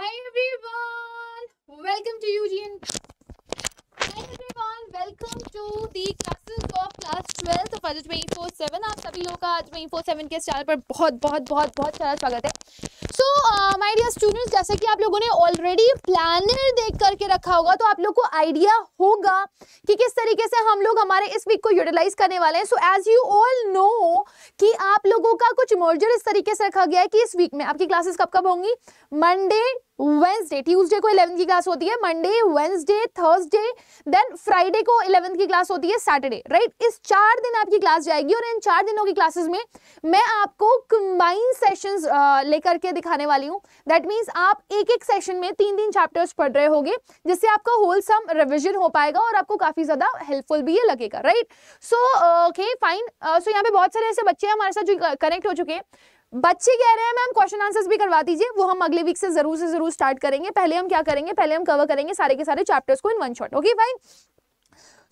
Hi everyone, welcome to Eugene. Hi everyone, welcome to the classes of class 12 of Ajay 24/7. आप सभी लोगों का आज 24/7 के चैनल पर बहुत बहुत बहुत बहुत सारा स्वागत है सो माय डियर स्टूडेंट्स जैसे कि आप लोगों ने ऑलरेडी प्लानर देख करके रखा होगा तो आप लोग को आइडिया होगा कि किस तरीके से हम लोग हमारे इस वीक को यूटिलाइज करने वाले हैं so as you all know कि आप लोगों का कुछ मर्जर इस तरीके से रखा गया है कि इस वीक में आपकी क्लासेस कब कब होंगी मंडे वेंसडे ट्यूजडे को इलेवंथ की क्लास होती है Monday Wednesday Thursday then Friday को इलेवंथ की क्लास होती है सैटरडे राइट इस चार दिन आपकी क्लास जाएगी और इन चार दिनों की क्लासेस में मैं आपको कंबाइंड सेशंस लेकर के दिखाने वाली हूँ दैट मीन्स आप एक एक सेशन में तीन तीन चैप्टर्स पढ़ रहे होंगे जिससे आपका होल सम रिविजन हो पाएगा और आपको काफ़ी ज़्यादा हेल्पफुल भी ये लगेगा right so okay fine so यहाँ पे बहुत सारे ऐसे बच्चे हैं हमारे साथ जो कनेक्ट हो चुके हैं बच्चे कह रहे हैं मैम क्वेश्चन आंसर्स भी करवा दीजिए वो हम अगले वीक से जरूर से जरूर स्टार्ट करेंगे पहले हम क्या करेंगे पहले हम कवर करेंगे सारे के सारे चैप्टर्स को in one shot okay fine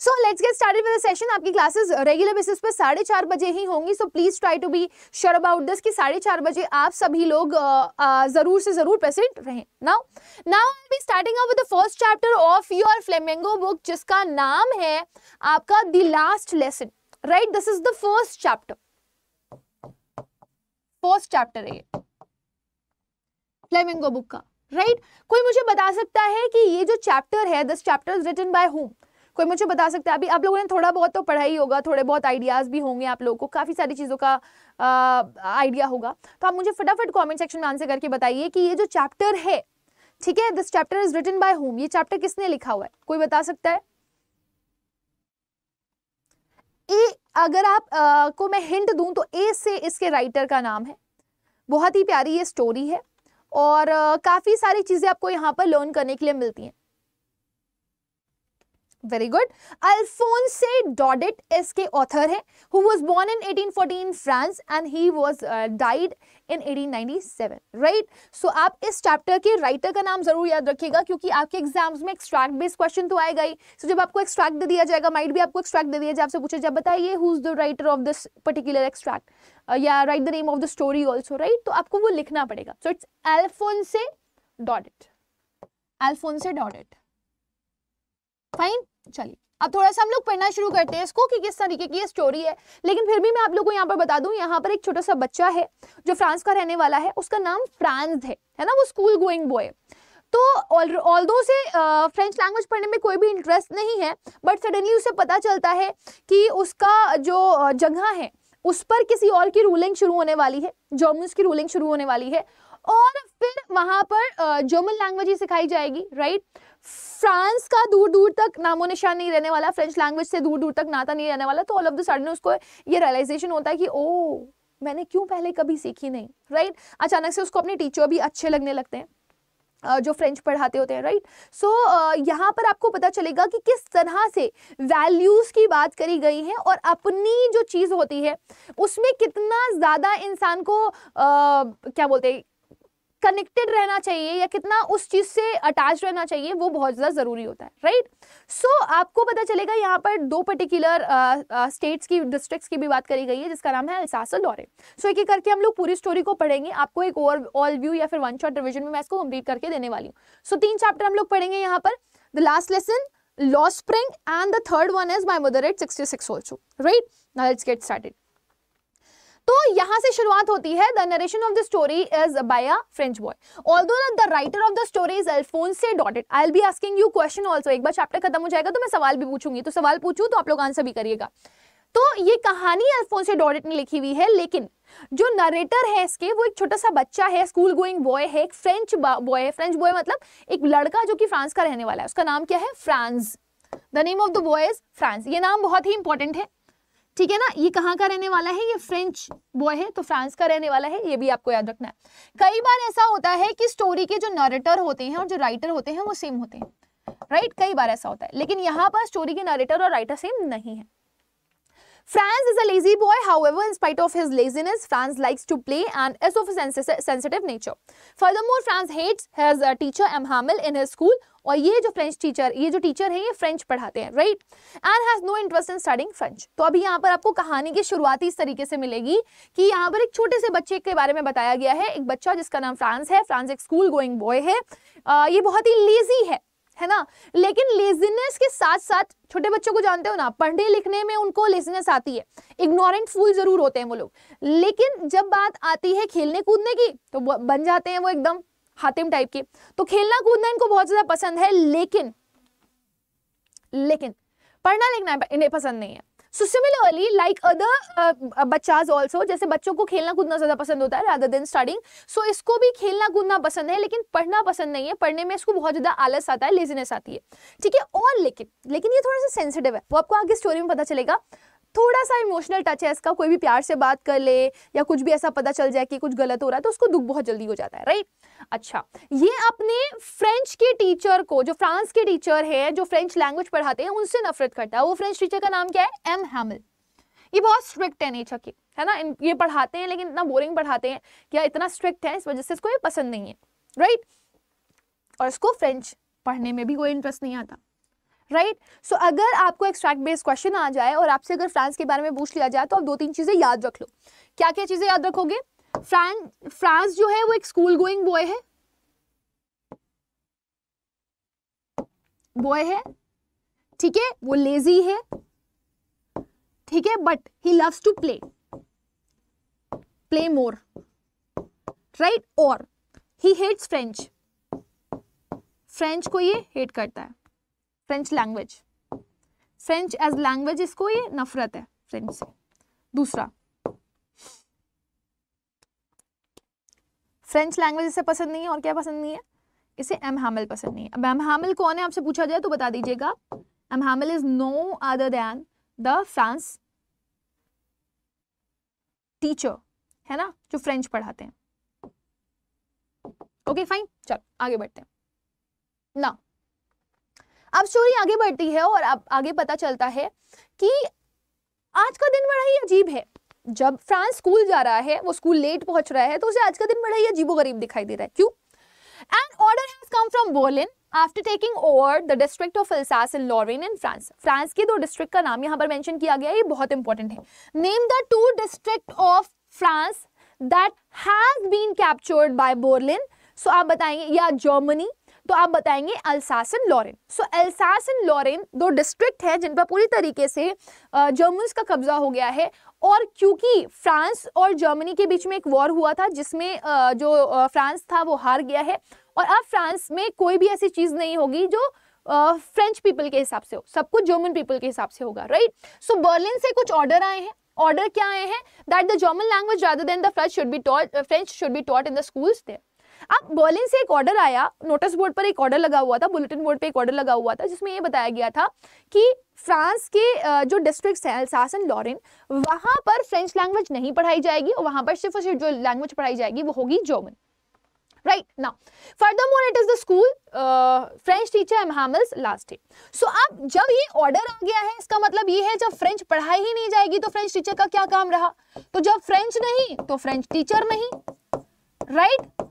so let's get started with session आपकी क्लासेस रेगुलर बेसिस पे साढ़े चार बजे ही होंगी so please try to be sure about this कि साढ़े चार बजे आप सभी लोग जरूर से जरूर प्रेजेंट रहे now now I be starting up with the first chapter of your Flamingo book जिसका नाम है आपका the last lesson right this is the first chapter first chapter है फ्लेमिंगो बुक का राइट right? कोई मुझे बता सकता है कि ये जो चैप्टर है this chapter is written by home कोई मुझे बता सकता है अभी आप लोगों ने थोड़ा बहुत तो पढ़ा ही होगा थोड़े बहुत आइडियाज़ भी होंगे आप लोगों को काफ़ी सारी चीज़ों का आइडिया होगा तो आप मुझे फटाफट कमेंट सेक्शन में आंसर करके बताइए कि ये जो चैप्टर है ठीक है this chapter is written by home ये चैप्टर किसने लिखा हुआ है कोई बता सकता है ए अगर आप आ, को मैं हिंट दूं तो ए से इसके राइटर का नाम है बहुत ही प्यारी ये स्टोरी है और काफ़ी सारी चीज़ें आपको यहाँ पर लर्न करने के लिए मिलती हैं वेरी गुड अल्फोंसे डॉडेट इसके ऑथर हैं who was born in 1814 France and he was died in 1897 right so आप इस चैप्टर के राइटर का नाम जरूर याद रखिएगा क्योंकि आपके एग्जाम्स में एक्सट्रैक्ट बेस्ड क्वेश्चन तो आएगा ही सो so, जब आपको एक्सट्रैक्ट दे दिया जाएगा माइट भी आपको एक्सट्रैक्ट दे दिया जाए आपसे पूछे जब बताइए who is the writer of this particular extract या write the name of the story also write तो आपको वो लिखना पड़ेगा सो इट्स एल्फोनसे डॉडेट एल्फोनसे डॉडेट फाइन चलिए अब थोड़ा सा हम लोग पढ़ना शुरू करते हैं इसको कि किस तरीके की ये स्टोरी है लेकिन फिर भी मैं आप लोगों को यहाँ पर बता दूं यहाँ पर एक छोटा सा बच्चा है जो फ्रांस का रहने वाला है उसका नाम फ्रांस है है ना वो स्कूल गोइंग बॉय तो ऑल दो से फ्रेंच लैंग्वेज पढ़ने में कोई भी इंटरेस्ट नहीं है बट सडनली उसे पता चलता है कि उसका जो जगह है उस पर किसी और की रूलिंग शुरू होने वाली है जर्मन की रूलिंग शुरू होने वाली है और फिर वहां पर जर्मन लैंग्वेज ही सिखाई जाएगी राइट फ्रांस का दूर दूर तक नामो निशान नहीं रहने वाला फ्रेंच लैंग्वेज से दूर दूर तक नाता नहीं रहने वाला तो ऑल ऑफ द सडन उसको ये रियलाइजेशन होता है कि ओ मैंने क्यों पहले कभी सीखी नहीं राइट right? अचानक से उसको अपने टीचर भी अच्छे लगने लगते हैं जो फ्रेंच पढ़ाते होते हैं राइट सो so, यहाँ पर आपको पता चलेगा कि किस तरह से वैल्यूज़ की बात करी गई है और अपनी जो चीज़ होती है उसमें कितना ज़्यादा इंसान को uh, क्या बोलते हैं कनेक्टेड रहना चाहिए या कितना उस चीज़ से अटैच रहना चाहिए वो बहुत ज़्यादा ज़रूरी होता है राइट सो so, आपको पता चलेगा यहाँ पर दो पर्टिकुलर स्टेट्स की डिस्ट्रिक्ट्स की भी बात करी गई है जिसका नाम है अलसासल दौरे सो so, एक एक करके हम लोग पूरी स्टोरी को पढ़ेंगे आपको एक ओवर ऑल व्यू या फिर वन शॉट रिविजन में मैं इसको कंप्लीट करके देने वाली हूँ सो so, तीन चैप्टर हम लोग पढ़ेंगे यहाँ पर द लास्ट लेसन लॉ spring and the third one is my mother at sixty six also right let's get started तो यहां से शुरुआत होती है the narration of the story is by a French boy although the writer of the story is से Daudet I will be asking you question also एक बार chapter खत्म हो जाएगा तो मैं सवाल भी पूछूंगी तो सवाल पूछूं तो आप लोग आंसर भी करिएगा तो ये कहानी अल्फोन से डॉडेट ने लिखी हुई है लेकिन जो नरेटर है इसके वो एक छोटा सा बच्चा है स्कूल गोइंग बॉय है एक फ्रेंच बॉय है फ्रेंच बॉय मतलब एक लड़का जो कि फ्रांस का रहने वाला है उसका नाम क्या है Franz the name of the boy is Franz ये नाम बहुत ही इंपॉर्टेंट है ठीक है ना ये कहाँ का रहने वाला है ये फ्रेंच बॉय है तो फ्रांस का रहने वाला है ये भी आपको याद रखना है कई बार ऐसा होता है कि स्टोरी के जो नरेटर होते हैं और जो राइटर होते हैं वो सेम होते हैं राइट right? कई बार ऐसा होता है लेकिन यहाँ पर स्टोरी के नरेटर और राइटर सेम नहीं है Franz is a lazy boy however in spite of his laziness Franz likes to play and is of sensitive nature furthermore Franz hates teacher M Hamel in his school और ये जो French teacher ये जो teacher है ये French पढ़ाते हैं right and has no interest in studying French तो अभी यहाँ पर आपको कहानी की शुरुआत इस तरीके से मिलेगी कि यहाँ पर एक छोटे से बच्चे के बारे में बताया गया है एक बच्चा जिसका नाम फ्रांस है फ्रांस एक स्कूल गोइंग बॉय है आ, ये बहुत ही लेजी है है ना लेकिन लेजीनेस के साथ साथ छोटे बच्चों को जानते हो ना पढ़ने लिखने में उनको लेजीनेस आती है इग्नोरेंट फूल जरूर होते हैं वो लोग लेकिन जब बात आती है खेलने कूदने की तो बन जाते हैं वो एकदम हातिम टाइप के तो खेलना कूदना इनको बहुत ज्यादा पसंद है लेकिन लेकिन पढ़ना लिखना इन्हें पसंद नहीं है सो सिमिलरली लाइक अदर बच्चाज ऑल्सो जैसे बच्चों को खेलना कूदना ज़्यादा पसंद होता है रादर देन स्टार्टिंग सो इसको भी खेलना कूदना पसंद है लेकिन पढ़ना पसंद नहीं है पढ़ने में इसको बहुत ज़्यादा आलस आता है लेजीनेस आती है ठीक है और लेकिन लेकिन ये थोड़ा सा सेंसिटिव है वो आपको आगे स्टोरी में पता चलेगा थोड़ा सा इमोशनल टच है इसका कोई भी प्यार से बात कर ले या कुछ भी ऐसा पता चल जाए कि कुछ गलत हो रहा है तो उसको दुख बहुत जल्दी हो जाता है राइट अच्छा ये अपने फ्रेंच के टीचर को जो फ्रांस के टीचर है जो फ्रेंच लैंग्वेज पढ़ाते हैं उनसे नफरत करता है वो फ्रेंच टीचर का नाम क्या है एम हैमल ये बहुत स्ट्रिक्ट है नेचर के है ना ये पढ़ाते हैं लेकिन इतना बोरिंग पढ़ाते हैं क्या इतना स्ट्रिक्ट है इस वजह से इसको ये पसंद नहीं है राइट और इसको फ्रेंच पढ़ने में भी कोई इंटरेस्ट नहीं आता राइट right? सो so, अगर आपको एक्सट्रैक्ट बेस्ड क्वेश्चन आ जाए और आपसे अगर फ्रांस के बारे में पूछ लिया जाए तो आप दो तीन चीज़ें याद रख लो क्या क्या चीज़ें याद रखोगे फ्रांस फ्रांस जो है वो एक स्कूल गोइंग बॉय है बॉय है ठीक है वो लेजी है ठीक है but he loves to play play more right और ही हेट्स फ्रेंच फ्रेंच को ये हेट करता है French language French as language इसको ये नफरत है फ्रेंच से दूसरा फ्रेंच लैंग्वेज इसे पसंद नहीं है और क्या पसंद नहीं है इसे एम हैमल पसंद नहीं है अब एम हैमल कौन है आपसे पूछा जाए तो बता दीजिएगा M Hamel is no other than the France teacher है ना जो फ्रेंच पढ़ाते हैं ओके फाइन चल आगे बढ़ते हैं ना अब स्टोरी आगे बढ़ती है और अब आगे पता चलता है कि आज का दिन बड़ा ही अजीब है जब फ्रांस स्कूल जा रहा है वो स्कूल लेट पहुंच रहा है तो उसे आज का दिन बड़ा ही अजीबो गरीब दिखाई दे रहा है क्यों an order has come from Berlin after taking over the district of Alsace in Lorraine in France France के दो डिस्ट्रिक्ट का नाम यहाँ पर मेंशन किया गया है ये बहुत इंपॉर्टेंट है name the two district of France that has been captured by Berlin so आप बताएंगे या जर्मनी तो आप बताएंगे Alsace and Lorraine so Alsace and Lorraine दो डिस्ट्रिक्ट है जिन पर पूरी तरीके से जर्मन का कब्जा हो गया है और क्योंकि फ्रांस और जर्मनी के बीच में एक वॉर हुआ था जिसमें जो फ्रांस था वो हार गया है और अब फ्रांस में कोई भी ऐसी चीज़ नहीं होगी जो फ्रेंच पीपल के हिसाब से हो सब कुछ जर्मन पीपल के हिसाब से होगा राइट सो बर्लिन से कुछ ऑर्डर आए हैं ऑर्डर क्या आए हैं that the German language rather then the French should be taught French should be taught in the schools there अब बर्लिन से एक ऑर्डर आया नोटिस बोर्ड पर एक ऑर्डर लगा हुआ था बुलेटिन बोर्ड पर एक ऑर्डर लगा हुआ था जिसमें यह बताया गया था कि फ्रांस के जो डिस्ट्रिक्ट हैं अल्सास लॉरिन वहां पर फ्रेंच लैंग्वेज नहीं पढ़ाई जाएगी और वहां पर सिर्फ जो लैंग्वेज पढ़ाई जाएगी वो होगी जर्मन राइट ना furthermore it is the school French teacher M Hamel's last day so अब जब ये ऑर्डर आ गया है इसका मतलब ये है जब फ्रेंच पढ़ाई ही नहीं जाएगी तो फ्रेंच टीचर का क्या काम रहा तो जब फ्रेंच नहीं तो फ्रेंच टीचर नहीं राइट right?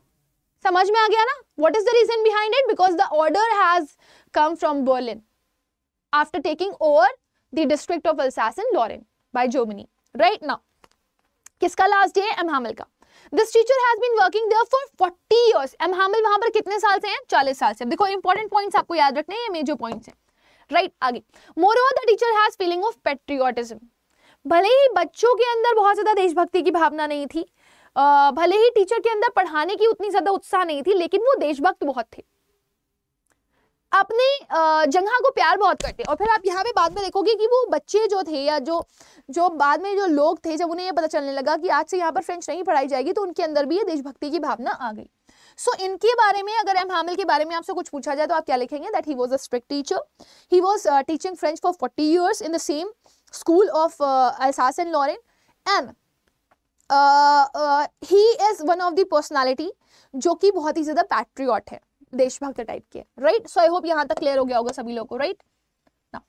समझ में आ गया ना what is the reason behind it because the order has come from Berlin after taking over the district of Alsace in Lorraine by Germany right now किसका last day है M Hamel का this teacher has been working there for 40 years M Hamel वहां पर कितने साल से हैं 40 साल से देखो इंपॉर्टेंट पॉइंट्स आपको याद रखने हैं मेजर पॉइंट्स हैं राइट आगे moreover the teacher has feeling of patriotism भले ही बच्चों के अंदर बहुत ज्यादा देशभक्ति की भावना नहीं थी भले ही टीचर के अंदर पढ़ाने की उतनी ज्यादा उत्साह नहीं थी लेकिन वो देशभक्त बहुत थे अपने जगह को प्यार बहुत करते और फिर आप यहाँ पे बाद में देखोगे कि वो बच्चे जो थे या जो जो बाद में जो लोग थे जब उन्हें ये पता चलने लगा कि आज से यहाँ पर फ्रेंच नहीं पढ़ाई जाएगी तो उनके अंदर भी ये देशभक्ति की भावना आ गई सो so, इनके बारे में अगर एम हामिल के बारे में आपसे कुछ पूछा जाए तो आप क्या लिखेंगे that he was a strict teacher he was teaching French for forty years in the same school of Alsace and Lorraine and he is one of the personality जो कि बहुत ही ज्यादा पैट्रियॉट है देशभक्त टाइप के राइट सो आई होप यहां तक clear हो गया होगा सभी लोगों को राइट right?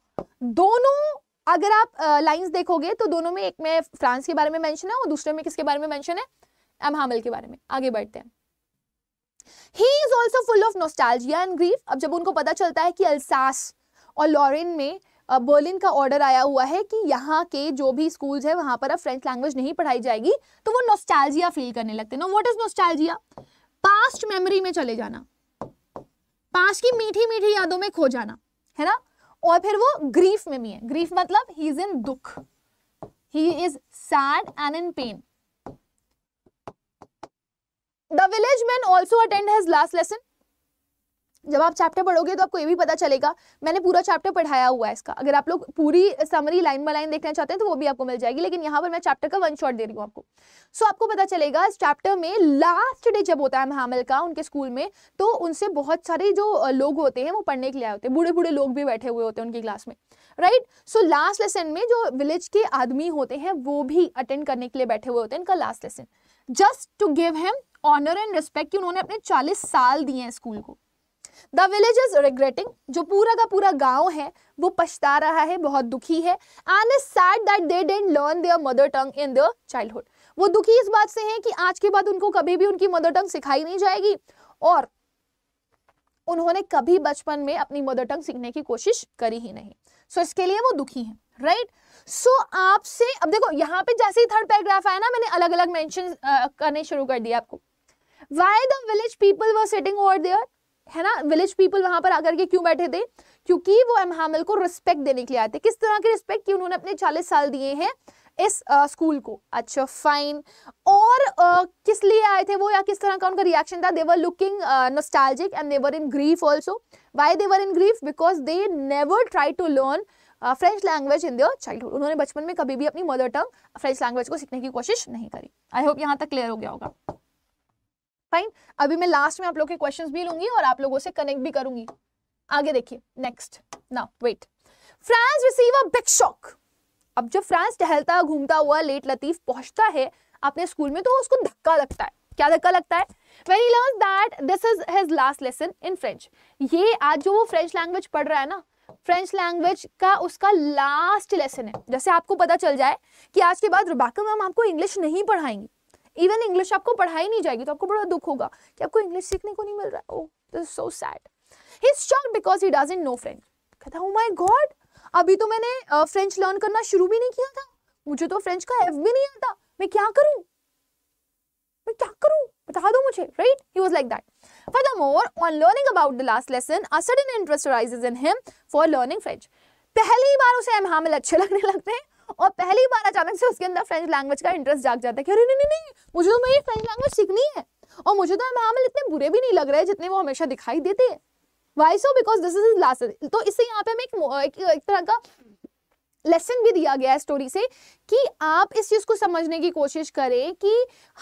दोनों अगर आप लाइंस uh, देखोगे तो दोनों में एक में फ्रांस के बारे में मेंशन है और दूसरे में किसके बारे में मेंशन है एम हामिल के बारे में आगे बढ़ते हैं he is also full of nostalgia and grief अब जब उनको पता चलता है कि अल्सास और लॉरिन में बर्लिन का ऑर्डर आया हुआ है कि यहाँ के जो भी स्कूल्स है वहां पर अब फ्रेंच लैंग्वेज नहीं पढ़ाई जाएगी तो वो नोस्टैल्जिया फील करने लगते no what is nostalgia past memory में चले जाना पास्ट की मीठी मीठी यादों में खो जाना है ना और फिर वो ग्रीफ में भी है ग्रीफ मतलब ही इज इन दुख he is sad and in pain the village man also attend his last lesson जब आप चैप्टर पढ़ोगे तो आपको ये भी पता चलेगा मैंने पूरा चैप्टर पढ़ाया हुआ है इसका अगर आप लोग पूरी समरी लाइन बाय लाइन देखना चाहते हैं तो वो भी आपको मिल जाएगी लेकिन यहाँ पर मैं चैप्टर का वन शॉट दे रही हूँ आपको सो so, आपको पता चलेगा इस चैप्टर में लास्ट डे जब होता है महामल का उनके स्कूल में तो उनसे बहुत सारे जो लोग होते हैं वो पढ़ने के लिए आए होते हैं बूढ़े बूढ़े लोग भी बैठे हुए होते हैं उनकी क्लास में राइट सो लास्ट लेसन में जो विलेज के आदमी होते हैं वो भी अटेंड करने के लिए बैठे हुए होते हैं इनका last lesson just to give him honour and respect कि उन्होंने अपने चालीस साल दिए हैं स्कूल को द विलेज इज रिग्रेटिंग जो पूरा का पूरा गांव है वो पछता रहा है बहुत दुखी है and is sad that they don't learn their mother tongue in their childhood वो दुखी इस बात से हैं कि आज के बाद उनको कभी भी उनकी मदर टंग सिखाई नहीं जाएगी और उन्होंने कभी बचपन में अपनी मदर टंग सीखने की कोशिश करी ही नहीं सो so, इसके लिए वो दुखी हैं राइट right? सो so, आपसे अब देखो यहाँ पे जैसे ही थर्ड पैराग्राफ आया ना मैंने अलग अलग मेंशन करने शुरू कर दिया आपको why the village people were sitting over there है ना विलेज पीपल वहां पर आकर के क्यों बैठे थे क्योंकि वो एम हामिल को रिस्पेक्ट देने के लिए आए थे किस तरह के रिस्पेक्ट कि उन्होंने अपने चालीस साल दिए हैं इस स्कूल को अच्छा फाइन और uh, किस लिए आए थे वो या किस तरह का उनका रिएक्शन था they were looking nostalgic and they were in grief also why they were in grief because they never try to learn French language in their child उन्होंने बचपन में कभी भी अपनी मदर टंग फ्रेंच लैंग्वेज को सीखने की कोशिश नहीं करी आई होप यहाँ तक क्लियर हो गया होगा फाइन अभी मैं लास्ट में आप लोग के क्वेश्चन भी लूंगी और आप लोगों से कनेक्ट भी करूंगी आगे देखिए नेक्स्ट ना wait Franz receive a big shock अब जब फ्रांस टहलता घूमता हुआ लेट लतीफ पहुंचता है अपने स्कूल में तो उसको धक्का लगता है क्या धक्का लगता है when he learn that this is his last lesson in French ये आज जो वो फ्रेंच लैंग्वेज पढ़ रहा है ना फ्रेंच लैंग्वेज का उसका लास्ट लेसन है जैसे आपको पता चल जाए कि आज के बाद रुबाका मैम आपको इंग्लिश नहीं पढ़ाएंगी इवन इंग्लिश आपको पढ़ाई नहीं जाएगी तो आपको बड़ा दुख होगा कि आपको इंग्लिश सीखने को नहीं मिल रहा oh, है oh this so sad he is shock because he doesn't know French कहता ओ माय गॉड अभी तो मैंने फ्रेंच uh, लर्न करना शुरू भी नहीं किया था मुझे तो फ्रेंच का एफ भी नहीं आता मैं क्या करूं मैं क्या करूं बता दो मुझे right he was like that Furthermore, on learning about the last lesson a sudden interest arises in him for learning French पहली बार उसे एमहामिल अच्छे लगने लगते हैं और पहली बार अचानक से उसके अंदर फ्रेंच लैंग्वेज का इंटरेस्ट जाग जाता है कि अरे नहीं नहीं नहीं मुझे तो मेरी फ्रेंच लैंग्वेज सीखनी है और मुझे तो मामल इतने बुरे भी नहीं लग रहे जितने वो हमेशा दिखाई देते हैं why so because this is last तो इससे यहाँ पे हमें एक, एक, एक तरह का लेसन भी दिया गया है स्टोरी से कि आप इस चीज़ को समझने की कोशिश करें कि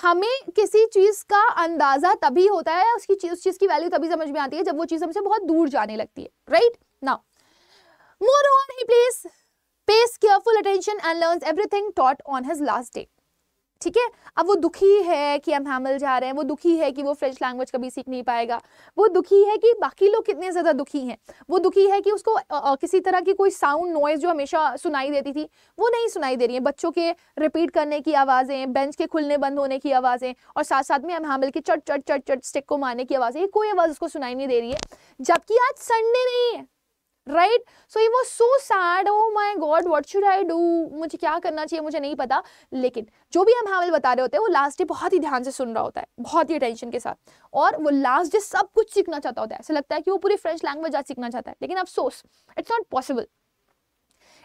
हमें किसी चीज़ का अंदाज़ा तभी होता है उसकी चीज़ उस चीज़ की वैल्यू तभी समझ में आती है जब वो चीज़ हमसे बहुत दूर जाने लगती है right now more on he please pays careful attention and learns everything taught on his last day. ठीक है अब वो दुखी है कि हम हैमल जा रहे हैं वो दुखी है कि वो फ्रेंच लैंग्वेज कभी सीख नहीं पाएगा वो दुखी है कि बाकी लोग कितने ज़्यादा दुखी हैं वो दुखी है कि उसको आ, किसी तरह की कोई साउंड नॉइज़ जो हमेशा सुनाई देती थी वो नहीं सुनाई दे रही है बच्चों के रिपीट करने की आवाज़ें बेंच के खुलने बंद होने की आवाज़ें और साथ साथ में हम हैमल के चट चट चट चट स्टिक को मारने की आवाज़ें कोई आवाज़ उसको सुनाई नहीं दे रही है जबकि आज संडे नहीं है right so he was so sad oh my God what should I do मुझे क्या करना चाहिए मुझे नहीं पता लेकिन जो भी हम हावल बता रहे होते हैं वो लास्ट डे बहुत ही ध्यान से सुन रहा होता है बहुत ही अटेंशन के साथ और वो लास्ट डे सब कुछ सीखना चाहता होता है ऐसा लगता है कि वो पूरी फ्रेंच लैंग्वेज आज सीखना चाहता है लेकिन अफसोस it's not possible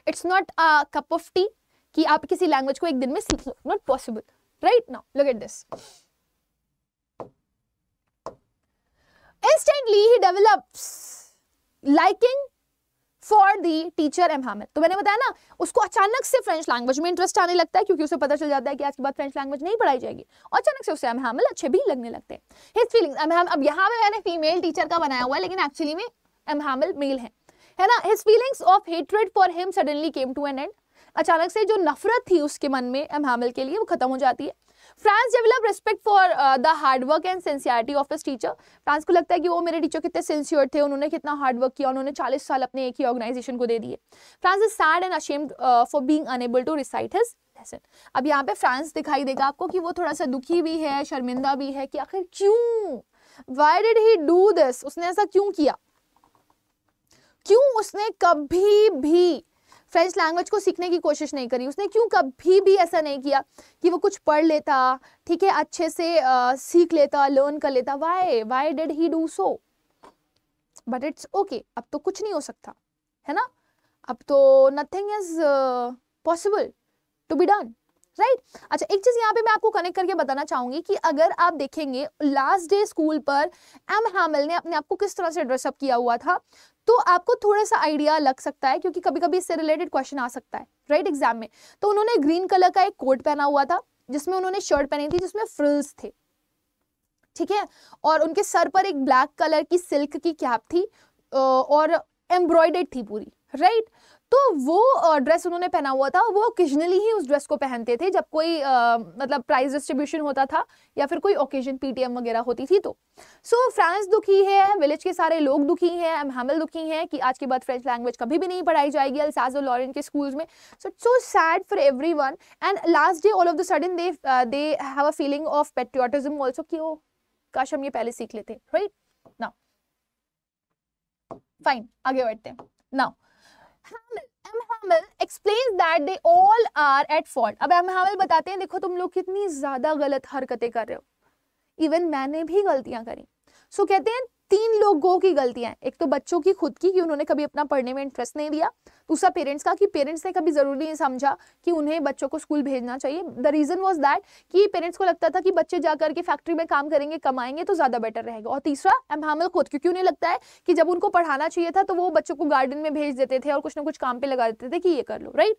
it's not a cup of tea कि आप किसी लैंग्वेज को एक दिन में सीख लो not possible right now look at this instantly he develops liking for the teacher M Hamid तो मैंने बताया ना उसको अचानक से फ्रेंच लैंग्वेज में इंटरेस्ट आने लगता है क्योंकि उसे पता चल जाता है कि आज के बाद फ्रेंच लैंग्वेज नहीं पढ़ाई जाएगी और अचानक से उसे एम हामिद अच्छे भी लगने लगते हैं अब यहाँ पे मैंने फीमेल टीचर का बनाया हुआ है लेकिन एक्चुअली में एम हामिल मेल है है ना his feelings of hatred for him suddenly came to an end अचानक से जो नफरत थी उसके मन में एम हामिल के लिए वो खत्म हो जाती है Franz develop respect for the hard work and sincerity ऑफ इस टीचर फ्रांस को लगता है कि वो मेरे टीचर कितने सिंसियर थे उन्होंने कितना हार्डवर्क किया उन्होंने चालीस साल अपने एक ही ऑर्गेनाइजेशन को दे दिए Franz is sad and ashamed for being unable to recite his lesson अब यहाँ पे फ्रांस दिखाई देगा आपको कि वो थोड़ा सा दुखी भी है शर्मिंदा भी है कि आखिर क्यों why did he do this उसने ऐसा क्यों किया क्यों उसने कभी भी फ्रेंच लैंग्वेज को सीखने की कोशिश नहीं करी उसने क्यों कभी भी ऐसा नहीं किया कि वो कुछ पढ़ लेता ठीक है अच्छे से आ, सीख लेता लर्न कर लेता why why did he do so but it's okay अब तो कुछ नहीं हो सकता है ना अब तो nothing is possible to be done right अच्छा एक चीज यहाँ पे मैं आपको कनेक्ट करके बताना चाहूंगी कि अगर आप देखेंगे लास्ट डे स्कूल पर एम हैमल ने अपने आप को किस तरह से ड्रेसअप किया हुआ था तो आपको थोड़ा सा आइडिया लग सकता है क्योंकि कभी कभी इससे रिलेटेड क्वेश्चन आ सकता है राइट right, एग्जाम में तो उन्होंने ग्रीन कलर का एक कोट पहना हुआ था जिसमें उन्होंने शर्ट पहनी थी जिसमें फ्रिल्स थे ठीक है और उनके सर पर एक ब्लैक कलर की सिल्क की कैप थी और एम्ब्रॉयडेड थी पूरी राइट right? तो वो ड्रेस उन्होंने पहना हुआ था वो ओकेजनली ही उस ड्रेस को पहनते थे जब कोई आ, मतलब प्राइस डिस्ट्रीब्यूशन होता था या फिर कोई ओकेजन पीटीएम वगैरह होती थी तो सो so, फ्रांस दुखी है विलेज के सारे लोग दुखी हैं हमल दुखी हैं कि आज के बाद फ्रेंच लैंग्वेज कभी भी नहीं पढ़ाई जाएगी अल्साज और लॉरेंट के स्कूल्स में so it's so sad for every and last day all of the sudden they they have a feeling of patriotism also कि वो oh, काश हम ये पहले सीख लेते राइट नाउ फाइन आगे बढ़ते हैं now M Hamel that they all are at fault अब एमहामिल बताते हैं देखो तुम लोग कितनी ज़्यादा गलत हरकतें कर रहे हो इवन मैंने भी गलतियां करी सो so, कहते हैं तीन लोगों की गलतियां एक तो बच्चों की खुद की कि उन्होंने कभी अपना पढ़ने में इंटरेस्ट नहीं दिया दूसरा पेरेंट्स का कि पेरेंट्स ने कभी ज़रूरी नहीं समझा कि उन्हें बच्चों को स्कूल भेजना चाहिए द रीज़न वॉज दैट कि पेरेंट्स को लगता था कि बच्चे जाकर के फैक्ट्री में काम करेंगे कमाएंगे तो ज़्यादा बेटर रहेगा और तीसरा एम्हामल हामल खुद क्योंकि उन्हें लगता है कि जब उनको पढ़ाना चाहिए था तो वो बच्चों को गार्डन में भेज देते थे और कुछ ना कुछ काम पर लगा देते थे कि ये कर लो राइट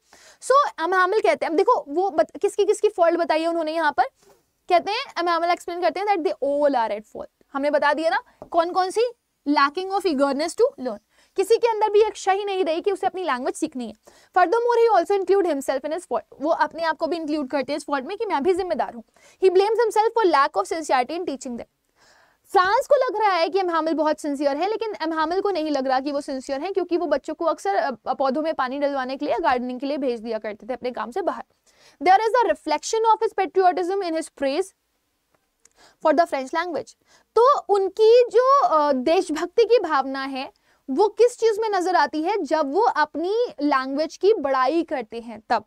सो एम्हामल कहते हैं अब देखो वो किसकी किसकी फॉल्ट बताई है उन्होंने यहाँ पर कहते हैं एम्हामल एक्सप्लेन करते हैं that they all are at fault हमने बता दिया ना कौन कौन सी lacking of eagerness to learn किसी के अंदर भी एक शही नहीं रही कि उसे अपनी लैंग्वेज सीखनी है further more he also include himself in fault वो अपने आप को भी इंक्लूड करते हैं इस फॉल्ट में कि मैं भी जिम्मेदार हूँ he blames himself for lack of sincerity in teaching them Franz को लग रहा है कि एमहामिल बहुत सिंसियर है लेकिन एमहामिल को नहीं लग रहा कि वो सिंसियर है क्योंकि वो बच्चों को अक्सर पौधों में पानी डलवाने के लिए गार्डनिंग के लिए भेज दिया करते थे अपने काम से बाहर there is a reflection of his patriotism in his praise for the French language तो उनकी जो देशभक्ति की भावना है वो किस चीज में नजर आती है जब वो अपनी लैंग्वेज की बड़ाई करते हैं तब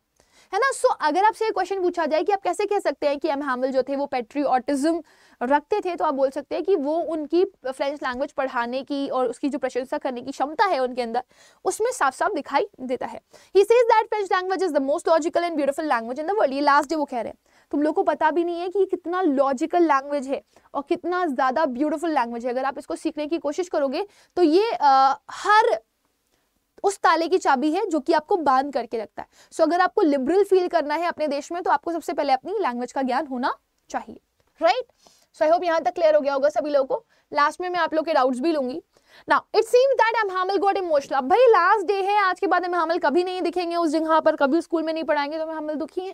है ना सो so, अगर आपसे क्वेश्चन पूछा जाए कि आप कैसे कह सकते हैं कि एम हामिल जो थे वो पेट्रियाटिज्म रखते थे तो आप बोल सकते हैं कि वो उनकी फ्रेंच लैंग्वेज पढ़ाने की और उसकी जो प्रशंसा करने की क्षमता है उनके अंदर उसमें साफ साफ दिखाई देता है he says that French language is the most logical and beautiful language in the world ये लास्ट डे वो कह रहे हैं तुम लोग को पता भी नहीं है कि ये कितना लॉजिकल लैंग्वेज है और कितना ज़्यादा ब्यूटिफुल लैंग्वेज है अगर आप इसको सीखने की कोशिश करोगे तो ये आ, हर उस ताले की चाबी है जो कि आपको बांध करके रखता है सो so, अगर आपको लिबरल फील करना है अपने देश में तो आपको सबसे पहले अपनी लैंग्वेज का ज्ञान होना चाहिए right right? So I hope यहाँ तक क्लियर हो गया होगा सभी लोगों को लास्ट में मैं आप लोग के डाउट्स भी लूंगी ना it seems that M Hamel got emotional अब भाई लास्ट डे है आज के बाद एम हामिल कभी नहीं दिखेंगे उस जगह पर कभी स्कूल में नहीं पढ़ाएंगे तो एम हामिल दुखी है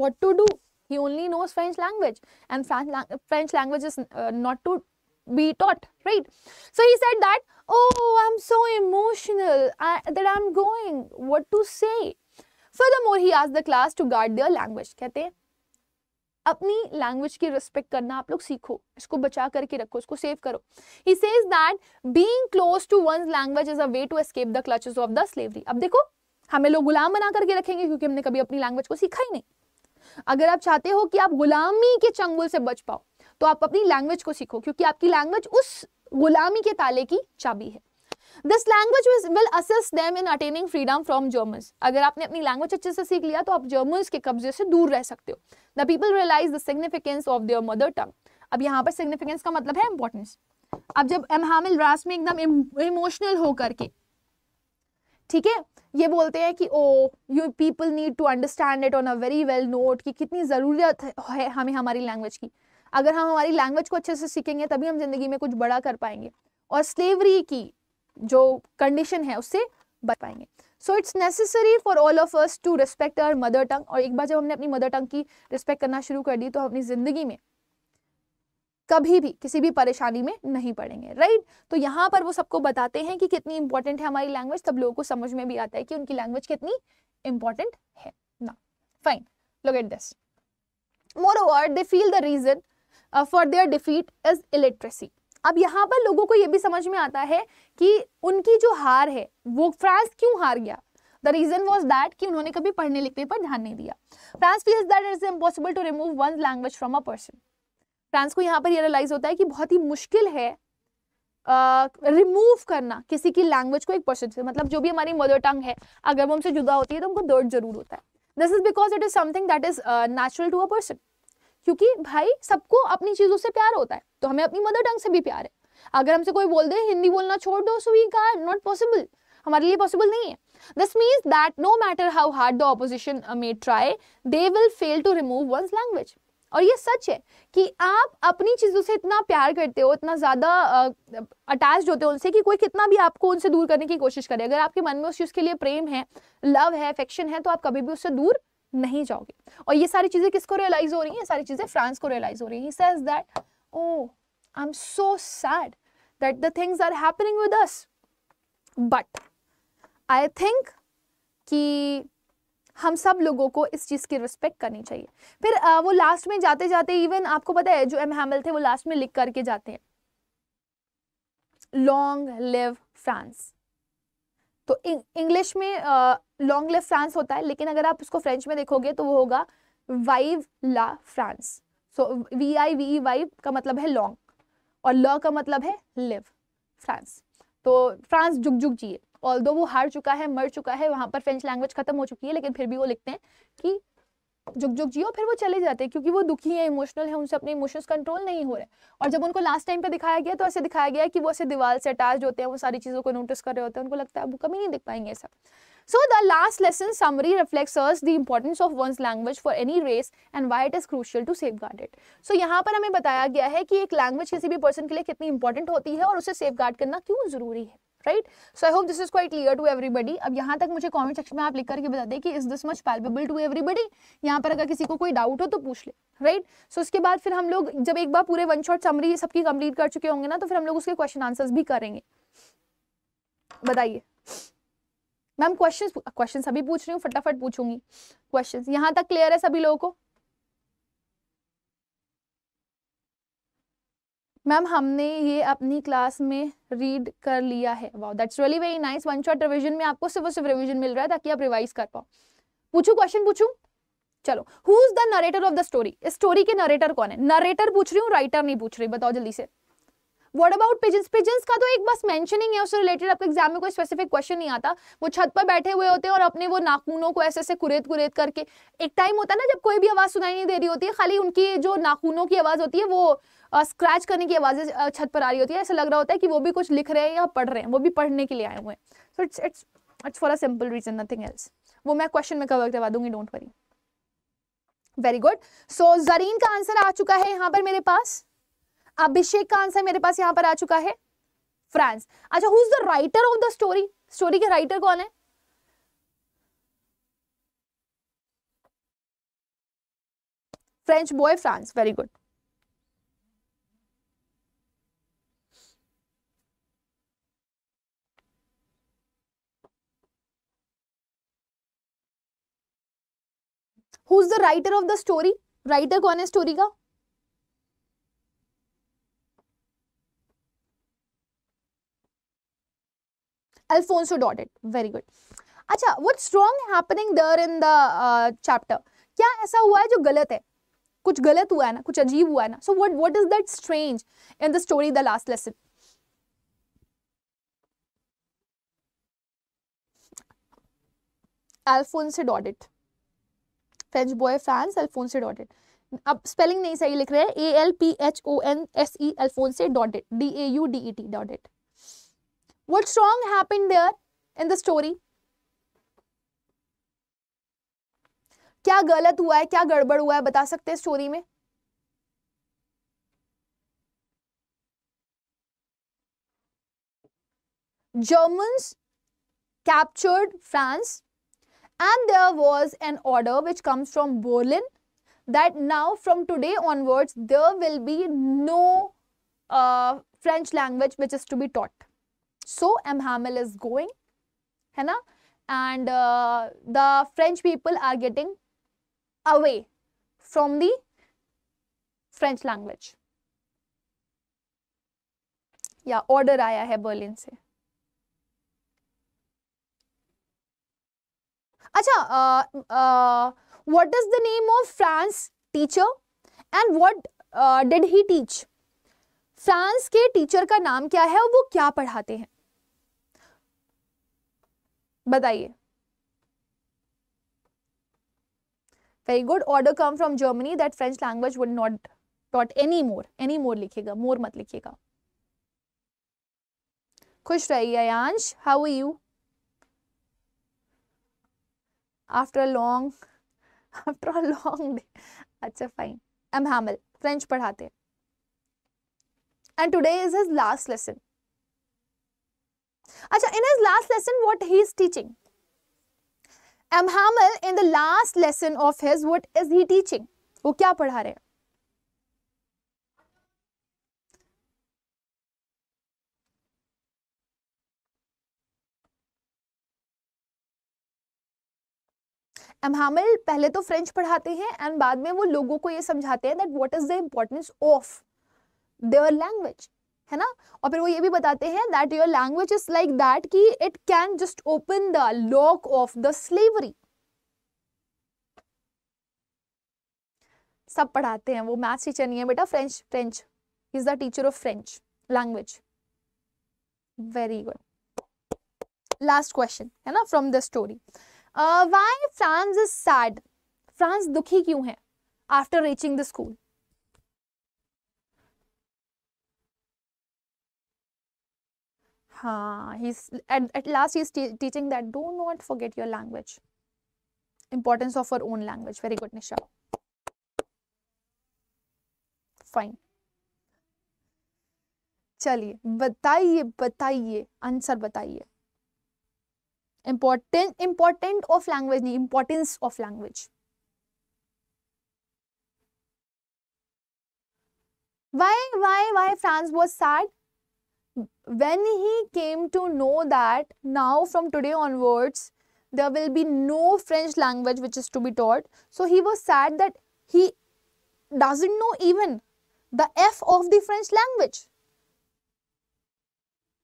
what to do he only knows French language and French language is not to be taught right so he said that oh i'm so emotional I, that i'm going what to say furthermore he asked the class to guard their language kehte hain अपनी language की respect करना आप लोग सीखो इसको बचा करके रखो इसको सेव करो he says that being close to one language is a way to escape the clutches of the slavery अब देखो हमें लोग गुलाम बना करके रखेंगे क्योंकि हमने कभी अपनी लैंग्वेज को सीखा ही नहीं अगर आप चाहते हो कि आप गुलामी के चंगुल से बच पाओ तो आप अपनी लैंग्वेज को सीखो क्योंकि आपकी लैंग्वेज उस गुलामी के ताले की चाबी है this language will assist them in attaining freedom from Germans अगर आपने अपनी लैंग्वेज अच्छे से सीख लिया तो आप जर्मन्स के कब्जे से दूर रह सकते हो the people realise the significance of their mother tongue अब यहाँ पर सिग्निफिकेंस का मतलब है इंपॉर्टेंस अब जब एम हामिल रास में एकदम इमोशनल हो करके ठीक है ये बोलते हैं कि oh you people need to understand it on a very well note कि कितनी ज़रूरत है हमें हमारी लैंग्वेज की अगर हम हमारी लैंग्वेज को अच्छे से सीखेंगे तभी हम जिंदगी में कुछ बड़ा कर पाएंगे और स्लेवरी की जो कंडीशन है उससे बच पाएंगे so it's necessary for all of us to respect our mother tongue और एक बार जब हमने अपनी मदर टंग की रिस्पेक्ट करना शुरू कर दी तो हम अपनी ज़िंदगी में कभी भी किसी भी परेशानी में नहीं पड़ेंगे राइट right? तो यहाँ पर वो सबको बताते हैं कि कितनी इंपॉर्टेंट है हमारी लैंग्वेज तब लोगों को समझ में भी आता है कि उनकी लैंग्वेज कितनी इंपॉर्टेंट है ना fine look at this moreover they feel the reason for their defeat is illiteracy अब यहाँ पर लोगों को ये भी समझ में आता है कि उनकी जो हार है वो फ्रांस क्यों हार गया द रीजन वॉज दैट कि उन्होंने कभी पढ़ने लिखने पर ध्यान नहीं दिया Franz feels that is impossible to remove one language from a person Franz को यहाँ पर यह रियलाइज होता है कि बहुत ही मुश्किल है रिमूव uh, करना किसी की लैंग्वेज को एक पर्सन से मतलब जो भी हमारी मदर टंग है अगर वो हमसे जुदा होती है तो हमको दर्द जरूर होता है this is because it is something that is natural to a person क्योंकि भाई सबको अपनी चीज़ों से प्यार होता है तो हमें अपनी मदर टंग से भी प्यार है अगर हमसे कोई बोल दे हिंदी बोलना छोड़ दो so we can not possible हमारे लिए पॉसिबल नहीं है this means that no matter how hard the opposition may try they will fail to remove one's language और ये सच है कि आप अपनी चीज़ों से इतना प्यार करते हो इतना ज़्यादा अटैच uh, होते हो उनसे कि कोई कितना भी आपको उनसे दूर करने की कोशिश करे अगर आपके मन में उस चीज़ के लिए प्रेम है लव है अफेक्शन है तो आप कभी भी उससे दूर नहीं जाओगे और ये सारी चीज़ें किसको रियलाइज हो रही हैं सारी चीज़ें फ्रांस को रियलाइज हो रही हैं says that oh I am so sad that the things are happening with us but I think कि हम सब लोगों को इस चीज़ की रिस्पेक्ट करनी चाहिए फिर आ, वो लास्ट में जाते जाते इवन आपको पता है जो एम हैमल थे वो लास्ट में लिख करके जाते हैं लॉन्ग लिव फ्रांस तो इंग्लिश में लॉन्ग लिव फ्रांस होता है लेकिन अगर आप उसको फ्रेंच में देखोगे तो वो होगा वाइव ला France so V I V वाइव का मतलब है लॉन्ग और ल का मतलब है लिव फ्रांस तो फ्रांस झुक झुक जिए ऑल वो हार चुका है मर चुका है वहाँ पर फ्रेंच लैंग्वेज खत्म हो चुकी है लेकिन फिर भी वो लिखते हैं कि जुग जुग जियो फिर वो चले जाते हैं क्योंकि वो दुखी है इमोशनल है उनसे अपने इमोशंस कंट्रोल नहीं हो रहे और जब उनको लास्ट टाइम पे दिखाया गया तो ऐसे दिखाया गया कि वो ऐसे दीवार से अटैच होते हैं वो सारी चीज़ों को नोटिस कर रहे होते हैं उनको लगता है वो कभी नहीं दिख पाएंगे सब So the last lesson summary reflects us the importance of one's language for any race and why it is crucial to safeguard it. So यहाँ पर हमें बताया गया है कि एक language किसी भी person के लिए कितनी important होती है और उसे safeguard करना क्यों जरूरी है right so I hope this is quite clear to everybody अब यहाँ तक मुझे कमेंट सेक्शन में आप लिख करके बता दें कि is this much palpable to everybody यहाँ पर अगर किसी को कोई डाउट हो तो पूछ ले राइट right? सो so, उसके बाद फिर हम लोग जब एक बार पूरे वन शॉट समरी सबकी कंप्लीट कर चुके होंगे ना तो फिर हम लोग उसके क्वेश्चन आंसर्स भी करेंगे बताइए मैम क्वेश्चन क्वेश्चन सभी पूछ रही हूँ फटाफट पूछूंगी क्वेश्चन यहाँ तक क्लियर है सभी लोगों को मैम हमने ये अपनी क्लास में रीड कर लिया है wow that's really very nice one shot revision में आपको सिर्फ सिर्फ रिवीजन मिल रहा है ताकि आप रिवाइज कर पाओ पूछू क्वेश्चन पूछू चलो who is the narrator of the story story के नरेटर कौन है नरेटर पूछ रही हूँ राइटर नहीं पूछ रही बताओ जल्दी से व्हाट अबाउट पिजन्स पिजन्स का तो एक बस मेंशनिंग है उससे रिलेटेड आपके एग्जाम में कोई स्पेसिफिक क्वेश्चन नहीं आता वो छत पर बैठे हुए होते हैं और अपने वो नाखूनों को ऐसे ऐसे कुरेद कुरेद करके एक टाइम होता है ना जब कोई भी आवाज़ सुनाई नहीं दे रही होती है खाली उनकी जो नाखूनों की आवाज़ होती है वो स्क्रैच करने की आवाज़ें छत पर आ रही होती है ऐसा लग रहा होता है कि वो भी कुछ लिख रहे हैं या पढ़ रहे हैं वो भी पढ़ने के लिए आए हुए हैं so it's it's it's for a simple reason nothing else वो मैं क्वेश्चन में कवर करवा दूंगी don't worry very good so Zareen का आंसर आ चुका है यहाँ पर मेरे पास अभिषेक का आंसर मेरे पास यहाँ पर आ चुका है फ्रांस अच्छा who is the writer of the story story के राइटर कौन है French boy Franz very good who is the writer of the story writer कौन है स्टोरी का अल्फोंसो डॉडेट वेरी गुड अच्छा what strong happening there in the chapter क्या ऐसा हुआ है जो गलत है कुछ गलत हुआ है ना कुछ अजीब हुआ है ना so what what is that strange in the story the last lesson Alphonse Daudet French boy Franz Daudet अब स्पेलिंग नहीं सही लिख रहे हैं A L P H O N S E Daudet D A U D E T it What's wrong happened there in the story? क्या गलत हुआ है क्या गड़बड़ हुआ है बता सकते हैं स्टोरी में Germans captured France and there was an order which comes from Berlin that now from today onwards there will be no uh, French language which is to be taught. So M Hamel is going है ना and the French people are getting away from the French language या order आया है Berlin से अच्छा what is the name of Franz teacher and what did he teach Franz के teacher का नाम क्या है और वो क्या पढ़ाते हैं बताइए very good order come from Germany that French language would not taught any more any more लिखेगा मोर मत लिखेगा खुश रहिए Ayansh how are you after a long after a long day अच्छा फाइन एम हैमल फ्रेंच पढ़ाते हैं and today is his last lesson अच्छा in is last lesson what he is teaching M Hamel in the last lesson of his what is he teaching वो क्या पढ़ा रहे हैं हामिल पहले तो फ्रेंच पढ़ाते हैं एंड बाद में वो लोगों को ये समझाते हैं that what is the importance of their language है ना और फिर वो ये भी बताते हैं that your language is like that कि it can just open the lock of the slavery सब पढ़ाते हैं वो मैथ्स टीचर नहीं है बेटा French French is the teacher of French language very good last question है ना from the story why Franz is sad Franz दुखी क्यों है after reaching the school Uh, he's at, at last he's te teaching that do not forget your language. Importance of our own language. Very good, Nisha. Fine. chali bataye bataye answer bataye. Important important of language नहीं importance of language. why why why france was sad when he came to know that now from today onwards there will be no French language which is to be taught, so he was sad that he doesn't know even the F of the French language.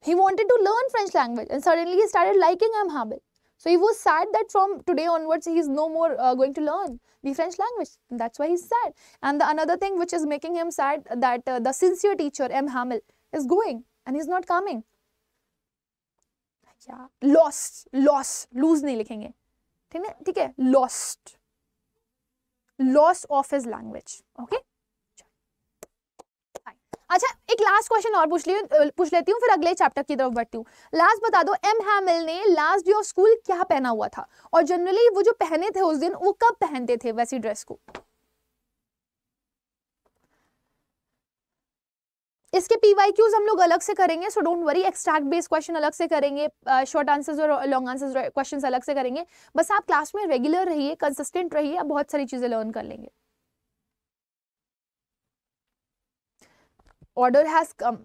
He wanted to learn French language and suddenly he started liking M Amhabel. So he was sad that from today onwards he is no more uh, going to learn the French language. And that's why he's sad. And the another thing which is making him sad that uh, the sincere teacher M Hamel is going. And is not coming lost loss lose नहीं लिखेंगे ठीक है ठीक है lost loss of is language okay अच्छा एक last question और पूछ पूछ लेती हूँ फिर अगले चैप्टर की तरफ बढ़ती हूँ लास्ट बता दो एम हैमिल ने लास्ट डे ऑफ स्कूल क्या पहना हुआ था और जनरली वो जो पहने थे उस दिन वो कब पहनते थे वैसी ड्रेस को इसके पी हम लोग अलग से करेंगे so don't worry extract based question अलग से करेंगे शॉर्ट आंसर्स और लॉन्ग आंसर्स क्वेश्चन अलग से करेंगे बस आप क्लास में रेगुलर रहिए कंसिस्टेंट रहिए आप बहुत सारी चीजें लर्न कर लेंगे order has come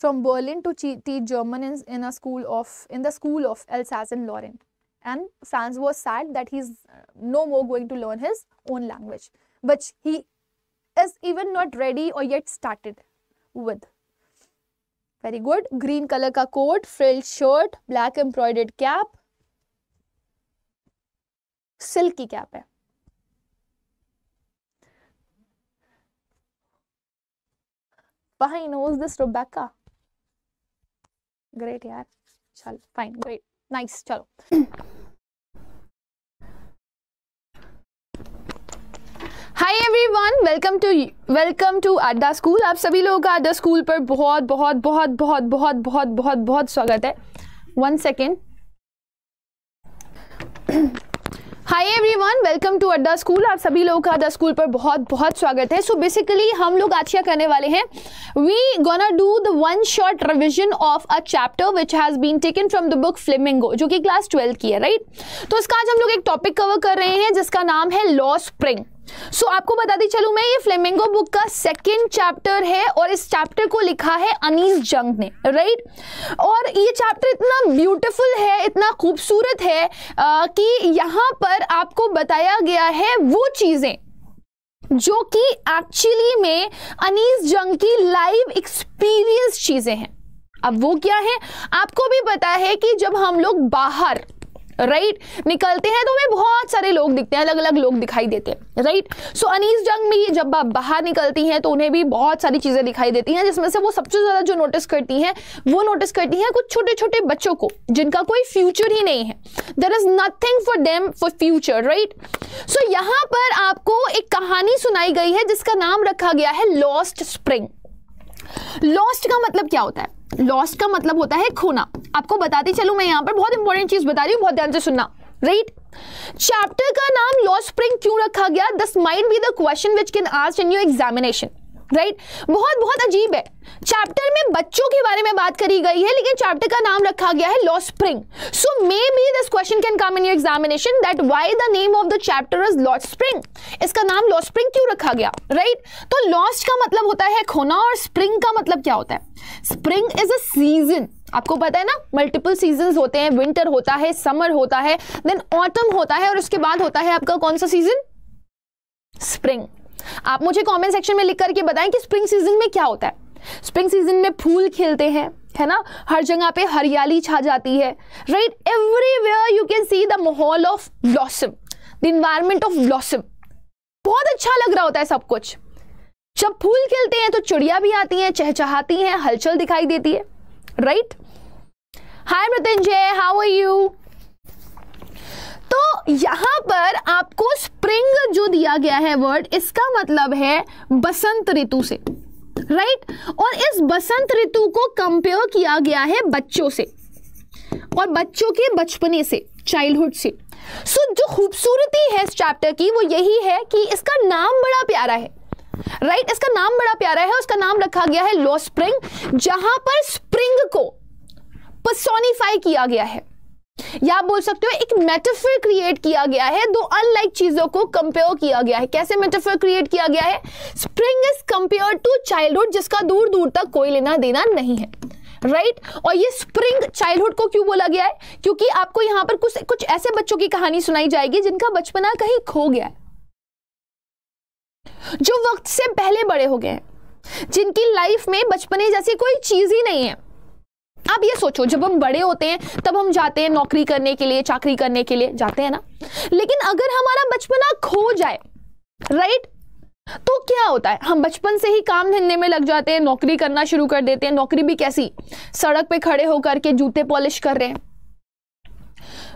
from Berlin to teach German in in school of in the school of L in Lorraine and Franz was sad that he is no more going to learn his own language but he is even not ready और yet started with very good green colour का coat frilled shirt black embroidered cap silk की cap है fine knows this rebecca great yaar chal fine great nice chalo hi everyone welcome to welcome to Adda school आप सभी लोगों का अड्डा school पर बहुत बहुत बहुत बहुत बहुत बहुत बहुत बहुत स्वागत है one second hi everyone welcome to Adda school आप सभी लोगों का अड्डा स्कूल पर बहुत बहुत स्वागत है सो बेसिकली हम लोग आज क्या करने वाले हैं we gonna do the one short revision of a chapter which has been taken from the book Flamingo जो कि क्लास ट्वेल्थ की है राइट right? तो इसका आज हम लोग एक टॉपिक कवर कर रहे हैं जिसका नाम है लॉ स्प्रिंग सो so, आपको बता दी चलू मैं ये फ्लेमिंगो बुक का सेकेंड चैप्टर है और इस चैप्टर को लिखा है अनिल जंग ने राइट और ये चैप्टर इतना ब्यूटीफुल है इतना खूबसूरत है आ, कि यहाँ पर आपको बताया गया है वो चीज़ें जो कि एक्चुअली में अनीस जंग की लाइव एक्सपीरियंस चीज़ें हैं अब वो क्या है आपको भी पता है कि जब हम लोग बाहर राइट right? निकलते हैं तो हमें बहुत सारे लोग दिखते हैं अलग अलग लोग दिखाई देते हैं राइट सो अनीस जंग में ये जब आप बाहर निकलती हैं तो उन्हें भी बहुत सारी चीज़ें दिखाई देती हैं जिसमें से वो सबसे ज़्यादा जो नोटिस करती हैं वो नोटिस करती हैं कुछ छोटे छोटे बच्चों को जिनका कोई फ्यूचर ही नहीं है there is nothing for them for future right so यहां पर आपको एक कहानी सुनाई गई है जिसका नाम रखा गया है लॉस्ट स्प्रिंग लॉस्ट का मतलब क्या होता है लॉस्ट का मतलब होता है खोना आपको बताते चलू मैं यहाँ पर बहुत इंपॉर्टेंट चीज़ बता रही हूँ बहुत ध्यान से सुनना राइट चैप्टर का नाम लॉस्ट स्प्रिंग क्यों रखा गया this might be the question which can ask in your examination right right? बहुत बहुत अजीब है चैप्टर में बच्चों के बारे में बात करी गई है लेकिन चैप्टर का नाम रखा गया है law spring so may be this question can come in your examination that why the name of the chapter is law spring इसका नाम लॉ स्प्रिंग क्यों रखा गया राइट right? तो लॉस्ट का मतलब होता है खोना और स्प्रिंग का मतलब क्या होता है स्प्रिंग इज अ सीजन आपको पता है ना मल्टीपल सीजन होते हैं विंटर होता है समर होता है देन ऑटम होता है और उसके बाद होता है आपका कौन सा सीजन स्प्रिंग आप मुझे कमेंट सेक्शन में लिख करके बताएं कि स्प्रिंग सीजन में क्या होता है स्प्रिंग सीजन में फूल खिलते हैं है ना हर जगह पे हरियाली छा जाती है right everywhere you can see the माहौल of blossom the environment of blossom बहुत अच्छा लग रहा होता है सब कुछ जब फूल खिलते हैं तो चिड़िया भी आती हैं चहचहाती हैं हलचल दिखाई देती है right hi Mrityunjay how are you तो यहां पर आपको स्प्रिंग जो दिया गया है वर्ड इसका मतलब है बसंत ऋतु से राइट right? और इस बसंत ऋतु को कंपेयर किया गया है बच्चों से और बच्चों के बचपने से चाइल्डहुड से सो so, जो खूबसूरती है इस चैप्टर की वो यही है कि इसका नाम बड़ा प्यारा है राइट right? इसका नाम बड़ा प्यारा है उसका नाम रखा गया है लॉ स्प्रिंग जहां पर स्प्रिंग को पर्सोनिफाई किया गया है या आप बोल सकते हो एक मेटाफर क्रिएट किया गया है दो अनलाइक चीजों को कंपेयर किया गया है कैसे मेटाफर क्रिएट किया गया है spring is compare to childhood जिसका दूर दूर तक कोई लेना देना नहीं है राइट right? और ये स्प्रिंग चाइल्डहुड को क्यों बोला गया है क्योंकि आपको यहां पर कुछ कुछ ऐसे बच्चों की कहानी सुनाई जाएगी जिनका बचपना कहीं खो गया है जो वक्त से पहले बड़े हो गए हैं जिनकी लाइफ में बचपने जैसी कोई चीज ही नहीं है अब ये सोचो जब हम बड़े होते हैं तब हम जाते हैं नौकरी करने के लिए चाकरी करने के लिए जाते हैं ना लेकिन अगर हमारा बचपना खो जाए राइट तो क्या होता है हम बचपन से ही काम धंधे में लग जाते हैं नौकरी करना शुरू कर देते हैं नौकरी भी कैसी सड़क पे खड़े होकर के जूते पॉलिश कर रहे हैं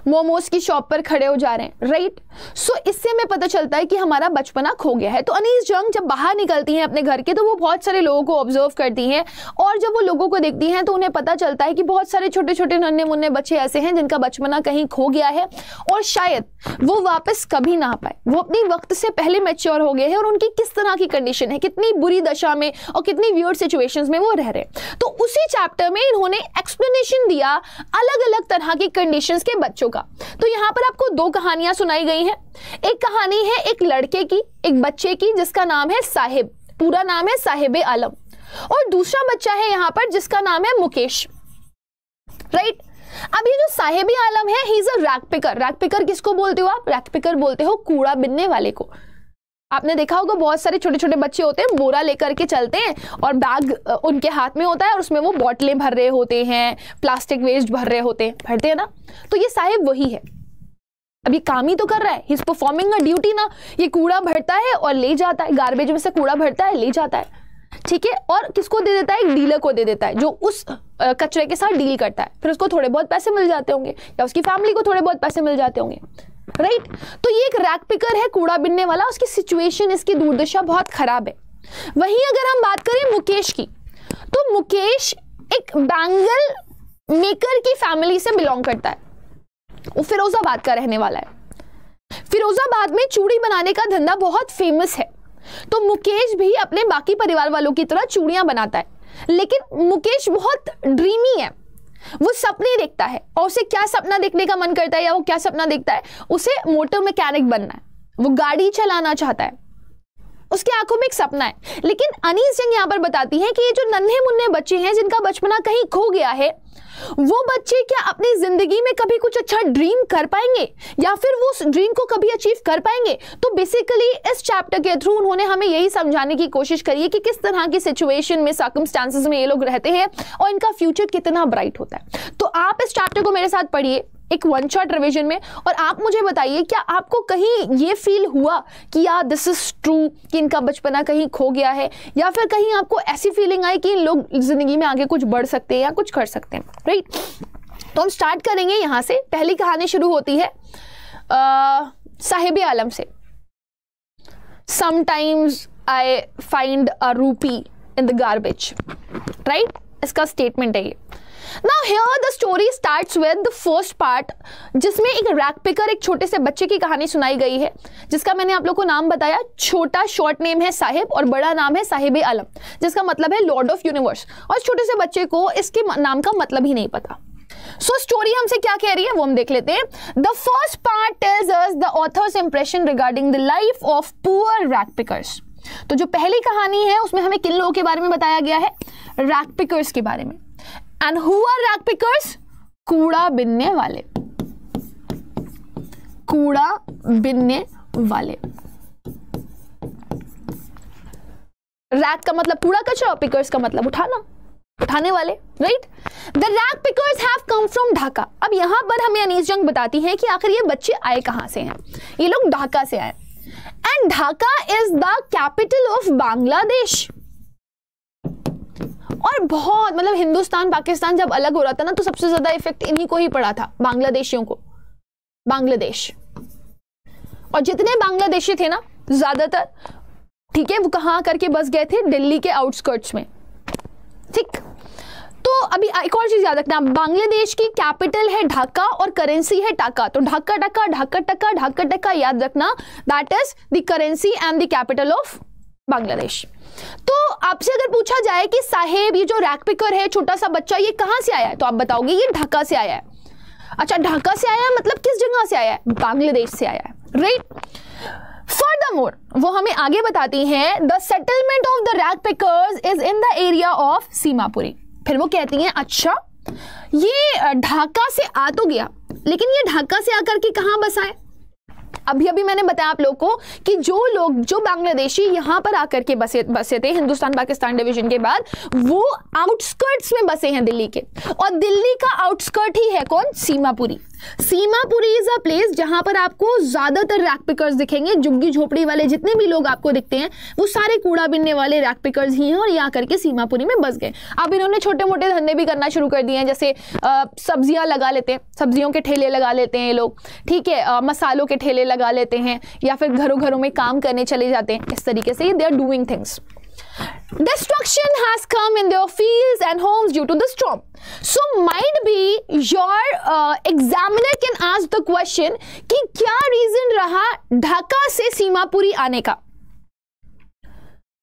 मोमोज की शॉप पर खड़े हो जा रहे हैं राइट सो इससे हमें पता चलता है कि हमारा बचपना खो गया है तो अनीस जंग जब बाहर निकलती हैं अपने घर के तो वो बहुत सारे लोगों को ऑब्जर्व करती हैं और जब वो लोगों को देखती हैं तो उन्हें पता चलता है कि बहुत सारे छोटे छोटे नन्हे मुन्ने बच्चे ऐसे हैं जिनका बचपना कहीं खो गया है और शायद वो वापस कभी ना पाए वो अपने वक्त से पहले मेच्योर हो गए हैं और उनकी किस तरह की कंडीशन है कितनी बुरी दशा में और कितनी वियर्ड सिचुएशन में वो रह रहे हैं तो उसी चैप्टर में इन्होंने एक्सप्लेनेशन दिया अलग अलग तरह की कंडीशंस के बच्चों का तो यहाँ पर आपको दो कहानियां सुनाई गई हैं एक कहानी है एक लड़के की एक बच्चे की जिसका नाम है साहिब पूरा नाम है साहिब आलम और दूसरा बच्चा है यहाँ पर जिसका नाम है मुकेश राइट अब ये जो साहेब आलम है he is a rag picker rag picker किसको बोलते हो आप रैक पिकर बोलते हो कूड़ा बिनने वाले को आपने देखा होगा बहुत सारे छोटे छोटे बच्चे होते हैं बोरा लेकर के चलते हैं और बैग उनके हाथ में होता है और उसमें वो बॉटलें भर रहे होते हैं प्लास्टिक वेस्ट भर रहे होते हैं भरते हैं ना तो ये साहेब वही है अभी काम ही तो कर रहा है हिज परफॉर्मिंग अ ड्यूटी ना ये कूड़ा भरता है और ले जाता है गार्बेज में से कूड़ा भरता है ले जाता है ठीक है और किसको दे देता है एक डीलर को दे देता है जो उस कचरे के साथ डील करता है फिर उसको थोड़े बहुत पैसे मिल जाते होंगे या उसकी फैमिली को थोड़े बहुत पैसे मिल जाते होंगे राइट तो ये एक रैक पिकर है कूड़ा बिनने वाला उसकी सिचुएशन इसकी दुर्दशा बहुत खराब है वहीं अगर हम बात करें मुकेश की तो मुकेश एक बैंगल मेकर की फैमिली से बिलोंग करता है वो फिरोजाबाद का रहने वाला है फिरोजाबाद में चूड़ी बनाने का धंधा बहुत फेमस है तो मुकेश भी अपने बाकी परिवार वालों की तरह चूड़ियां बनाता है लेकिन मुकेश बहुत ड्रीमी है वो सपने देखता है और उसे क्या सपना देखने का मन करता है या वो क्या सपना देखता है उसे मोटर मैकेनिक बनना है वो गाड़ी चलाना चाहता है उसकी आंखों में एक सपना है लेकिन अनीस जंग यहाँ पर बताती है कि ये जो नन्हे मुन्ने बच्चे हैं जिनका बचपना कहीं खो गया है वो बच्चे क्या अपनी जिंदगी में कभी कुछ अच्छा ड्रीम कर पाएंगे या फिर वो उस ड्रीम को कभी अचीव कर पाएंगे तो बेसिकली इस चैप्टर के थ्रू उन्होंने हमें यही समझाने की कोशिश करी है कि किस तरह की सिचुएशन में सर्कमस्टांसिस में ये लोग रहते हैं और इनका फ्यूचर कितना ब्राइट होता है तो आप इस चैप्टर को मेरे साथ पढ़िए एक वन शॉट रिविजन में और आप मुझे बताइए क्या आपको कहीं ये फील हुआ कि यार दिस इज़ ट्रू कि इनका बचपना कहीं खो गया है या फिर कहीं आपको ऐसी फीलिंग आई कि इन लोग ज़िंदगी में आगे कुछ बढ़ सकते हैं या कुछ कर सकते हैं राइट तो हम स्टार्ट करेंगे यहाँ से पहली कहानी शुरू होती है साहिब आलम से sometimes I find a rupee in the garbage right इसका स्टेटमेंट है ये now here the story starts with the first part जिसमें एक रैक पिकर एक छोटे से बच्चे की कहानी सुनाई गई है जिसका मैंने आप लोगों को नाम बताया छोटा शॉर्ट नेम है साहिब और बड़ा नाम है साहिब आलम जिसका मतलब है लॉर्ड ऑफ यूनिवर्स और छोटे से बच्चे को इसके नाम का मतलब ही नहीं पता सो so, स्टोरी हमसे क्या कह रही है वो हम देख लेते हैं the first part tells us the author's impression regarding the life of poor rag pickers तो जो पहली कहानी है उसमें हमें किन लोगों के बारे में बताया गया है रैक पिकर्स के बारे में and who are rag pickers कूड़ा बिनने वाले कूड़ा बिनने वाले रैक का मतलब पूरा कचरा पिकर्स का मतलब उठाना उठाने वाले right the rag pickers have come from Dhaka अब यहां पर हमें अनीस जंग बताती है कि आखिर ये बच्चे आए कहां से हैं ये लोग ढाका से आए and Dhaka is the capital of Bangladesh और बहुत मतलब हिंदुस्तान पाकिस्तान जब अलग हो रहा था ना तो सबसे ज्यादा इफेक्ट इन्हीं को ही पड़ा था बांग्लादेशियों को बांग्लादेश और जितने बांग्लादेशी थे ना ज्यादातर ठीक है वो कहाँ करके बस गए थे दिल्ली के आउटस्कर्ट्स में ठीक तो अभी एक और चीज याद रखना बांग्लादेश की कैपिटल है ढाका और करेंसी है टाका तो ढाका टका ढाका टका ढाका टका याद रखना that is the currency and the capital of Bangladesh तो आपसे अगर पूछा जाए कि साहेब ये जो रैक पिकर है छोटा सा बच्चा ये कहाँ से आया है तो आप बताओगे ये ढाका से आया है अच्छा ढाका से आया है मतलब किस जगह से आया है बांग्लादेश से आया है राइट मोर वो हमें आगे बताती हैं the settlement of the rag pickers is in the area of Seemapuri फिर वो कहती हैं अच्छा ये ढाका से आ तो गया लेकिन ये ढाका से आकर के कहाँ बसाएं अभी अभी मैंने बताया आप लोग को कि जो लोग जो बांग्लादेशी यहां पर आकर के बसे बसे थे हिंदुस्तान पाकिस्तान डिवीजन के बाद वो आउटस्कर्ट्स में बसे हैं दिल्ली के और दिल्ली का आउटस्कर्ट ही है कौन Seemapuri Seemapuri is a place जहां पर आपको ज्यादातर रैक पिकर्स दिखेंगे झुग्गी झोपड़ी वाले जितने भी लोग आपको दिखते हैं वो सारे कूड़ा बिनने वाले रैक पिकर्स ही हैं और यहाँ करके सीमापुरी में बस गए अब इन्होंने छोटे मोटे धंधे भी करना शुरू कर दिए हैं जैसे सब्जियां लगा लेते हैं सब्जियों के ठेले लगा लेते हैं ये लोग ठीक है आ, मसालों के ठेले लगा लेते हैं या फिर घरों घरों में काम करने चले जाते हैं इस तरीके से they are doing things Destruction has come in their field. families and homes due to the storm. So might be your uh, examiner can ask the question कि क्या reason रहा ढाका से सीमापुरी आने का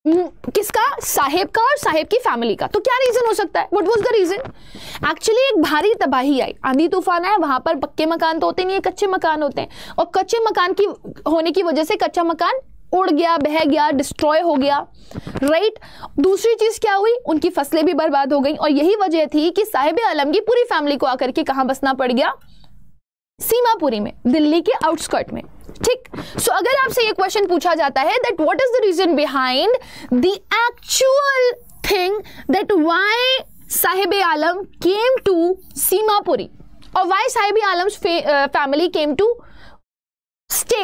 हम्म, किसका साहेब का और साहेब की फैमिली का तो क्या रीजन हो सकता है what was the reason actually एक भारी तबाही आई आंधी तूफान आया वहां पर पक्के मकान तो होते नहीं है कच्चे मकान होते हैं और कच्चे मकान की होने की वजह से कच्चा मकान उड़ गया बह गया डिस्ट्रॉय हो गया राइट दूसरी चीज़ क्या हुई उनकी फसलें भी बर्बाद हो गई और यही वजह थी कि साहिब आलम की पूरी फैमिली को आकर के कहा बसना पड़ गया सीमापुरी में दिल्ली के आउटस्कर्ट में ठीक सो so, अगर आपसे ये क्वेश्चन पूछा जाता है that what is the reason behind the actual thing that why Sahib Alam came to Seemapuri और why Sahib Alam family came to stay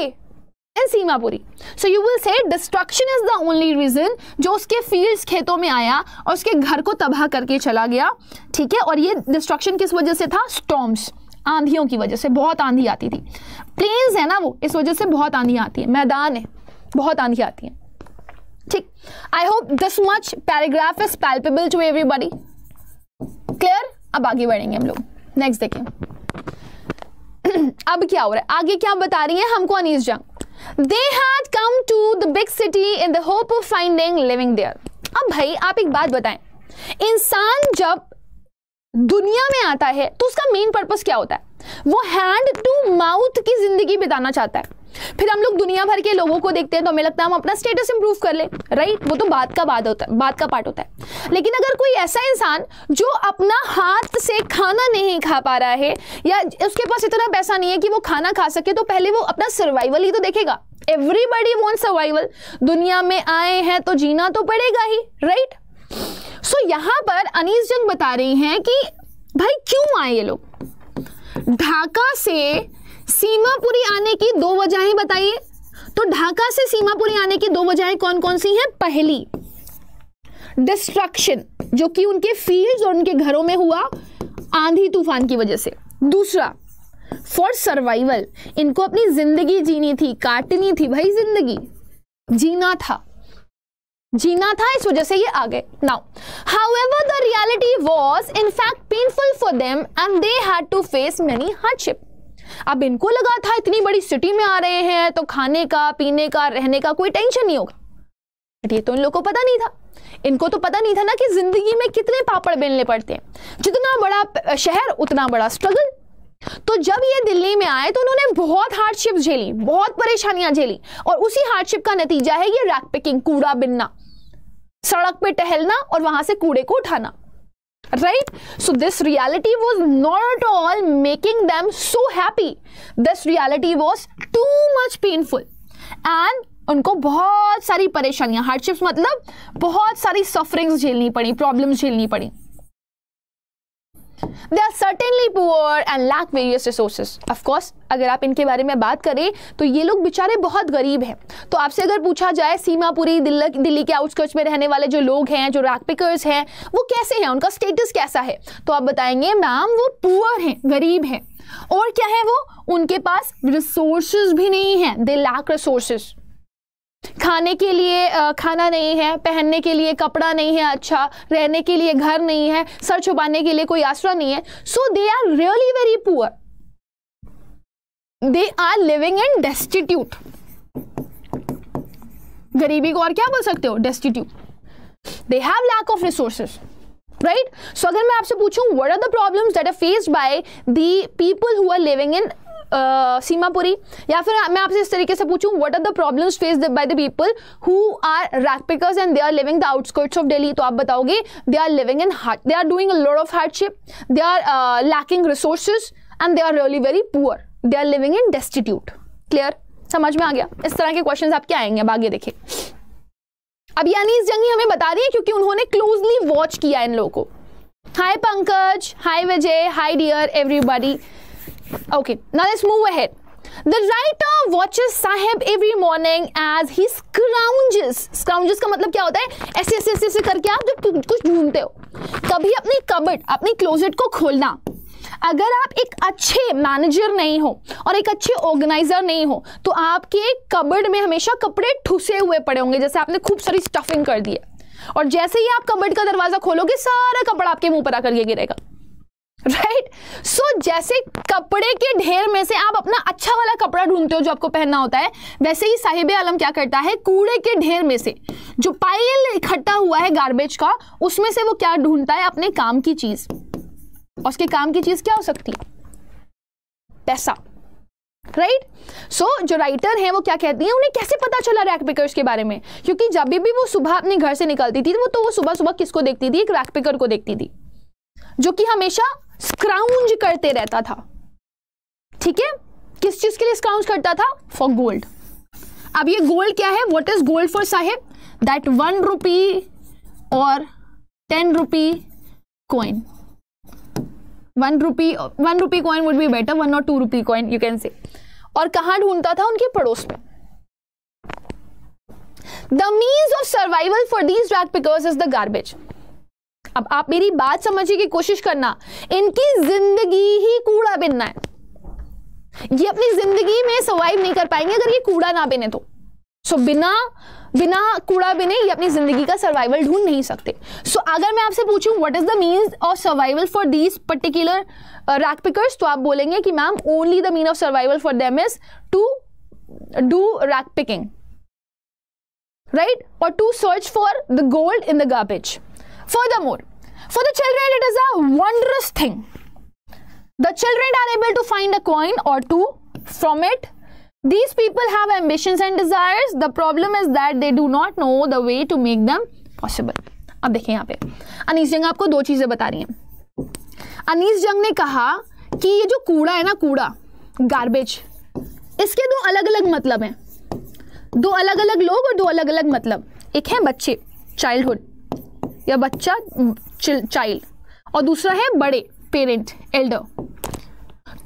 and Seemapuri so you will say destruction is the only reason जो उसके फील्ड्स खेतों में आया और उसके घर को तबाह करके चला गया ठीक है और ये डिस्ट्रक्शन किस वजह से था स्टॉम्स आंधियों की वजह से बहुत आंधी आती थी प्लेन्स है ना वो इस वजह से बहुत आंधी आती है मैदान है बहुत आंधी आती है ठीक I hope this much paragraph is palpable to everybody clear अब आगे बढ़ेंगे हम लोग नेक्स्ट देखें अब क्या हो रहा है आगे क्या बता रही है हमको Anees Jung they had come to the big city in the hope of finding living there अब भाई आप एक बात बताएं इंसान जब दुनिया में आता है तो उसका मेन पर्पस क्या होता है वो हैंड टू माउथ की जिंदगी बिताना चाहता है फिर हम लोग दुनिया भर के लोगों को देखते हैं तो हमें लगता है हम अपना स्टेटस इंप्रूव कर ले राइट वो तो बात का बात होता है बात का पार्ट होता है लेकिन अगर कोई ऐसा इंसान जो अपना हाथ से खाना नहीं खा पा रहा है या उसके पास इतना पैसा नहीं है कि वो खाना खा सके तो पहले वो अपना सर्वाइवल ही तो देखेगा एवरीबडी वॉन्ट सर्वाइवल दुनिया में आए हैं तो जीना तो पड़ेगा ही राइट सो so, यहाँ पर अनिस जंग बता रही हैं कि भाई क्यों आए ये लोग ढाका से सीमापुरी आने की दो वजहें बताइए तो ढाका से सीमापुरी आने की दो वजहें कौन कौन सी हैं पहली डिस्ट्रक्शन जो कि उनके फील्ड्स और उनके घरों में हुआ आंधी तूफान की वजह से दूसरा फॉर सर्वाइवल इनको अपनी जिंदगी जीनी थी काटनी थी भाई जिंदगी जीना था जीना था इस वजह से ये आ गए now however the reality was in fact painful for them and they had to face many hardship अब इनको लगा था इतनी बड़ी सिटी में आ रहे हैं तो खाने का पीने का रहने का कोई टेंशन नहीं होगा बट ये तो इन लोगों को पता नहीं था इनको तो पता नहीं था ना कि जिंदगी में कितने पापड़ बेलने पड़ते हैं जितना बड़ा शहर उतना बड़ा स्ट्रगल तो जब ये दिल्ली में आए तो उन्होंने बहुत हार्डशिप झेली बहुत परेशानियां झेली और उसी हार्डशिप का नतीजा है ये रैक पिकिंग कूड़ा बिनना सड़क पे टहलना और वहां से कूड़े को उठाना right so this reality was not at all making them so happy this reality was too much painful and उनको बहुत सारी परेशानियां हार्डशिप्स मतलब बहुत सारी सफरिंग्स झेलनी पड़ी प्रॉब्लम्स झेलनी पड़ी they are certainly poor and lack various resources of course अगर आप इनके बारे में बात करें तो ये लोग बेचारे बहुत गरीब हैं तो आपसे अगर पूछा जाए सीमापुरी दिल्ली दिल्ली के आउटस्कर्ट्स में रहने वाले जो लोग हैं जो रैक पिकर्स हैं वो कैसे हैं उनका स्टेटस कैसा है तो आप बताएंगे मैम वो पुअर हैं गरीब हैं और क्या है वो उनके पास रिसोर्सेज भी नहीं है दे लैक रिसोर्सेज खाने के लिए खाना नहीं है पहनने के लिए कपड़ा नहीं है अच्छा रहने के लिए घर नहीं है सर छुपाने के लिए कोई आश्रय नहीं है so they are really very poor they are living in destitute गरीबी को और क्या बोल सकते हो destitute they have lack of resources right so अगर मैं आपसे पूछूं what are the problems that are faced by the people who are living in Seemapuri या फिर मैं आपसे इस तरीके से पूछूं what are the problems faced by the people who are ragpickers and they are living the outskirts of Delhi तो आप बताओगे they are living in heart they are doing a lot of hardship they are lacking resources and they are really very poor they are living in destitute clear समझ में आ गया इस तरह के क्वेश्चन आपके आएंगे अब आगे देखिए अब यानी अनीस जंगी हमें बता रही है क्योंकि उन्होंने क्लोजली वॉच किया इन लोगों को hi Pankaj hi Vijay hi dear everybody Okay, now let's move ahead. The writer watches Saheb every morning as he scrounges. Scrounges का मतलब क्या होता है ऐसे ऐसे ऐसे ऐसे करके आप जब कुछ ढूंढते हो कभी अपनी कबर्ड अपनी क्लोजेट को खोलना अगर आप एक अच्छे मैनेजर नहीं हो और एक अच्छे ऑर्गेनाइजर नहीं हो तो आपके कबर्ड में हमेशा कपड़े ठुसे हुए पड़े होंगे जैसे आपने खूब सारी स्टफिंग कर दी है और जैसे ही आप कबर्ड का दरवाजा खोलोगे सारा कपड़ा आपके मुंह पर आकर गिरेगा राइट right? सो so, जैसे कपड़े के ढेर में से आप अपना अच्छा वाला कपड़ा ढूंढते हो जो आपको पहनना होता है वैसे ही साहिब आलम क्या करता है कूड़े के ढेर में से जो पाइल इकट्ठा हुआ है गार्बेज का उसमें से वो क्या ढूंढता है अपने काम की चीज और उसके काम की चीज क्या हो सकती है पैसा राइट right? सो so, जो राइटर हैं वो क्या कहती हैं उन्हें कैसे पता चला रैक पिकर्स के बारे में क्योंकि जब भी वो सुबह अपने घर से निकलती थी तो वो तो वो सुबह सुबह किसको देखती थी एक रैक पिकर को देखती थी जो कि हमेशा स्क्राउंज करते रहता था ठीक है किस चीज के लिए स्क्राउंज करता था फॉर गोल्ड अब ये गोल्ड क्या है what is gold for Saheb that one rupee or ten rupee coin one rupee one rupee coin would be better one or two rupee coin you can say और कहा ढूंढता था उनके पड़ोस में the means of survival for these rat pickers is the garbage अब आप मेरी बात समझने की कोशिश करना इनकी जिंदगी ही कूड़ा बिनना है ये अपनी जिंदगी में सर्वाइव नहीं कर पाएंगे अगर ये कूड़ा ना बिने तो सो so, बिना बिना कूड़ा बिने ये अपनी जिंदगी का सर्वाइवल ढूंढ नहीं सकते सो so, अगर मैं आपसे पूछूं what is the mean of survival for these particular rag pickers तो आप बोलेंगे कि ma'am only the mean of survival for them is to do rag picking right और to search for the gold in the garbage the more For the children, it is a wondrous thing. The children are able to find a coin or two from it. These people have ambitions and desires. The problem is that they do not know the way to make them possible. ab dekhiye yahan pe anish जंग aapko do cheeze bata rahi hai anish जंग ne kaha ki ye jo kooda hai na kooda garbage इसके दो अलग अलग मतलब हैं दो अलग अलग लोग और दो अलग अलग मतलब एक हैं बच्चे चाइल्डहुड या बच्चा चाइल्ड और दूसरा है बड़े पेरेंट एल्डर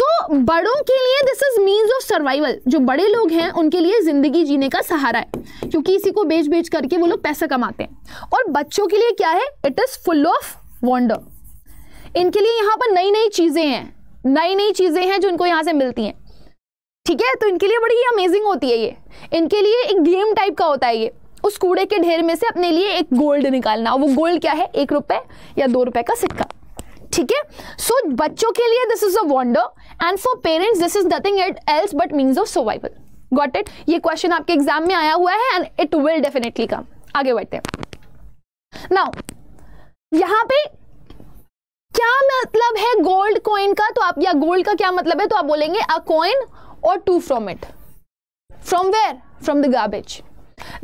तो बड़ों के लिए this is means of survival जो बड़े लोग हैं उनके लिए ज़िंदगी जीने का सहारा है क्योंकि इसी को बेच बेच करके वो लोग पैसा कमाते हैं और बच्चों के लिए क्या है it is full of wonder इनके लिए यहां पर नई नई चीज़ें हैं नई नई चीज़ें हैं जो इनको यहां से मिलती हैं ठीक है तो इनके लिए बड़ी अमेजिंग होती है ये इनके लिए एक गेम टाइप का होता है ये उस कूड़े के ढेर में से अपने लिए एक गोल्ड निकालना वो गोल्ड क्या है एक रुपए या दो रुपए का सिक्का ठीक है सो बच्चों के लिए this is a wonder and for parents this is nothing at else but means of survival got it ये क्वेश्चन आपके एग्जाम में आया हुआ है and it will definitely come आगे बढ़ते हैं नाउ यहां पे क्या मतलब है गोल्ड कॉइन का तो आप या गोल्ड का क्या मतलब है तो आप बोलेंगे a coin or two from it from where from the garbage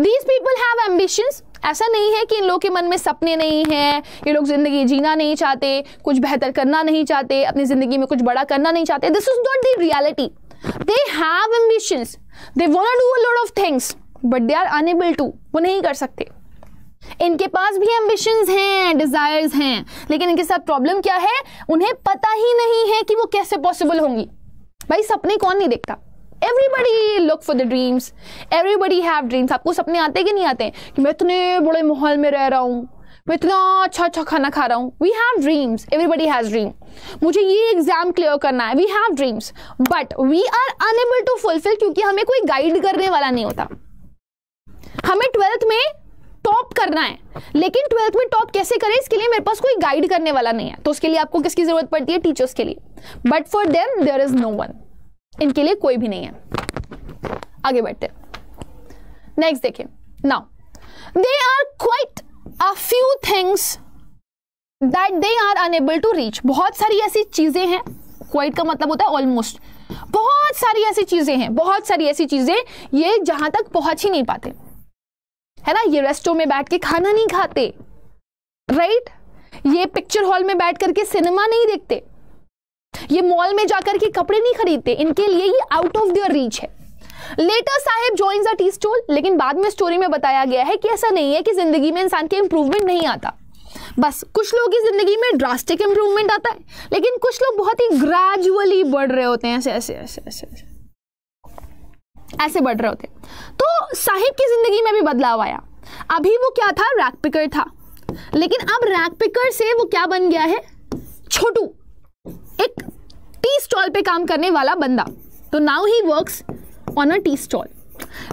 these people have ambitions ऐसा नहीं है कि इन लोगों के मन में सपने नहीं हैं ये लोग ज़िंदगी जीना नहीं चाहते कुछ बेहतर करना नहीं चाहते अपनी ज़िंदगी में कुछ बड़ा करना नहीं चाहते this is not the reality they have ambitions they want do a lot of things but they are unable to वो नहीं कर सकते इनके पास भी एम्बिशंस हैं डिज़ायर्स हैं लेकिन इनके साथ प्रॉब्लम क्या है उन्हें पता ही नहीं है कि वो कैसे पॉसिबल होंगी भाई सपने कौन नहीं देखता everybody look for the dreams everybody have dreams आपको सपने आते कि नहीं आते हैं कि मैं इतने बड़े माहौल में रह रहा हूँ मैं इतना अच्छा अच्छा खाना खा रहा हूँ we have dreams everybody has dream मुझे ये एग्जाम क्लियर करना है we have dreams but we are unable to fulfil क्योंकि हमें कोई गाइड करने वाला नहीं होता हमें ट्वेल्थ में टॉप करना है लेकिन ट्वेल्थ में टॉप कैसे करें इसके लिए मेरे पास कोई गाइड करने वाला नहीं है तो उसके लिए आपको किसकी जरूरत पड़ती है टीचर्स के लिए but for them there is no one इनके लिए कोई भी नहीं है आगे बढ़ते नेक्स्ट देखिए now they are quite a few things that they are unable to reach बहुत सारी ऐसी चीज़ें हैं क्वाइट का मतलब होता है ऑलमोस्ट बहुत सारी ऐसी चीज़ें हैं बहुत सारी ऐसी चीज़ें ये जहां तक पहुंच ही नहीं पाते है ना ये रेस्टो में बैठ के खाना नहीं खाते राइट right? ये पिक्चर हॉल में बैठ करके सिनेमा नहीं देखते ये मॉल में जाकर के कपड़े नहीं खरीदते इनके लिए ये आउट ऑफ दियर रीच है later Saheb joins a tea stall लेकिन बाद में स्टोरी में बताया गया है कि ऐसा नहीं है कि जिंदगी में इंसान के इंप्रूवमेंट नहीं आता बस कुछ लोगों की ज़िंदगी में ड्रास्टिक इंप्रूवमेंट आता है लेकिन कुछ लोग बहुत ही ग्रेजुअली बढ़ रहे होते हैं ऐसे ऐसे ऐसे ऐसे ऐसे ऐसे बढ़ रहे होते हैं तो साहिब की ज़िंदगी में भी बदलाव आया अभी वो क्या था रैक पिकर था लेकिन अब रैक पिकर से वो क्या बन गया है छोटू एक टी स्टॉल पे काम करने वाला बंदा तो now he works on a tea stall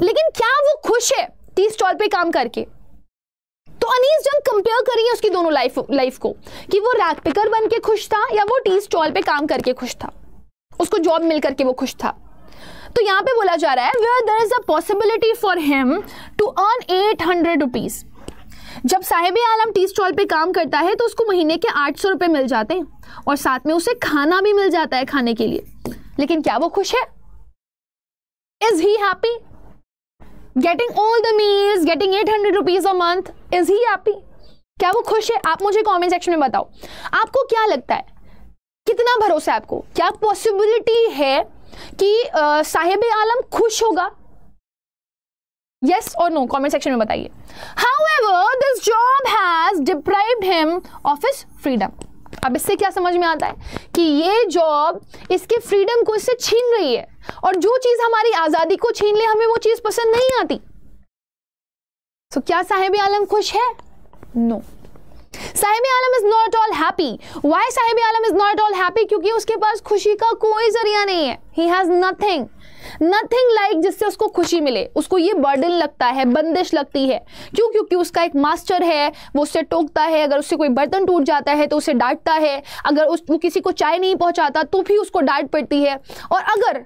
लेकिन क्या वो खुश है टी स्टॉल पे काम करके तो अनीस जंग कंपेयर करिए उसकी दोनों लाइफ लाइफ को कि वो रैक पिकर बन के खुश था या वो टी स्टॉल पे काम करके खुश था उसको जॉब मिल करके वो खुश था तो यहाँ पे बोला जा रहा है where there is a possibility for him to earn eight hundred rupees जब साहिब आलम टी स्टॉल पे काम करता है तो उसको महीने के आठ सौ रुपये मिल जाते हैं और साथ में उसे खाना भी मिल जाता है खाने के लिए लेकिन क्या वो खुश है is he happy getting all the meals getting eight hundred rupees a month is he happy क्या वो खुश है आप मुझे कॉमेंट सेक्शन में बताओ आपको क्या लगता है कितना भरोसा है आपको क्या पॉसिबिलिटी है कि साहिब आलम खुश होगा yes or no comment section में बताइए however this job has deprived him of his freedom अब इससे क्या समझ में आता है कि ये जॉब इसके फ्रीडम को इससे छीन रही है और जो चीज हमारी आजादी को छीन ले हमें वो चीज पसंद नहीं आती सो तो so, क्या साहेब आलम खुश है no Saheb Alam is not all happy why Saheb Alam is not all happy क्योंकि उसके पास खुशी का कोई जरिया नहीं है he has nothing nothing like जिससे उसको खुशी मिले उसको ये बर्डन लगता है बंदिश लगती है क्यों क्योंकि उसका एक मास्टर है वो उससे टोकता है अगर उससे कोई बर्तन टूट जाता है तो उसे डांटता है अगर उस वो किसी को चाय नहीं पहुंचाता तो भी उसको डांट पड़ती है और अगर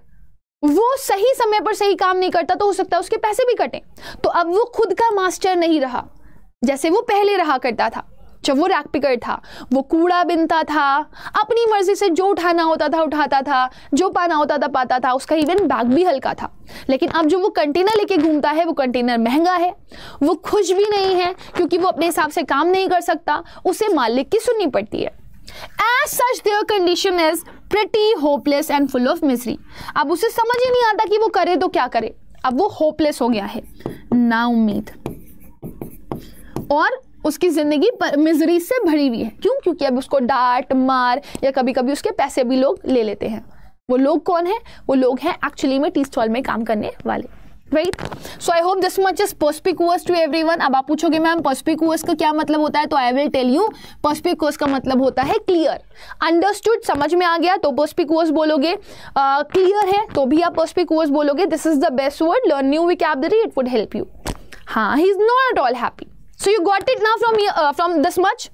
वो सही समय पर सही काम नहीं करता तो हो सकता है उसके पैसे भी कटें तो अब वो खुद का मास्टर नहीं रहा जैसे वो पहले रहा करता था जब वो रैक पिकर था वो कूड़ा बिनता था अपनी मर्जी से जो उठाना होता था उठाता था जो पाना होता था पाता था उसका इवन बैग भी हल्का था लेकिन अब जो वो कंटेनर लेके घूमता है वो कंटेनर महंगा है वो खुश भी नहीं है क्योंकि वो अपने हिसाब से काम नहीं कर सकता उसे मालिक की सुननी पड़ती है as such their condition is pretty hopeless and full of misery अब उसे समझ ही नहीं आता कि वो करे तो क्या करे अब वो होपलेस हो गया है ना उम्मीद और उसकी ज़िंदगी पर मिजरी से भरी हुई है क्यों क्योंकि अब उसको डांट मार या कभी कभी उसके पैसे भी लोग ले लेते हैं वो लोग कौन है वो लोग हैं एक्चुअली में टी स्टॉल में काम करने वाले right so I hope this much is perspicuous to every one अब आप पूछोगे मैम पर्सपिकुअस का क्या मतलब होता है तो I will tell you perspicuous का मतलब होता है क्लियर अंडरस्टूड समझ में आ गया तो पर्सपिकुअस बोलोगे क्लियर uh, है तो भी आप पर्सपिकुअस बोलोगे this is the best word learn new the it would help you हाँ he is not all happy so you got it ना from from this much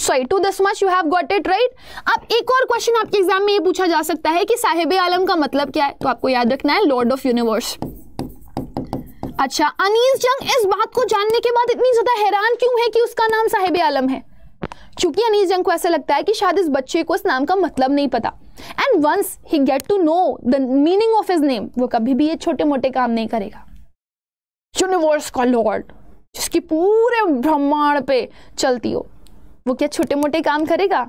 sorry to this much you have got it right अब एक और question आपके exam में ये पूछा जा सकता है कि साहिब आलम का मतलब क्या है तो आपको याद रखना है लॉर्ड ऑफ यूनिवर्स अच्छा अनीस जंग इस बात को जानने के बाद इतनी ज्यादा हैरान क्यों है कि उसका नाम साहिब आलम है क्योंकि अनीस जंग को ऐसा लगता है कि शायद इस बच्चे को इस नाम का मतलब नहीं पता and once he get to know the meaning of his name वो कभी भी ये छोटे मोटे काम नहीं करेगा यूनिवर्स का लॉर्ड जिसकी पूरे ब्रह्मांड पे चलती हो वो क्या छोटे मोटे काम करेगा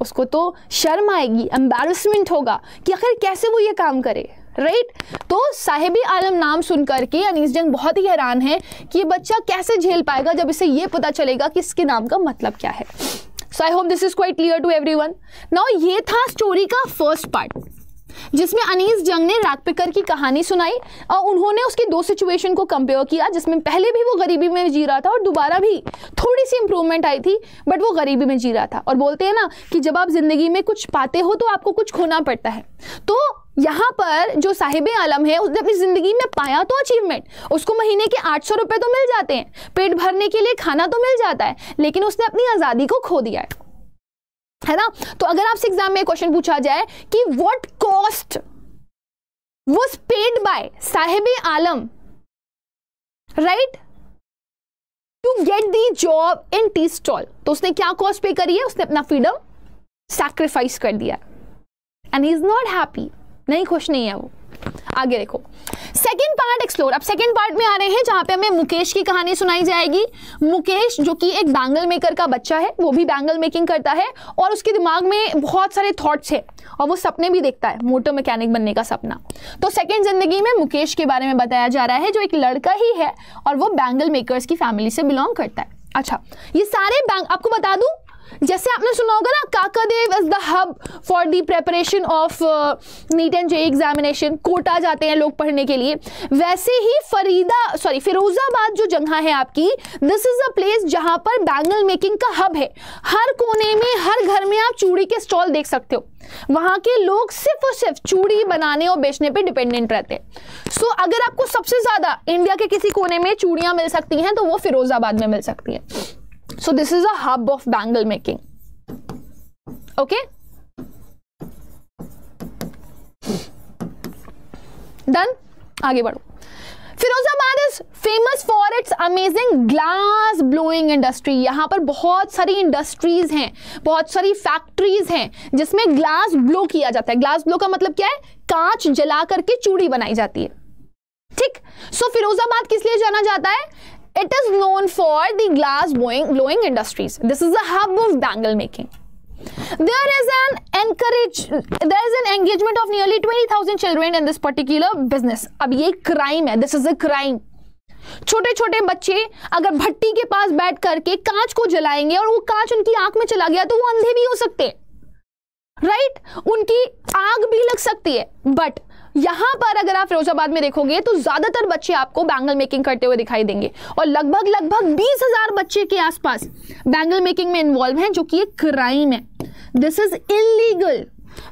उसको तो शर्म आएगी एम्बेरसमेंट होगा कि आखिर कैसे वो ये काम करे राइट right? तो साहिबी आलम नाम सुन करके अनिस जंग बहुत ही हैरान है कि ये बच्चा कैसे झेल पाएगा जब इसे ये पता चलेगा कि इसके नाम का मतलब क्या है so I hope this is quite clear to every one now ये था स्टोरी का फर्स्ट पार्ट जिसमें अनीस जंग ने पिकर की कहानी सुनाई और उन्होंने उसकी दो सिचुएशन को कंपेयर किया जिसमें पहले भी वो गरीबी में जी रहा था और दोबारा भी थोड़ी सी इंप्रूवमेंट आई थी बट वो गरीबी में जी रहा था और बोलते हैं ना कि जब आप ज़िंदगी में कुछ पाते हो तो आपको कुछ खोना पड़ता है तो यहाँ पर जो साहिब आलम है उसने अपनी ज़िंदगी में पाया तो अचीवमेंट उसको महीने के आठ सौ रुपये तो मिल जाते हैं पेट भरने के लिए खाना तो मिल जाता है लेकिन उसने अपनी आज़ादी को खो दिया है है ना तो अगर आपसे एग्जाम में क्वेश्चन पूछा जाए कि what cost was paid by Saheb Alam right to get the job in tea stall तो उसने क्या कॉस्ट पे करी है उसने अपना फ्रीडम सैक्रिफाइस कर दिया and he is not happy नहीं खुश नहीं है वो आगे देखो सेकेंड पार्ट एक्सप्लोर अब सेकेंड पार्ट में आ रहे हैं जहां पे हमें मुकेश की कहानी सुनाई जाएगी मुकेश जो कि एक बैंगल मेकर का बच्चा है वो भी बैंगल मेकिंग करता है और उसके दिमाग में बहुत सारे थॉट्स है और वो सपने भी देखता है मोटर मैकेनिक बनने का सपना तो सेकेंड जिंदगी में मुकेश के बारे में बताया जा रहा है जो एक लड़का ही है और वो बैंगल मेकर की फैमिली से बिलोंग करता है अच्छा ये सारे बैंक आपको बता दूं जैसे आपने सुना होगा ना Kakadev is the hub for the preparation of NEET and JEE examination Kota जाते हैं लोग पढ़ने के लिए वैसे ही फरीदा सॉरी फिरोजाबाद जो जगह है आपकी दिस इज अ प्लेस जहां पर बैंगल मेकिंग का हब है हर कोने में हर घर में आप चूड़ी के स्टॉल देख सकते हो वहां के लोग सिर्फ और सिर्फ चूड़ी बनाने और बेचने पे डिपेंडेंट रहते हैं सो so, अगर आपको सबसे ज्यादा इंडिया के किसी कोने में चूड़ियां मिल सकती हैं तो वो फिरोजाबाद में मिल सकती है so this is a hub of bangle making okay done आगे बढ़ो Firozabad is famous for its amazing glass blowing industry यहाँ पर बहुत सारी इंडस्ट्रीज हैं बहुत सारी फैक्ट्रीज हैं जिसमें ग्लास ब्लो किया जाता है ग्लास ब्लो का मतलब क्या है कांच जला करके चूड़ी बनाई जाती है ठीक सो so, फिरोजाबाद किस लिए जाना जाता है It is known for the glass blowing, blowing industries. This is the hub of bangle making. There is an encourage there is an engagement of nearly 20,000 children in this particular business. अब ये crime hai This is a crime. छोटे छोटे बच्चे अगर भट्टी के पास बैठ करके कांच को जलाएंगे और वो कांच उनकी आंख में चला गया तो वो अंधे भी हो सकते हैं राइट right? उनकी आग भी लग सकती है बट यहां पर अगर आप फिरोजाबाद में देखोगे तो ज्यादातर बच्चे आपको बैंगल मेकिंग करते हुए दिखाई देंगे और लगभग लगभग बीस हजार बच्चे के आसपास बैंगल मेकिंग में इन्वॉल्व हैं जो कि एक क्राइम है दिस इज इलीगल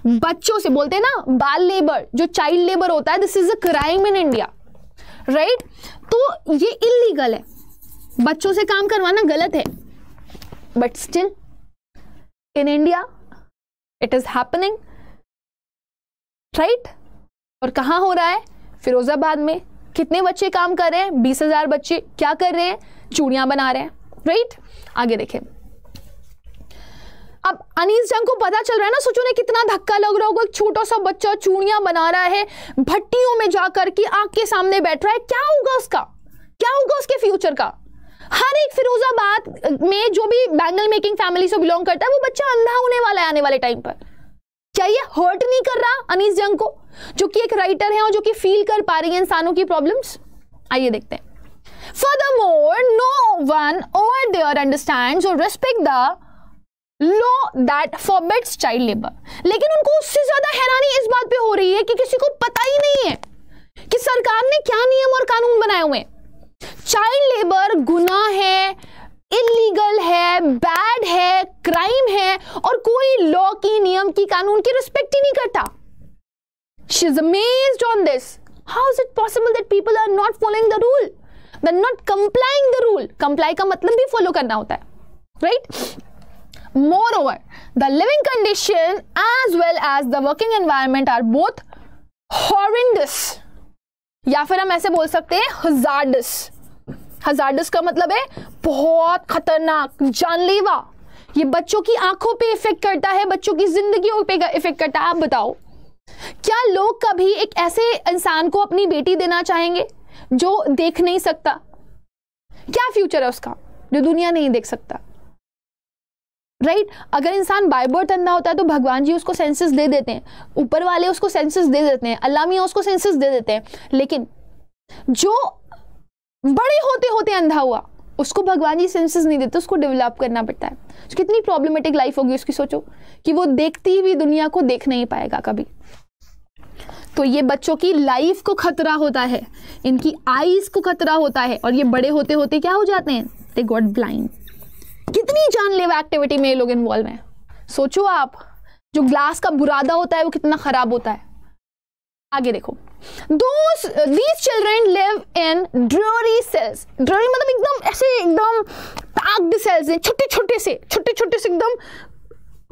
बच्चों से बोलते हैं ना बाल लेबर जो चाइल्ड लेबर होता है this is a crime in India right तो ये इलीगल है बच्चों से काम करवाना गलत है but still India it is happening right right? और कहाँ हो रहा है फिरोजाबाद में कितने बच्चे काम कर रहे हैं बीस हजार बच्चे क्या कर रहे हैं चूड़ियां बना रहे हैं राइट आगे देखें अब अनिस जंग को पता चल रहा है ना सोचो ने कितना धक्का लग रहा होगा एक छोटा सा बच्चा चूड़ियां बना रहा है भट्टियों में जाकर के आग के सामने बैठ रहा है क्या होगा उसका क्या होगा उसके फ्यूचर का हर एक फिरोजाबाद में जो भी बैंगल मेकिंग फैमिली से बिलोंग करता है वो बच्चा अंधा होने वाला है आने वाले टाइम पर क्या ये हर्ट नहीं कर रहा अनीस जंग को जो कि एक राइटर है और जो कि फील कर पा रही है इंसानों की प्रॉब्लम्स आइए देखते हैं for the Furthermore, no one over there understands or respect the law that forbids child labour लेकिन उनको उससे ज्यादा हैरानी इस बात पे हो रही है कि किसी को पता ही नहीं है कि सरकार ने क्या नियम और कानून बनाए हुए हैं चाइल्ड लेबर गुना है इलीगल है बैड है क्राइम है और कोई लॉ की नियम की कानून की रिस्पेक्ट ही नहीं करता she is amazed on this how is it possible that people are not following the rule the not complying the rule comply का मतलब भी फॉलो करना होता है right moreover the living condition as well as the working environment are both horrendous या फिर हम ऐसे बोल सकते हैं हजार्डस हजार्डस का मतलब है बहुत खतरनाक जानलेवा ये बच्चों की आंखों पे इफेक्ट करता है बच्चों की जिंदगी पे इफेक्ट करता है आप बताओ क्या लोग कभी एक ऐसे इंसान को अपनी बेटी देना चाहेंगे जो देख नहीं सकता क्या फ्यूचर है उसका जो दुनिया नहीं देख सकता राइट right? अगर इंसान बाइबर तंदा होता है तो भगवान जी उसको सेंसेस दे देते हैं ऊपर वाले उसको सेंसेस दे देते हैं अल्लाह मियाँ उसको सेंसेस दे देते हैं लेकिन जो बड़े होते होते अंधा हुआ उसको भगवान जी सेंसेस नहीं देते उसको डेवलप करना पड़ता है कितनी प्रॉब्लमेटिक लाइफ होगी उसकी सोचो कि वो देखती हुई दुनिया को देख नहीं पाएगा कभी तो ये बच्चों की लाइफ को खतरा होता है इनकी आईज को खतरा होता है और ये बड़े होते होते क्या हो जाते हैं दे गॉट ब्लाइंड कितनी जानलेवा एक्टिविटी में ये लोग इन्वॉल्व हैं सोचो आप जो ग्लास का बुरादा होता है वो कितना खराब होता है आगे देखो those these children live in dreary cells dreary मतलब एकदम ऐसे एकदम पैक्ड सेल्स हैं छोटे छोटे से छोटे छोटे से एकदम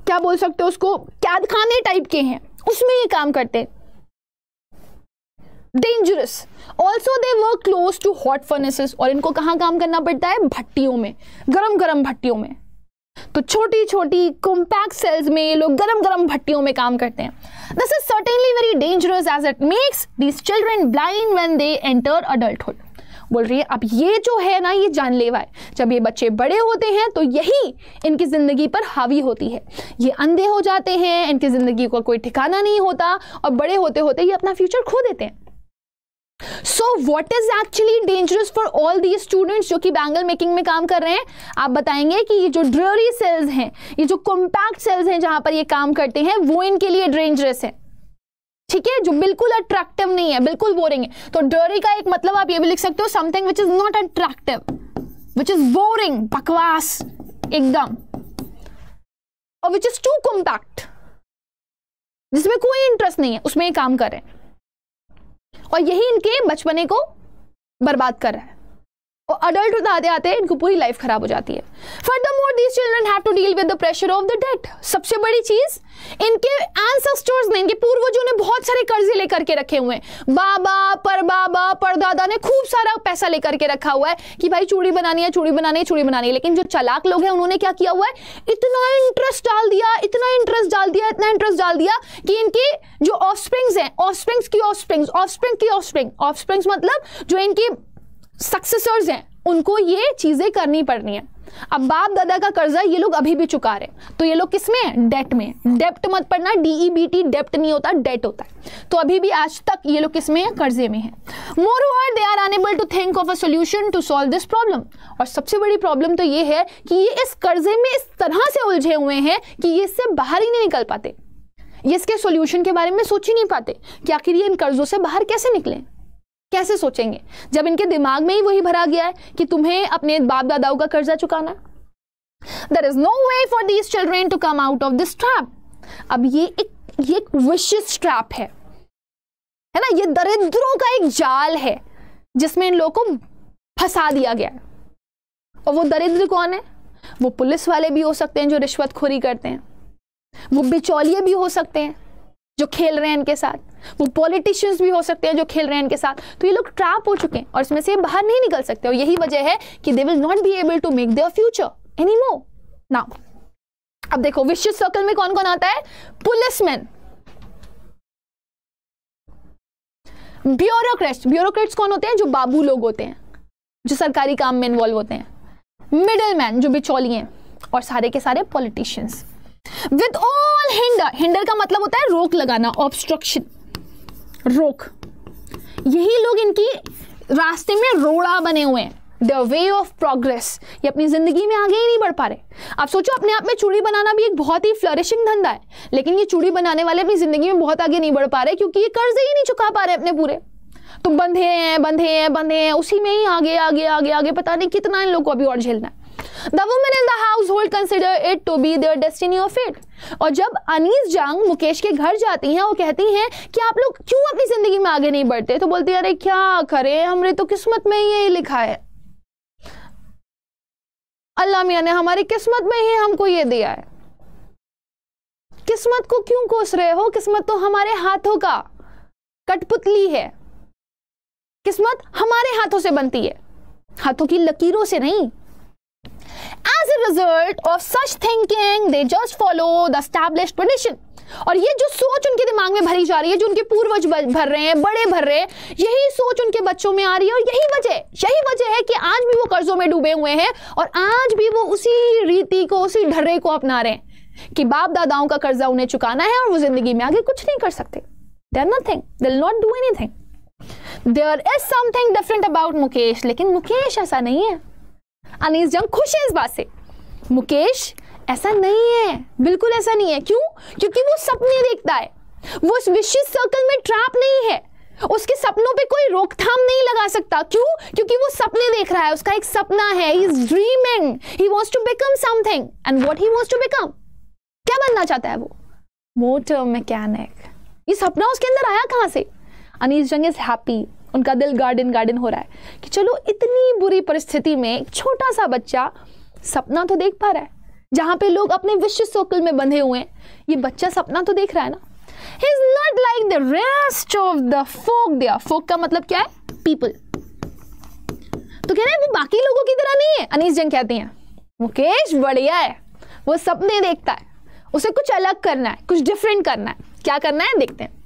क्या बोल सकते हो उसको कैद खाने टाइप के हैं उसमें ये काम करते हैं dangerous also they work close to hot furnaces और इनको कहाँ काम करना पड़ता है भट्टियों में गरम गरम भट्टियों में तो छोटी छोटी कॉम्पैक्ट सेल्स में ये लोग गरम गरम भट्टियों में काम करते हैं this is certainly very dangerous as it makes these children blind when they enter adulthood बोल रही है अब ये जो है ना ये जानलेवा है जब ये बच्चे बड़े होते हैं तो यही इनकी ज़िंदगी पर हावी होती है ये अंधे हो जाते हैं इनकी ज़िंदगी को कोई ठिकाना नहीं होता और बड़े होते होते ये अपना फ्यूचर खो देते हैं so what is actually dangerous for all the students जो कि बैंगल मेकिंग में काम कर रहे हैं आप बताएंगे कि ये जो ड्ररी सेल्स हैं ये जो कॉम्पैक्ट सेल्स हैं जहां पर ये काम करते हैं वो इनके लिए डेंजरस है ठीक है जो बिल्कुल अट्रैक्टिव नहीं है बिल्कुल बोरिंग है तो डरी का एक मतलब आप ये भी लिख सकते हो something which is not attractive which is boring बकवास एकदम और विच इज टू कॉम्पैक्ट जिसमें कोई इंटरेस्ट नहीं है उसमें ये काम कर रहे हैं और यही इनके बचपने को बर्बाद कर रहा है और अडल्टहुड आते आते इनको पूरी लाइफ खराब हो जाती है further furthermore these children have to deal with the pressure of the debt सबसे बड़ी चीज इनके एंसेस्टर्स ने इनके पूर्वजों ने बहुत सारे कर्जे लेकर के रखे हुए हैं बाबा परबाबा परदादा ने खूब सारा पैसा लेकर के रखा हुआ है कि भाई चूड़ी बनानी है चूड़ी बनानी है चूड़ी बनानी है लेकिन जो चालाक लोग हैं उन्होंने क्या किया हुआ है इतना इंटरेस्ट डाल दिया इतना इंटरेस्ट डाल दिया इतना इंटरेस्ट डाल दिया कि इनके जो ऑफस्प्रिंग्स हैं ऑफस्प्रिंग्स की ऑफस्प्रिंग्स ऑफस्प्रिंग की ऑफस्प्रिंग ऑफस्प्रिंग्स मतलब जो इनकी सक्सेसर्स हैं उनको ये चीज़ें करनी पड़नी है अब बाप दादा का कर्जा ये लोग अभी भी चुका रहे हैं तो ये लोग किस में डेट में डेप्ट मत पढ़ना डीईबीटी डेप्ट e नहीं होता डेट होता है तो अभी भी आज तक ये लोग किस में है कर्जे में है moreover they are unable to think of a solution to solve this problem और सबसे बड़ी प्रॉब्लम तो ये है कि ये इस कर्जे में इस तरह से उलझे हुए हैं कि ये इससे बाहर ही नहीं निकल पाते ये इसके सोल्यूशन के बारे में सोच ही नहीं पाते कि आखिर ये इन कर्जों से बाहर कैसे निकलें कैसे सोचेंगे जब इनके दिमाग में ही वही भरा गया है कि तुम्हें अपने बाप दादाओं का कर्जा चुकाना there is no way for these children to come out of this trap अब ये एक ये एक विशेष ट्रैप है है ना ये दरिद्रों का एक जाल है जिसमें इन लोगों को फंसा दिया गया है और वो दरिद्र कौन है वो पुलिस वाले भी हो सकते हैं जो रिश्वतखोरी करते हैं वो बिचौलिए भी हो सकते हैं जो खेल रहे हैं इनके साथ वो पॉलिटिशियंस भी हो सकते हैं जो खेल रहे हैं इनके साथ तो ये लोग ट्रैप हो चुके हैं और इसमें से बाहर नहीं निकल सकते और यही वजह है कि they will not be able to make their future anymore now अब देखो विश्व सर्कल में कौन कौन आता है पुलिसमैन ब्यूरोक्रेट्स ब्यूरोक्रेट्स कौन होते हैं जो बाबू लोग होते हैं जो सरकारी काम में इन्वॉल्व होते हैं मिडल जो बिचौलिए और सारे के सारे politicians with all hinder hinder का मतलब होता है रोक लगाना ऑब्स्ट्रक्शन रोक यही लोग इनकी रास्ते में रोड़ा बने हुए हैं द वे ऑफ प्रोग्रेस ये अपनी ज़िंदगी में आगे ही नहीं बढ़ पा रहे आप सोचो अपने आप में चूड़ी बनाना भी एक बहुत ही फ्लरिशिंग धंधा है लेकिन ये चूड़ी बनाने वाले अपनी ज़िंदगी में बहुत आगे नहीं बढ़ पा रहे क्योंकि ये कर्ज ही नहीं चुका पा रहे अपने पूरे तो बंधे हैं बंधे हैं बंधे हैं उसी में ही आगे आगे आगे आगे पता नहीं कितना इन लोग को अभी और झेलना है the women in the household consider it to be their destiny of it और जब अनीस जंग मुकेश के घर जाती हैं वो कहती हैं कि आप लोग क्यों अपनी ज़िंदगी में आगे नहीं बढ़ते तो बोलती है अरे क्या करें हमने तो किस्मत में ही यही लिखा है अल्लाह मियाँ ने हमारी किस्मत में ही हमको ये दिया है किस्मत को क्यों कोस रहे हो किस्मत तो हमारे हाथों का कठपुतली है किस्मत हमारे हाथों से बनती है हाथों की लकीरों से नहीं as a result of such thinking they just follow the established tradition और ये जो सोच उनके दिमाग में भरी जा रही है जो उनके पूर्वज भर रहे हैं बड़े भर रहे हैं यही सोच उनके बच्चों में आ रही है और यही वजह यही वजह है कि आज भी वो कर्जों में डूबे हुए हैं और आज भी वो उसी रीति को उसी ढर्रे को अपना रहे हैं कि बाप दादाओं का कर्जा उन्हें चुकाना है और वो जिंदगी में आगे कुछ नहीं कर सकते there nothing they'll not do anything there is something different about Mukesh लेकिन मुकेश ऐसा नहीं है अनीस जंग खुश है इस बात से मुकेश ऐसा नहीं है बिल्कुल ऐसा नहीं है क्यों क्योंकि वो सपने देखता है वो उस विशेष सर्कल में ट्रैप नहीं है उसके सपनों पे कोई रोकथाम नहीं लगा सकता क्यों क्योंकि वो सपने देख रहा है उसका एक सपना है he is dreaming he wants to become something and what he wants to become क्या बनना चाहता है वो मोटर मैकेनिक ये सपना उसके अंदर आया कहां से अनीस जंग इज हैप्पी उनका दिल गार्डन गार्डन हो रहा है कि चलो इतनी बुरी परिस्थिति में एक छोटा सा बच्चा सपना तो देख पा रहा है जहाँ पे लोग अपने विश्व सर्कल में बंधे हुए हैं ये बच्चा सपना तो देख रहा है ना he is not like the rest of the folk दिया फोक का मतलब क्या है पीपल तो कह रहे हैं वो बाकी लोगों की तरह नहीं है अनीस जंग कहती हैं मुकेश बढ़िया है वो सपने देखता है उसे कुछ अलग करना है कुछ डिफरेंट करना है क्या करना है देखते हैं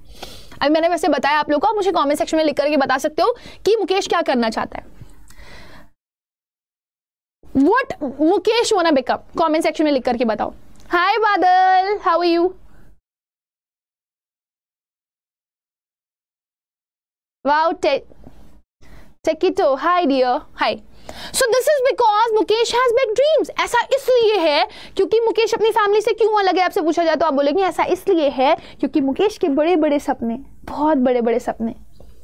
अभी मैंने वैसे बताया आप लोग को आप मुझे कॉमेंट सेक्शन में लिख करके बता सकते हो कि मुकेश क्या करना चाहता है what Mukesh wanna become comment section में लिख करके बताओ hi Badal how are you wow टेकिटो hi dear hi so this is because Mukesh has big dreams ऐसा इसलिए है क्योंकि मुकेश अपनी फैमिली से क्यों अलग है आपसे पूछा जाए तो आप बोलेंगे ऐसा इसलिए है क्योंकि मुकेश के बड़े बड़े सपने बहुत बड़े बड़े सपने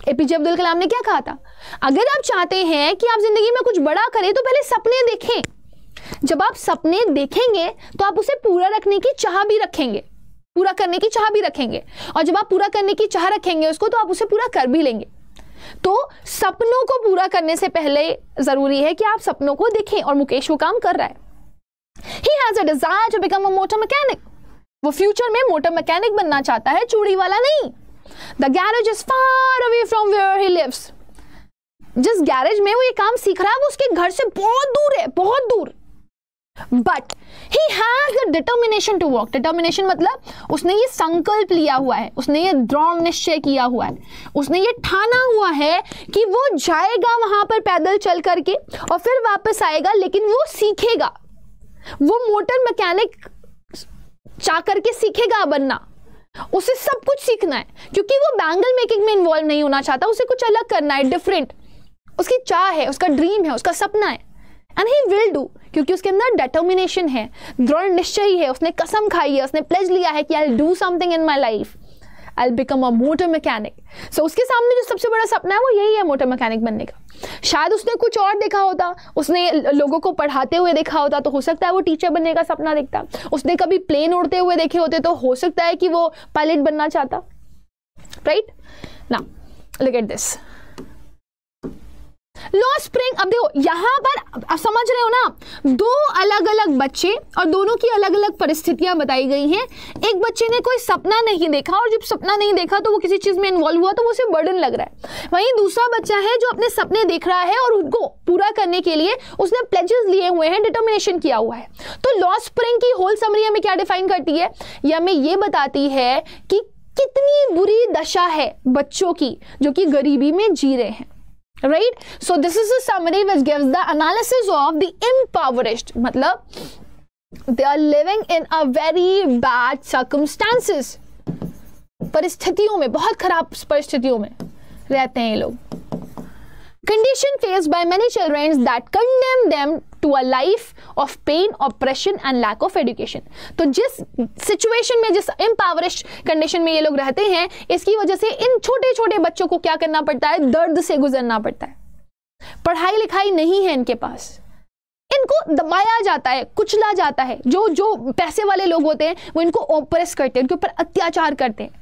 एपीजे अब्दुल कलाम ने क्या कहा था अगर आप चाहते हैं कि आप जिंदगी में कुछ बड़ा करें तो पहले सपने देखें जब आप सपने देखेंगे तो आप उसे पूरा रखने की चाह भी रखेंगे पूरा करने की चाह भी रखेंगे और जब आप पूरा करने की चाह रखेंगे उसको तो आप उसे पूरा कर भी लेंगे तो सपनों को पूरा करने से पहले जरूरी है कि आप सपनों को देखें और मुकेश वो काम कर रहा है he has a desire to become a motor mechanic वो फ्यूचर में मोटर मैकेनिक बनना चाहता है चूड़ी वाला नहीं the garage is far away from where he lives जिस गैरेज में वो ये काम सीख रहा है वो उसके घर से बहुत दूर है बहुत दूर but he has determination to work determination मतलब उसने ये संकल्प लिया हुआ है उसने ये दृढ़ निश्चय किया हुआ है उसने ये ठाना हुआ है कि वो जाएगा वहां पर पैदल चल करके और फिर वापस आएगा लेकिन वो सीखेगा वो मोटर मैकेनिक चाह करके सीखेगा बनना उसे सब कुछ सीखना है क्योंकि वो बैंगल मेकिंग में इन्वॉल्व नहीं होना चाहता उसे कुछ अलग करना है डिफरेंट उसकी चाह है उसका ड्रीम है उसका सपना है एंड ही विल डू क्योंकि उसके अंदर डेटर्मिनेशन है दृढ़ निश्चय है उसने कसम खाई है उसने प्लेज लिया है कि I do something in my life I become a motor mechanic so उसके सामने जो सबसे बड़ा सपना है वो यही है मोटर मैकेनिक बनने का शायद उसने कुछ और देखा होता उसने लोगों को पढ़ाते हुए देखा होता तो हो सकता है वो टीचर बनने का सपना देखता उसने कभी प्लेन उड़ते हुए देखे होते तो हो सकता है कि वो पायलट बनना चाहता राइट ना लुक एट दिस लॉ स्प्रिंग अब देखो यहां पर समझ रहे हो ना दो अलग अलग बच्चे और दोनों की अलग अलग परिस्थितियां बताई गई हैं एक बच्चे ने कोई सपना नहीं देखा और जब सपना नहीं देखा तो वो किसी चीज़ में इन्वॉल्व हुआ तो वो उसे बर्डन लग रहा है वहीं दूसरा बच्चा है जो अपने सपने देख रहा है और उनको पूरा करने के लिए उसने प्लेजेस लिए हुए हैं डिटर्मिनेशन किया हुआ है तो लॉ स्प्रिंग की होल समरी हमें क्या डिफाइन करती है यह हमें ये बताती है कि कितनी बुरी दशा है बच्चों की जो कि गरीबी में जी रहे हैं right so this is a summary which gives the analysis of the impoverished matlab they are living in a very bad circumstances paristhitiyon mein bahut kharab paristhitiyon mein rehte hain ye log condition faced by many children that condemn them to a life of pain operation and lack of education तो जिस situation में जिस इम्पावरिश condition में ये लोग रहते हैं इसकी वजह से इन छोटे छोटे बच्चों को क्या करना पड़ता है दर्द से गुजरना पड़ता है पढ़ाई लिखाई नहीं है इनके पास इनको दबाया जाता है कुचला जाता है जो जो पैसे वाले लोग होते हैं वो इनको ओप्रेस करते हैं इनके ऊपर अत्याचार करते हैं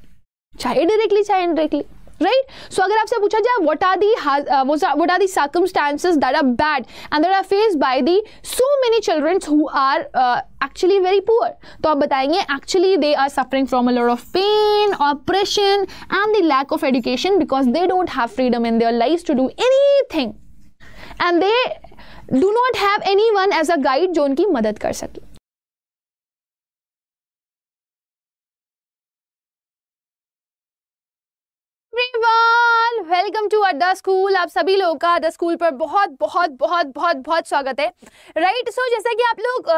चाहे डायरेक्टली चाहे indirectly right so agar aapse pucha jaye what are the uh, what are the circumstances that are bad and that are faced by the so many children who are uh, actually very poor to aap batayenge actually they are suffering from a lot of pain oppression and the lack of education because they don't have freedom in their lives to do anything and they do not have anyone as a guide जो उनकी मदद कर welcome to the school आप सभी लोगों का the school पर बहुत बहुत बहुत बहुत बहुत स्वागत है राइट right? सो so, जैसा कि आप लोग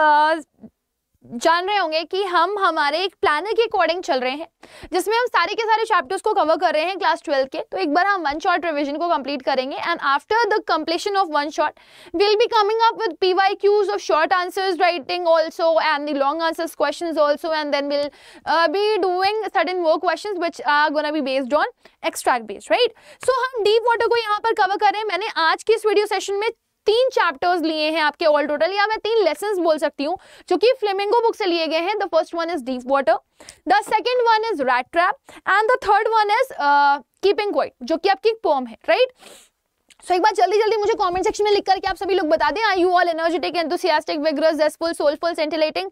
जान रहे होंगे कि हम हमारे एक प्लानर के अकॉर्डिंग चल रहे हैं जिसमें हम सारे के सारे चैप्टर्स को कवर कर रहे हैं क्लास ट्वेल्थ के तो एक बार हम वन शॉट रिवीजन को कंप्लीट करेंगे and after the completion of one shot will be coming up with P Qs of short answers writing also and the long answers question also and then will be doing sudden वो question which are gonna be based on extract based right so हम deep water को यहाँ पर cover कर रहे हैं मैंने आज के इस वीडियो सेशन में तीन चैप्टर्स लिए हैं आपके ऑल टोटल या मैं तीन लेसन बोल सकती हूँ जो कि फ्लेमिंगो बुक से लिए गए हैं the first one is deep water the second one is rat trap and the third one is keeping quiet जो कि आपकी पोम है राइट right? सो so, एक बार जल्दी जल्दी मुझे कमेंट सेक्शन में लिख करके आप सभी लोग बता दें I you all energetic enthusiastic vigorous zestful soulful scintillating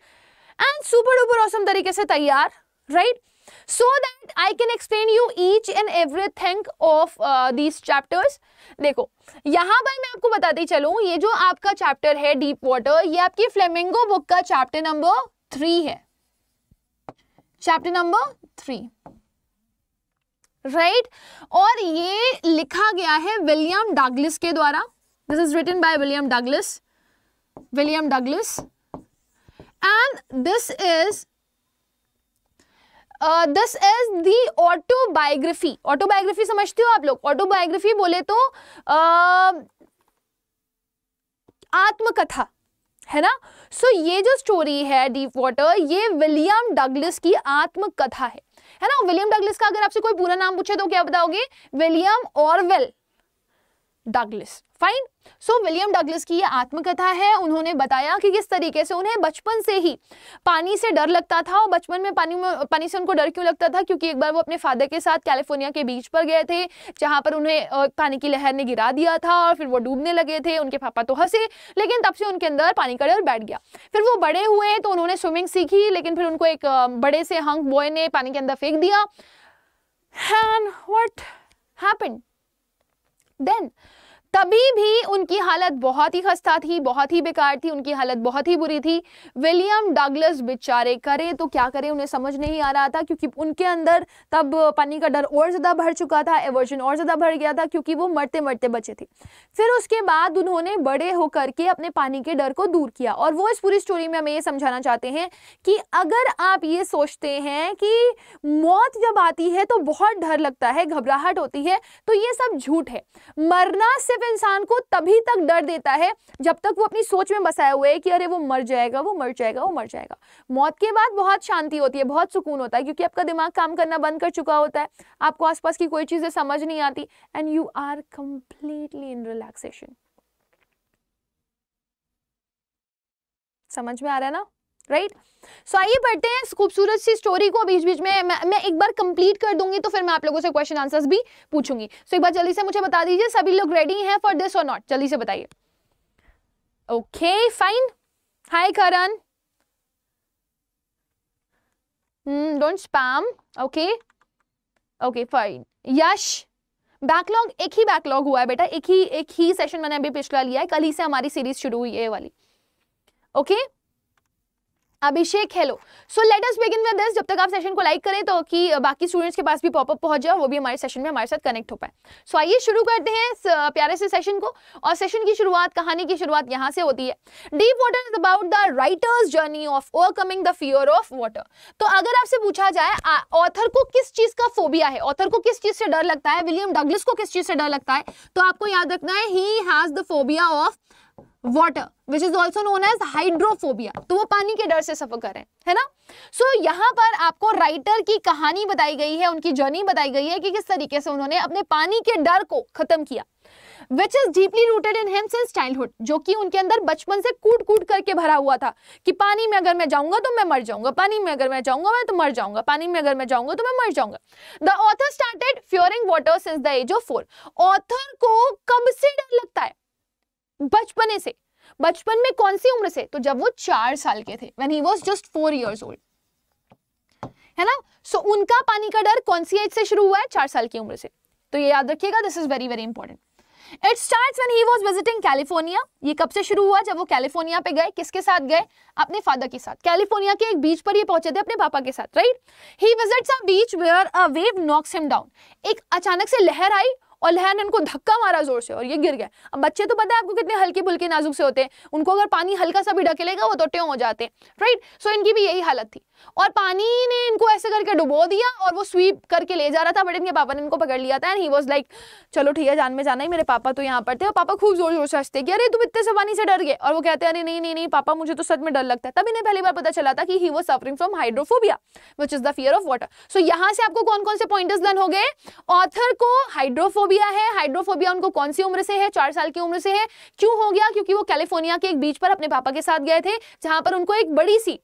and super duper awesome तरीके से तैयार right so that I can explain you each and everything of uh, these chapters. देखो यहाँ पर मैं आपको बताती चलूँ ये जो आपका चैप्टर है डीप वाटर ये आपकी फ्लेमिंगो बुक का चैप्टर नंबर थ्री है chapter number three right right? और ये लिखा गया है विलियम डागलिस के द्वारा this is written by William Douglas William Douglas and this is this is the autobiography autobiography समझते हो आप लोग ऑटोबायोग्राफी बोले तो uh, आत्मकथा है ना सो so, ये जो स्टोरी है डीप वाटर ये विलियम डगलिस की आत्मकथा है है ना विलियम डगलिस का अगर आपसे कोई पूरा नाम पूछे तो क्या बताओगे William Orwell Douglas fine so William Douglas की ये आत्मकथा है उन्होंने बताया कि किस तरीके से उन्हें बचपन से ही पानी से डर लगता था और बचपन में पानी में पानी से उनको डर क्यों लगता था क्योंकि एक बार वो अपने फादर के साथ कैलिफोर्निया के बीच पर गए थे जहाँ पर उन्हें पानी की लहर ने गिरा दिया था और फिर वो डूबने लगे थे उनके पापा तो हंसे लेकिन तब से उनके अंदर पानी का डर बैठ गया फिर वो बड़े हुए तो उन्होंने स्विमिंग सीखी लेकिन फिर उनको एक बड़े से हंक बॉय ने पानी के अंदर फेंक दिया एंड वट हैपन देन तभी भी उनकी हालत बहुत ही खस्ता थी बहुत ही बेकार थी उनकी हालत बहुत ही बुरी थी विलियम डगलस बेचारे करें तो क्या करें उन्हें समझ नहीं आ रहा था क्योंकि उनके अंदर तब पानी का डर और ज़्यादा भर चुका था एवर्जन और ज़्यादा भर गया था क्योंकि वो मरते मरते बचे थे फिर उसके बाद उन्होंने बड़े होकर के अपने पानी के डर को दूर किया और वो इस पूरी स्टोरी में हमें ये समझाना चाहते हैं कि अगर आप ये सोचते हैं कि मौत जब आती है तो बहुत डर लगता है घबराहट होती है तो ये सब झूठ है मरना से सिर्फ इंसान को तभी तक डर देता है जब तक वो अपनी सोच में बसाए हुए है कि अरे वो मर जाएगा वो मर जाएगा वो मर जाएगा मौत के बाद बहुत शांति होती है बहुत सुकून होता है क्योंकि आपका दिमाग काम करना बंद कर चुका होता है आपको आसपास की कोई चीज़ें समझ नहीं आती and you are completely in relaxation समझ में आ रहा है ना राइट सो आइए बढ़ते हैं खूबसूरत सी स्टोरी को बीच बीच में मैं, मैं एक बार कंप्लीट कर दूंगी तो फिर मैं आप लोगों से क्वेश्चन आंसर्स भी पूछूंगी सो so, एक बार जल्दी से मुझे बता दीजिए सभी लोग रेडी हैं फॉर दिस और नॉट जल्दी से बताइए okay fine hi Karan don't spam okay okay fine Yash backlog एक ही बैकलॉग हुआ है बेटा एक ही एक ही सेशन मैंने अभी पिछला लिया है कल ही से हमारी सीरीज शुरू हुई है वाली okay okay? Abhishek hello so let us begin with this जब तक आप सेशन को लाइक करें तो कि बाकी स्टूडेंट्स के पास भी पॉपअप पहुंच जाए वो भी हमारे सेशन में हमारे साथ कनेक्ट हो पाए सो so, आइए शुरू करते हैं प्यारे से सेशन को और सेशन की शुरुआत कहानी की शुरुआत यहां से होती है deep water is about the writer's journey of overcoming the fear of water तो अगर आपसे पूछा जाए ऑथर को किस चीज का फोबिया है ऑथर को किस चीज से डर लगता है विलियम डगलिस को किस चीज से डर लगता है तो आपको याद रखना है he has the phobia of water which is also known as hydrophobia तो वो पानी के डर से सफर करें है ना सो so, यहाँ पर आपको राइटर की कहानी बताई गई है उनकी जर्नी बताई गई है कि किस तरीके से उन्होंने अपने पानी के डर को खत्म किया which is deeply rooted in him since childhood जो कि उनके अंदर बचपन से कूट कूट करके भरा हुआ था कि पानी में अगर मैं जाऊंगा तो मैं मर जाऊंगा पानी में अगर मैं जाऊंगा मैं तो मर जाऊंगा पानी में अगर मैं जाऊंगा तो मैं मर जाऊंगा the author started fearing water since the age of four author को कब से डर लगता है बचपने से बचपन में कौन सी उम्र से तो जब वो चार साल के थे when he was just four years old है ना सो so, उनका पानी का डर कौन सी एज से शुरू हुआ है चार साल की उम्र से तो ये याद रखिएगा this is very very important it start when he was visiting California ये कब से शुरू हुआ जब वो कैलिफोर्निया पे गए किसके साथ गए अपने फादर के साथ कैलिफोर्निया के एक बीच पर ये पहुंचे थे अपने पापा के साथ right he visits a beach where a wave knocks him down एक अचानक से लहर आई और लहन इनको धक्का मारा जोर से और ये गिर गया अब बच्चे तो पता है आपको कितने हल्के फुल्के नाजुक से होते हैं उनको अगर पानी हल्का सा भी ढकेलेगा वो तो ट्यों हो जाते हैं राइट सो इनकी भी यही हालत थी और पानी ने इनको ऐसे करके डुबो दिया और वो स्वीप करके ले जा रहा था बट इनके पापा ने इनको पकड़ लिया था एंड ही वॉज लाइक चलो ठीक है जान में जाना ही मेरे पापा तो यहाँ पर थे और पापा खूब जोर जोर से हंसते कि अरे तुम इतने से पानी से डर गए और वो कहते हैं अरे नहीं नहीं नहीं पापा मुझे तो सच में डर लगता है तब इन्हें पहली बार पता चला था कि he was suffering from hydrophobia which is the fear of water so यहाँ से आपको कौन कौन से पॉइंटर्स लर्न हो गए ऑथर को हाइड्रोफोबिया है हाइड्रोफोबिया उनको कौन सी उम्र से है चार साल की उम्र से है क्यों हो गया क्योंकि वो कैलिफोर्निया के एक बीच पर अपने पापा के साथ गए थे जहां पर उनको एक बड़ी सी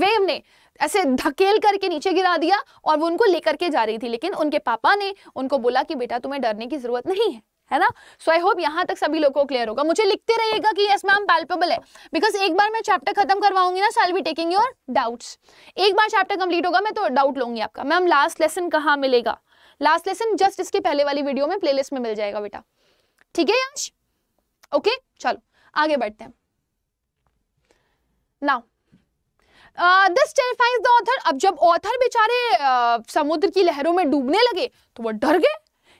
वेव ने ऐसे धकेल करके नीचे गिरा दिया और वो उनको लेकर के जा रही थी लेकिन उनके पापा ने उनको बोला कि बेटा तुम्हें डरने की जरूरत नहीं है है ना सो आई होप यहाँ तक सभी लोगों को क्लियर होगा मुझे लिखते रहिएगा कि यस मैम पैल्पेबल है बिकॉज एक बार मैं चैप्टर खत्म करवाऊंगी ना सो साल बी टेकिंग योर डाउट्स एक बार चैप्टर कंप्लीट होगा मैं तो डाउट लूंगी आपका मैम लास्ट लेसन कहाँ मिलेगा लास्ट लेसन जस्ट इसके पहले वाली वीडियो में प्लेलिस्ट में मिल जाएगा बेटा ठीक है यश ओके चलो आगे बढ़ते हैं now this terrifies the author अब जब ऑथर बेचारे uh, समुद्र की लहरों में डूबने लगे तो वो डर गए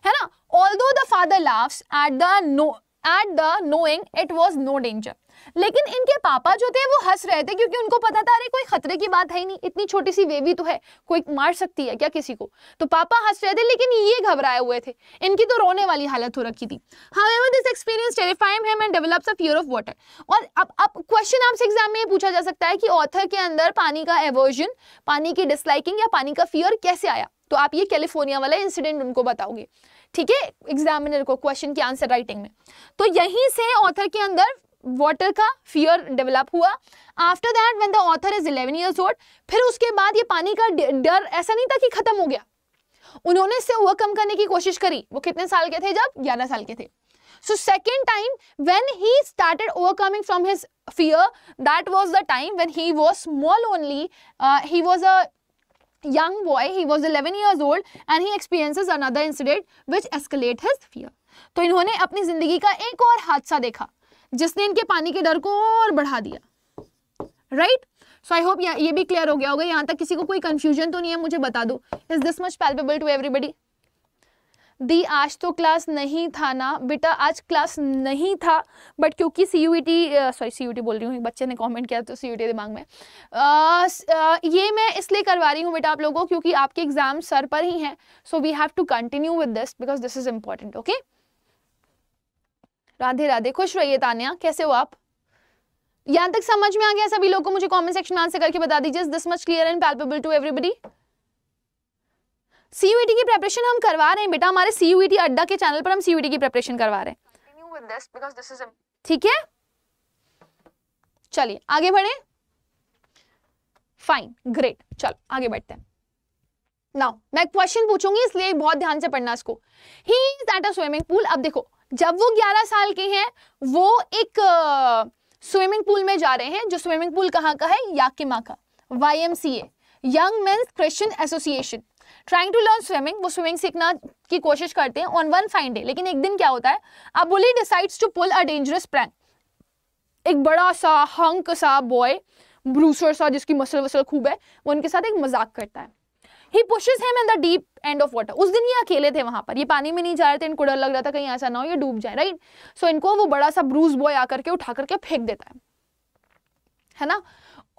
है ना although the father laughs at the no at the knowing it was no danger लेकिन इनके पापा जो थे वो हंस रहे थे क्योंकि उनको पता था अरे कोई खतरे की बात है नहीं इतनी छोटी सी बेबी तो है कोई मार सकती है क्या किसी को तो पापा हंस रहे थे लेकिन ये घबराए हुए थे इनकी तो रोने वाली हालत हो रखी थी how this experience terrifying him and develops a fear of water और अब अब क्वेश्चन आपसे एग्जाम में ये पूछा जा सकता है कि ऑथर के अंदर पानी का एवर्जन पानी की डिसलाइकिंग या पानी का फियर कैसे आया तो आप ये कैलिफोर्निया वाला इंसिडेंट उनको बताओगे ठीक है एग्जामिनर को क्वेश्चन की आंसर राइटिंग में तो यहीं से ऑथर के अंदर वाटर का फियर डेवलप हुआ after that when the author is 11 years old फिर उसके बाद ये पानी का डर ऐसा नहीं था कि खत्म हो गया उन्होंने इससे ओवरकम करने की कोशिश करी वो कितने साल के थे जब 11 साल के थे so second time when he started overcoming from his fear that was the time when he was small only uh, he was a young boy he was 11 years old and he experiences another incident which escalate his fear तो इन्होंने अपनी जिंदगी का एक और हादसा देखा जिसने इनके पानी के डर को और बढ़ा दिया राइट सो आई होप ये भी क्लियर हो गया होगा यहाँ तक किसी को कोई कंफ्यूजन तो नहीं है मुझे बता दो is this much palpable to everybody दी आज तो क्लास नहीं था ना बेटा आज क्लास नहीं था बट क्योंकि C U T sorry C U T बोल रही हूँ बच्चे ने कमेंट किया तो सी यू टी दिमाग में स, आ, ये मैं इसलिए करवा रही हूँ बेटा आप लोगों को क्योंकि आपके एग्जाम सर पर ही हैं so we have to continue with this because this is important okay Radhe Radhe खुश रहिए तानिया कैसे हो आप यहां तक समझ में आ गया सभी लोगों को मुझे कमेंट सेक्शन में आंसर करके बता दीजिए this much clear and palpable to everybody CUT की प्रेपरेशन हम करवा रहे हैं बेटा हमारे सीयूटी e अड्डा के चैनल पर हम सीयूटी e की प्रेपरेशन करवा रहे हैं ठीक है चलिए आगे बढ़े फाइन ग्रेट चलो आगे बढ़ते हैं नाउ मैं क्वेश्चन पूछूंगी इसलिए बहुत ध्यान से पढ़ना इसको he is at a swimming pool अब देखो जब वो 11 साल के हैं वो एक स्विमिंग पूल में जा रहे हैं जो स्विमिंग पूल कहाँ का है याकिमा का Y M C A young men's Christian Association trying to learn swimming वो स्विमिंग सीखना की कोशिश करते हैं ऑन वन फाइन डे लेकिन एक दिन क्या होता है अब bully decides to pull a dangerous prank एक बड़ा सा हंक सा बॉय ब्रूसर सा जिसकी मसल वसल खूब है वो उनके साथ एक मजाक करता है he pushes him in the deep end of water उस दिन ये अकेले थे वहां पर ये पानी में नहीं जा रहे थे इनको डर लग रहा था कहीं ऐसा ना हो ये डूब जाए राइट सो इनको वो बड़ा सा ब्रूज बॉय आकर के उठा करके फेंक देता है है ना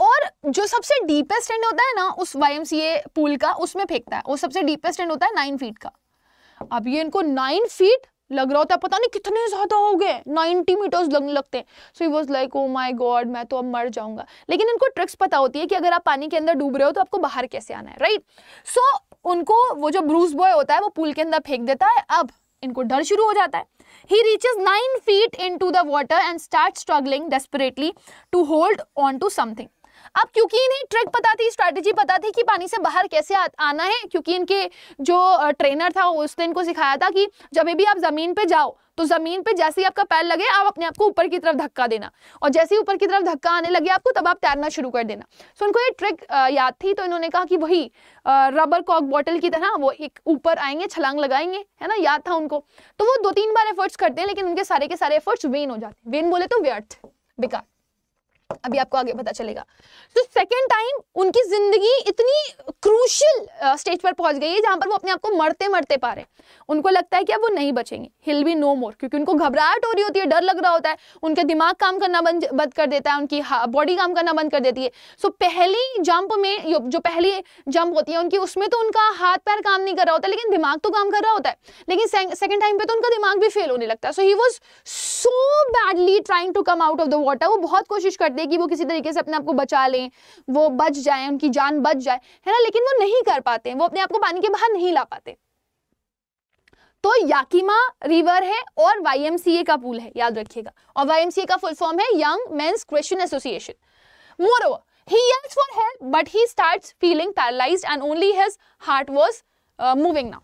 और जो सबसे डीपेस्ट एंड होता है ना उस वाई पूल का उसमें फेंकता है वो सबसे डीपेस्ट एंड होता है नाइन फीट का अब ये इनको नाइन फीट लग रहा होता है पता नहीं कितने ज्यादा हो गए नाइनटी मीटर्स लगने लगते हैं so he was like oh my God मैं तो अब मर जाऊंगा लेकिन इनको ट्रिक्स पता होती है कि अगर आप पानी के अंदर डूब रहे हो तो आपको बाहर कैसे आना है राइट right? सो so, उनको वो जो ब्रूस बॉय होता है वो पूल के अंदर फेंक देता है अब इनको डर शुरू हो जाता है he reaches nine feet into the water and start struggling desperately to hold on to something अब क्योंकि इन्हें ट्रिक पता थी स्ट्रैटेजी पता थी कि पानी से बाहर कैसे आ, आना है क्योंकि इनके जो ट्रेनर था उसने इनको सिखाया था कि जब भी आप ज़मीन पे जाओ तो जमीन पे जैसे ही आपका पैर लगे आप अपने आप को ऊपर की तरफ धक्का देना और जैसे ही ऊपर की तरफ धक्का आने लगे आपको तब आप तैरना शुरू कर देना सो so, उनको ये ट्रिक याद थी तो इन्होंने कहा कि वही रबर कॉक बॉटल की तरह वो एक ऊपर आएंगे छलांग लगाएंगे है ना याद था उनको तो वो दो तीन बार एफर्ट्स करते हैं लेकिन उनके सारे के सारे एफर्ट्स वेन हो जाते हैं वेन बोले तो व्यर्थ बेकार अभी आपको आगे पता चलेगा तो सेकेंड टाइम उनकी जिंदगी इतनी क्रूशल स्टेज uh, पर पहुंच गई है जहां पर वो अपने आप को मरते मरते पा रहे हैं उनको लगता है कि अब वो नहीं बचेंगे हिल बी नो मोर क्योंकि उनको घबराहट हो रही होती है डर लग रहा होता है उनका दिमाग काम करना बंद बंद कर देता है उनकी बॉडी काम करना बंद कर देती है सो so, पहली जंप में जो पहली जंप होती है उनकी उसमें तो उनका हाथ पैर काम नहीं कर रहा होता लेकिन दिमाग तो काम कर रहा होता है लेकिन सेकेंड टाइम पे तो उनका दिमाग भी फेल होने लगता है so he was so badly trying to come out of the water वो बहुत कोशिश करते हैं कि वो किसी तरीके से अपने आप को बचा लें वो बच जाए उनकी जान बच जाए है ना लेकिन वो नहीं कर पाते वो अपने आप को पानी के बाहर नहीं ला पाते तो याकिमा रिवर है और वाईएमसीए का पुल है याद रखिएगा और वाईएमसीए का फुल फॉर्म है young men's Christian Association moreover he yells for help but he starts feeling paralyzed and only his heart was uh, moving now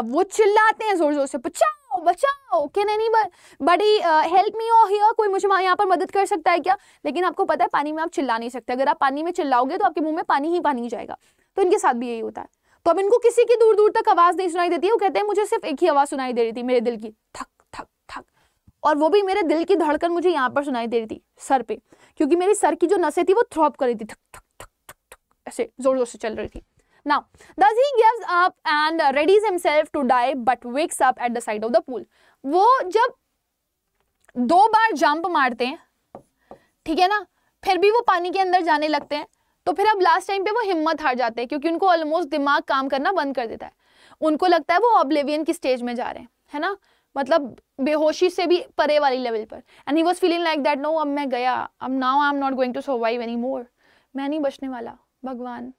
अब वो चिल्लाते हैं जोर जोर से बचा बचाओ बचाओ can anybody help me oh here कोई मुझे यहाँ पर मदद कर सकता है क्या लेकिन आपको पता है पानी में आप चिल्ला नहीं सकते अगर आप पानी में चिल्लाओगे तो आपके मुंह में पानी ही पानी जाएगा तो इनके साथ भी यही होता है तो अब इनको किसी की दूर दूर तक आवाज़ नहीं सुनाई देती है वो कहते हैं मुझे सिर्फ एक ही आवाज़ सुनाई दे रही थी मेरे दिल की थक थक थक और वो भी मेरे दिल की धड़कन मुझे यहाँ पर सुनाई दे रही थी सर पे क्योंकि मेरी सर की जो नसें थी वो थ्रॉप कर रही थी थक थक थक थक ऐसे जोर जोर से चल रही थी Now, does he gives up and readies himself to die but wakes up at the side of the pool. वो जब दो बार jump मारते हैं ठीक है ना फिर भी वो पानी के अंदर जाने लगते हैं तो फिर अब last time पे वो हिम्मत हार जाते हैं क्योंकि उनको almost दिमाग काम करना बंद कर देता है उनको लगता है वो oblivion की स्टेज में जा रहे हैं है ना मतलब बेहोशी से भी परे वाली लेवल पर and he was feeling like that no अब मैं गया अब now I am not going to survive anymore मैं नहीं बचने वाला भगवान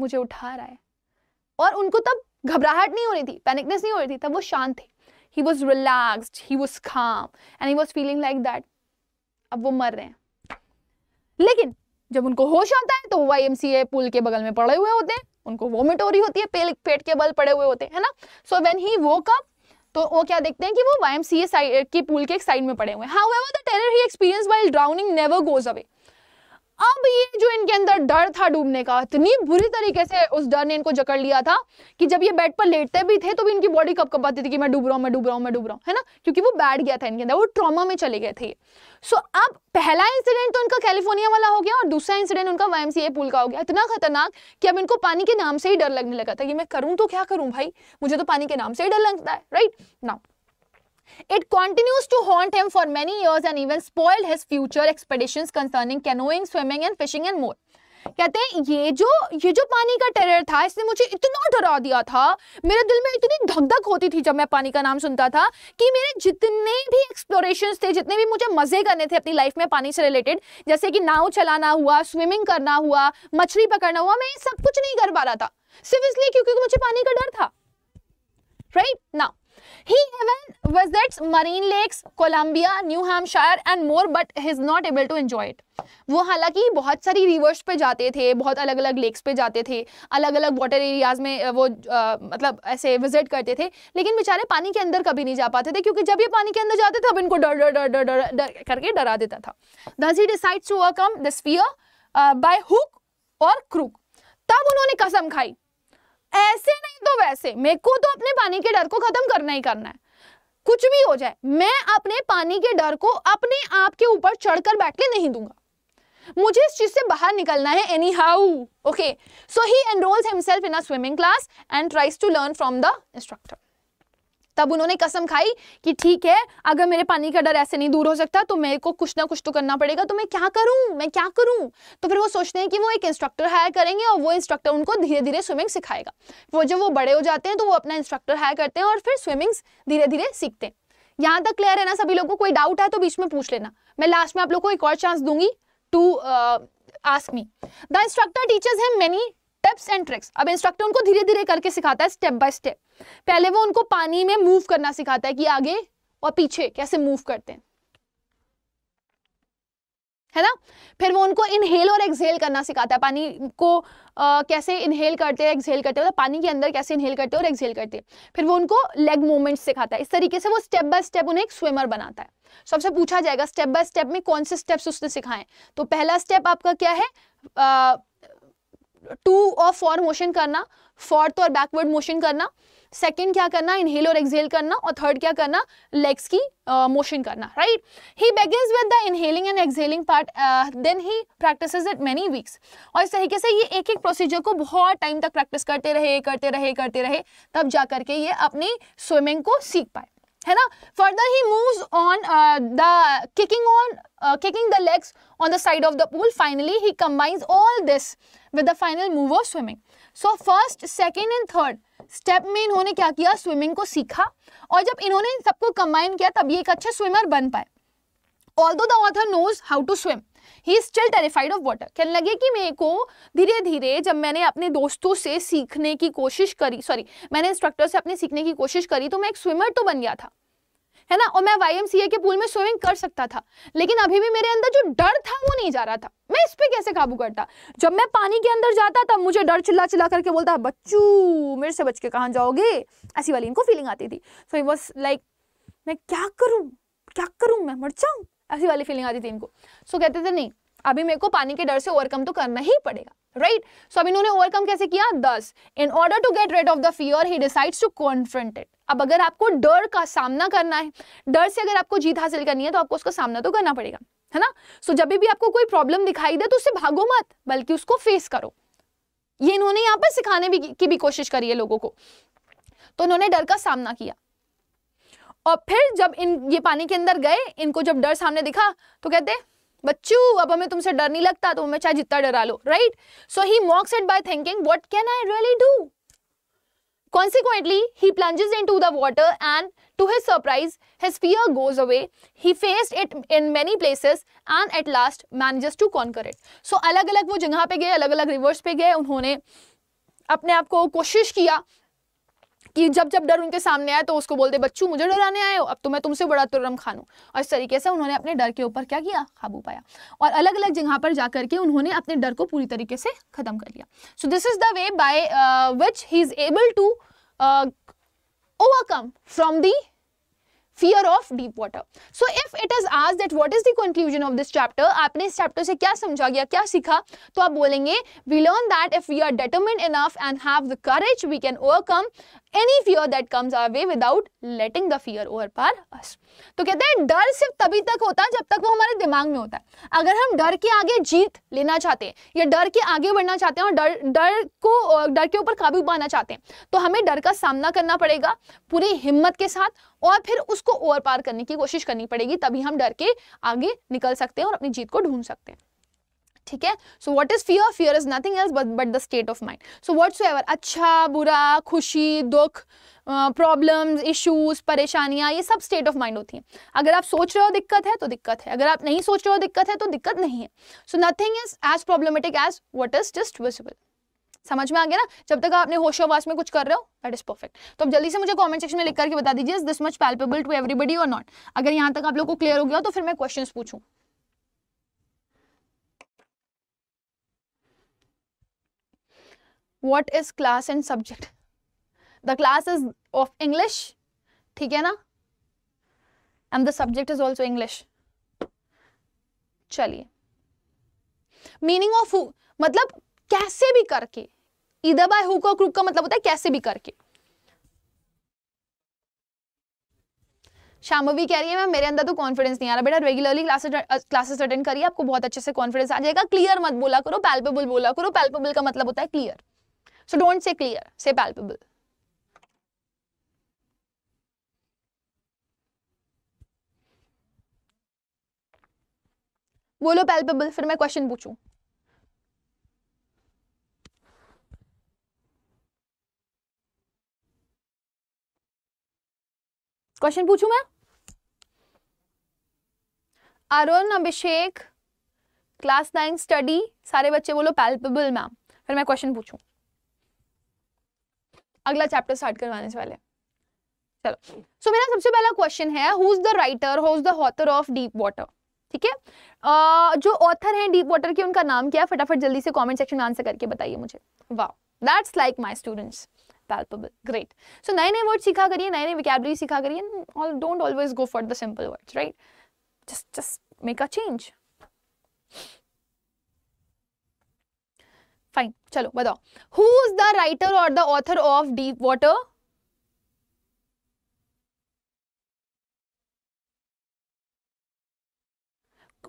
मुझे उठा रहा है और उनको तब घबराहट नहीं हो रही थी पैनिकनेस नहीं हो रही थी तब वो शांत थे he was relaxed he was calm and he was feeling like that अब वो मर रहे हैं लेकिन जब उनको होश आता है तो वो आई एम सी ए पुल के बगल में पड़े हुए होते हैं उनको वोमिट हो रही होती है पेट के बल पड़े हुए होते हैं ना सो वेन ही वो कप तो वो क्या देखते हैं कि वो Y M C A side की पुल के एक साइड में पड़े हुए हैं however the terror he experience while drowning never goes away अब हाँ ये जो इनके अंदर डर था डूबने का इतनी बुरी तरीके से उस डर ने इनको जकड़ लिया था कि जब ये बेड पर लेटते भी थे तो भी इनकी बॉडी कब कब आती थी कि मैं डूब रहा हूं मैं डूब रहा हूँ मैं डूब रहा हूं है ना क्योंकि वो बैठ गया था इनके अंदर वो ट्रॉमा में चले गए थे सो so, अब पहला इंसिडेंट तो इनका कैलिफोर्निया वाला हो गया और दूसरा इंसिडेंट उनका वाई पुल का हो गया इतना खतरनाक कि अब इनको पानी के नाम से ही डर लगने लगा था कि मैं करूँ तो क्या करूं भाई मुझे तो पानी के नाम से ही डर लगता है right now It continues to haunt him for many years and even spoiled his future expeditions concerning canoeing, swimming and fishing and more. कहते हैं ये जो ये जो पानी का टेरर था इसने मुझे इतना डरा दिया था मेरे दिल में इतनी धक धक होती थी जब मैं पानी का नाम सुनता था कि मेरे जितने भी एक्सप्लोरेशंस थे जितने भी मुझे मजे करने थे अपनी लाइफ में पानी से रिलेटेड जैसे कि नाव चलाना हुआ स्विमिंग करना हुआ मछली पकड़ना हुआ मैं सब कुछ नहीं कर पा रहा था सिर्फ इसलिए क्योंकि मुझे पानी का डर था right right? Now He even visits marine lakes, Columbia, New Hampshire and more but he is not able to enjoy it. वो हालांकि बहुत सारी रिवर्स पे जाते थे बहुत अलग अलग लेक्स पे जाते थे अलग अलग वाटर एरियाज में वो आ, मतलब ऐसे विजिट करते थे लेकिन बेचारे पानी के अंदर कभी नहीं जा पाते थे क्योंकि जब ये पानी के अंदर जाते थे अब इनको डर डर डर डर डर, करके डरा देता था thus he decide to overcome this fear by hook or crook तब उन्होंने कसम खाई ऐसे नहीं तो वैसे मेरे को तो अपने पानी के डर को खत्म करना ही करना है कुछ भी हो जाए मैं अपने पानी के डर को अपने आप के ऊपर चढ़कर बैठ के नहीं दूंगा मुझे इस चीज से बाहर निकलना है anyhow okay so he enrolls himself in a swimming class and tries to learn from the instructor तब उन्होंने कसम खाई कि ठीक है अगर मेरे पानी का डर ऐसे नहीं दूर हो सकता तो मेरे को कुछ ना कुछ तो करना पड़ेगा तो मैं क्या करूं मैं क्या करूं तो फिर वो सोचते हैं कि वो एक इंस्ट्रक्टर हायर करेंगे और वो इंस्ट्रक्टर उनको धीरे धीरे स्विमिंग सिखाएगा वो जब वो बड़े हो जाते हैं तो वो अपना इंस्ट्रक्टर हायर करते हैं और फिर स्विमिंग धीरे धीरे सीखते हैं यहाँ तक क्लियर है ना सभी लोगों को कोई डाउट है तो बीच में पूछ लेना मैं लास्ट में आप लोग को एक और चांस दूंगी to ask me the instructor teachers have many tips and tricks अब इंस्ट्रक्टर उनको धीरे धीरे करके सिखाता है स्टेप बाय स्टेप पहले वो उनको पानी में मूव करना सिखाता है कि आगे और पीछे कैसे मूव करते हैं है ना फिर वो उनको इनहेल और एक्सहेल करना सिखाता है पानी को आ, कैसे इनहेल करते हैं एक्सहेल करते हैं मतलब पानी के अंदर कैसे इनहेल करते हैं और एक्सहेल करते हैं फिर वो उनको लेग मूवमेंट्स सिखाता है इस तरीके से वो स्टेप बाय स्टेप उन्हें एक स्विमर बनाता है सबसे पूछा जाएगा स्टेप बाय स्टेप में कौन से स्टेप्स उसने सिखाए तो पहला स्टेप आपका क्या है आ, टू और फॉर मोशन करना फॉर्थ और बैकवर्ड मोशन करना सेकेंड क्या करना इनहेल और एक्सहेल करना और थर्ड क्या करना लेग्स की मोशन uh, करना right he begin with the inhaling and exhaling part then he practice it many weeks और इस तरीके से ये एक एक प्रोसीजर को बहुत टाइम तक प्रैक्टिस करते रहे करते रहे करते रहे तब जा करके ये अपनी स्विमिंग को सीख पाए है ना further he moves on the kicking on kicking the legs on the side of the pool finally he combines all this with the final move of swimming so first second and third step में इन्होंने क्या किया swimming को सीखा और जब इन्होंने सबको कंबाइन किया तब ये एक अच्छे स्विमर बन पाए all the author knows how to swim he still terrified of water कहने लगे कि मेरे को धीरे धीरे जब मैंने अपने दोस्तों से सीखने की कोशिश करी सॉरी मैंने इंस्ट्रक्टर से अपने सीखने की कोशिश करी तो मैं एक स्विमर तो बन गया था है ना और मैं वाई के पूल में स्विमिंग कर सकता था लेकिन अभी भी मेरे अंदर जो डर था वो नहीं जा रहा था मैं इस पर कैसे काबू करता जब मैं पानी के अंदर जाता तब मुझे डर चिल्ला चिल्ला करके बोलता बच्चू मेरे से बच के कहाँ जाओगे ऐसी वाली इनको फीलिंग आती थी सो आई वॉज लाइक मैं क्या करूँ क्या करूँ मैं मर जाऊँ ऐसी वाली फीलिंग आती थी इनको सो so, कहते थे नहीं अभी मेरे को पानी के डर से ओवरकम तो करना ही पड़ेगा राइट सो अब इन्होंने ओवरकम कैसे किया thus in order to get rid of the fear he decides to confront it अब अगर आपको डर का सामना करना है डर से अगर आपको जीत हासिल करनी है तो आपको उसका सामना तो करना पड़ेगा है ना सो so, जब भी आपको कोई प्रॉब्लम दिखाई दे तो उससे भागो मत बल्कि उसको फेस करो ये इन्होंने यहाँ पर सिखाने भी की भी कोशिश करी है लोगों को तो उन्होंने डर का सामना किया और फिर जब इन ये पानी के अंदर गए इनको जब डर सामने दिखा तो कहते बच्चू अब हमें तुमसे डर नहीं लगता तो हमें चाहे जितना डरा लो right so he mocks it by thinking what can I really do consequently he he into the water and to his surprise his fear goes away he faced it in many places and at last manages to conquer it so अलग अलग वो जगह पे गए अलग अलग reverse पे गए उन्होंने अपने आप को कोशिश किया कि जब जब डर उनके सामने आया तो उसको बोलते बच्चू मुझे डराने आए हो अब तो मैं तुमसे बड़ा तुरम खानू और इस तरीके से उन्होंने अपने डर के ऊपर क्या किया काबू पाया और अलग अलग जगह पर जाकर के उन्होंने अपने डर को पूरी तरीके से खत्म कर लिया so this is the way by which he is able to overcome from the fear of deep water. So if it is asked that what is the conclusion of this chapter, आपने इस chapter से क्या समझा गया क्या सीखा तो आप बोलेंगे we learn that if we are determined enough and have the courage we can overcome any fear that comes our way without letting the fear overpower us. तो कहते हैं डर सिर्फ तभी तक होता है जब तक वो हमारे दिमाग में होता है अगर हम डर के आगे जीत लेना चाहते हैं या डर के आगे बढ़ना चाहते हैं और डर डर को डर के ऊपर काबू पाना चाहते हैं तो हमें डर का सामना करना पड़ेगा पूरी हिम्मत के साथ और फिर उसको ओवर पार करने की कोशिश करनी पड़ेगी तभी हम डर के आगे निकल सकते हैं और अपनी जीत को ढूंढ सकते हैं ठीक है so what is fear fear is nothing else but but the state of mind so whatsoever अच्छा बुरा खुशी दुख प्रॉब्लम्स इश्यूज परेशानियाँ ये सब स्टेट ऑफ माइंड होती हैं अगर आप सोच रहे हो दिक्कत है तो दिक्कत है अगर आप नहीं सोच रहे हो दिक्कत है तो दिक्कत नहीं है so nothing is as problematic as what is just visible समझ में आ गया ना जब तक आपने होश आवास में कुछ कर रहे हो दैट इज परफेक्ट तो अब जल्दी से मुझे कमेंट सेक्शन में लिख करके बता दीजिए is this much palpable to everybody or not अगर यहाँ तक आप लोग को क्लियर हो गया तो फिर मैं क्वेश्चन पूछूँ what is class and subject the class is of English ठीक है ना and the subject is also English चलिए मीनिंग ऑफ हु मतलब कैसे भी करके इधर बाय हु का क्रूक का मतलब होता है कैसे भी करके भी कह रही है मैं मेरे अंदर तो कॉन्फिडेंस नहीं आ रहा बेटा रेगुलरली क्लासेस अटेंड करिए आपको बहुत अच्छे से कॉन्फिडेंस आ जाएगा क्लियर मत बोला करो पैल्पेबल बोला करो पैल्पेबल का मतलब होता है clear So don't say clear, say palpable. बोलो पैल्पेबल फिर मैं क्वेश्चन पूछूं क्वेश्चन पूछूं मैं Arun Abhishek class nine study सारे बच्चे बोलो पैल्पेबल मैम फिर मैं क्वेश्चन पूछूं अगला चैप्टर स्टार्ट करवाने से पहले चलो सो so, मेरा सबसे पहला क्वेश्चन है who is the writer who is the author of Deep Water ठीक है जो ऑथर हैं डीप वाटर के उनका नाम क्या है फटाफट जल्दी से कमेंट सेक्शन में आंसर करके बताइए मुझे वाह that's like my students palpable great so नए नए वर्ड सीखा करिए नए नए vocabulary सीखा करिए all don't always go for the simple words right just just make a change fine चलो बताओ who is the writer or the author of Deep Water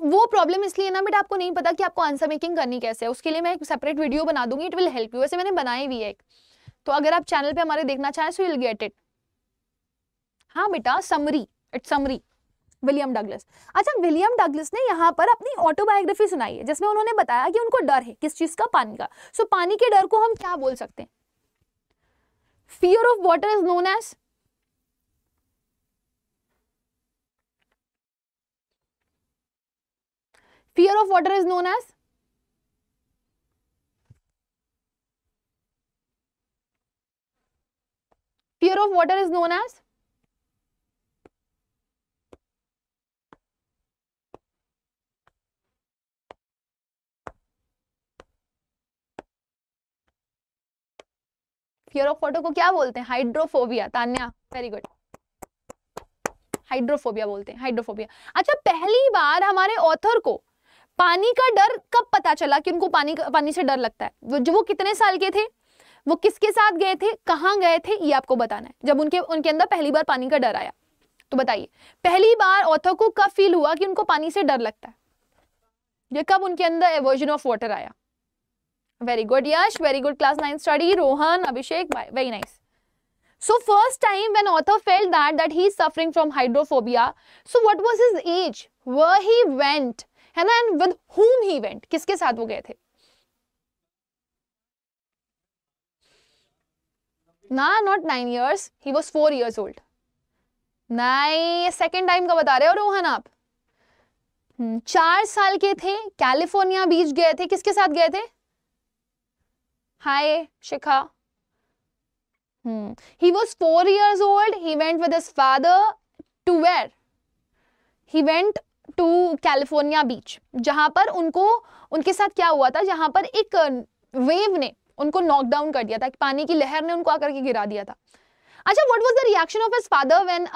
वो प्रॉब्लम इसलिए ना बेटा आपको नहीं पता कि आपको आंसर मेकिंग करनी कैसे है उसके लिए मैं एक सेपरेट वीडियो बना दूंगी इट विल हेल्प यू वैसे मैंने बनाई हुई है एक तो अगर आप चैनल पे हमारे देखना चाहें सो विल गेट इट हाँ बेटा summary it summary William Douglas अच्छा विलियम डगलस ने यहाँ पर अपनी ऑटोबायोग्राफी सुनाई है जिसमें उन्होंने बताया कि उनको डर है किस चीज़ का पानी का सो so, पानी के डर को हम क्या बोल सकते हैं fear of water is known as fear of water is known as fear of water is known as fear of water को क्या बोलते हैं hydrophobia Tanya very good hydrophobia बोलते हैं हाइड्रोफोबिया अच्छा पहली बार हमारे ऑथर को पानी का डर कब पता चला कि उनको पानी पानी से डर लगता है वो जो वो कितने साल के थे वो किसके साथ गए थे कहाँ गए थे ये आपको बताना है जब उनके उनके अंदर पहली बार पानी का डर आया तो बताइए पहली बार ऑथर को कब फील हुआ कि उनको पानी से डर लगता है ये कब उनके अंदर एवर्जन ऑफ वाटर आया very good Yash very good class nine study Rohan Abhishek very nice so first time when author felt that that he suffering from hydrophobia so what was his age we went है ना and with home he went किसके साथ वो गए थे ना not nine years he was four years old nine second time का बता रहे हो रोहन आप हम्म, चार साल के थे कैलिफोर्निया बीच गए थे किसके साथ गए थे Hi, Shikha. Hmm. He was four years old. He went with his father to where? He went to California beach जहां पर उनको उनके साथ क्या हुआ था जहां पर एक वेव ने उनको नॉकडाउन कर दिया था पानी की लहर ने उनको आकर के गिरा दिया था अच्छा what was the reaction of his father when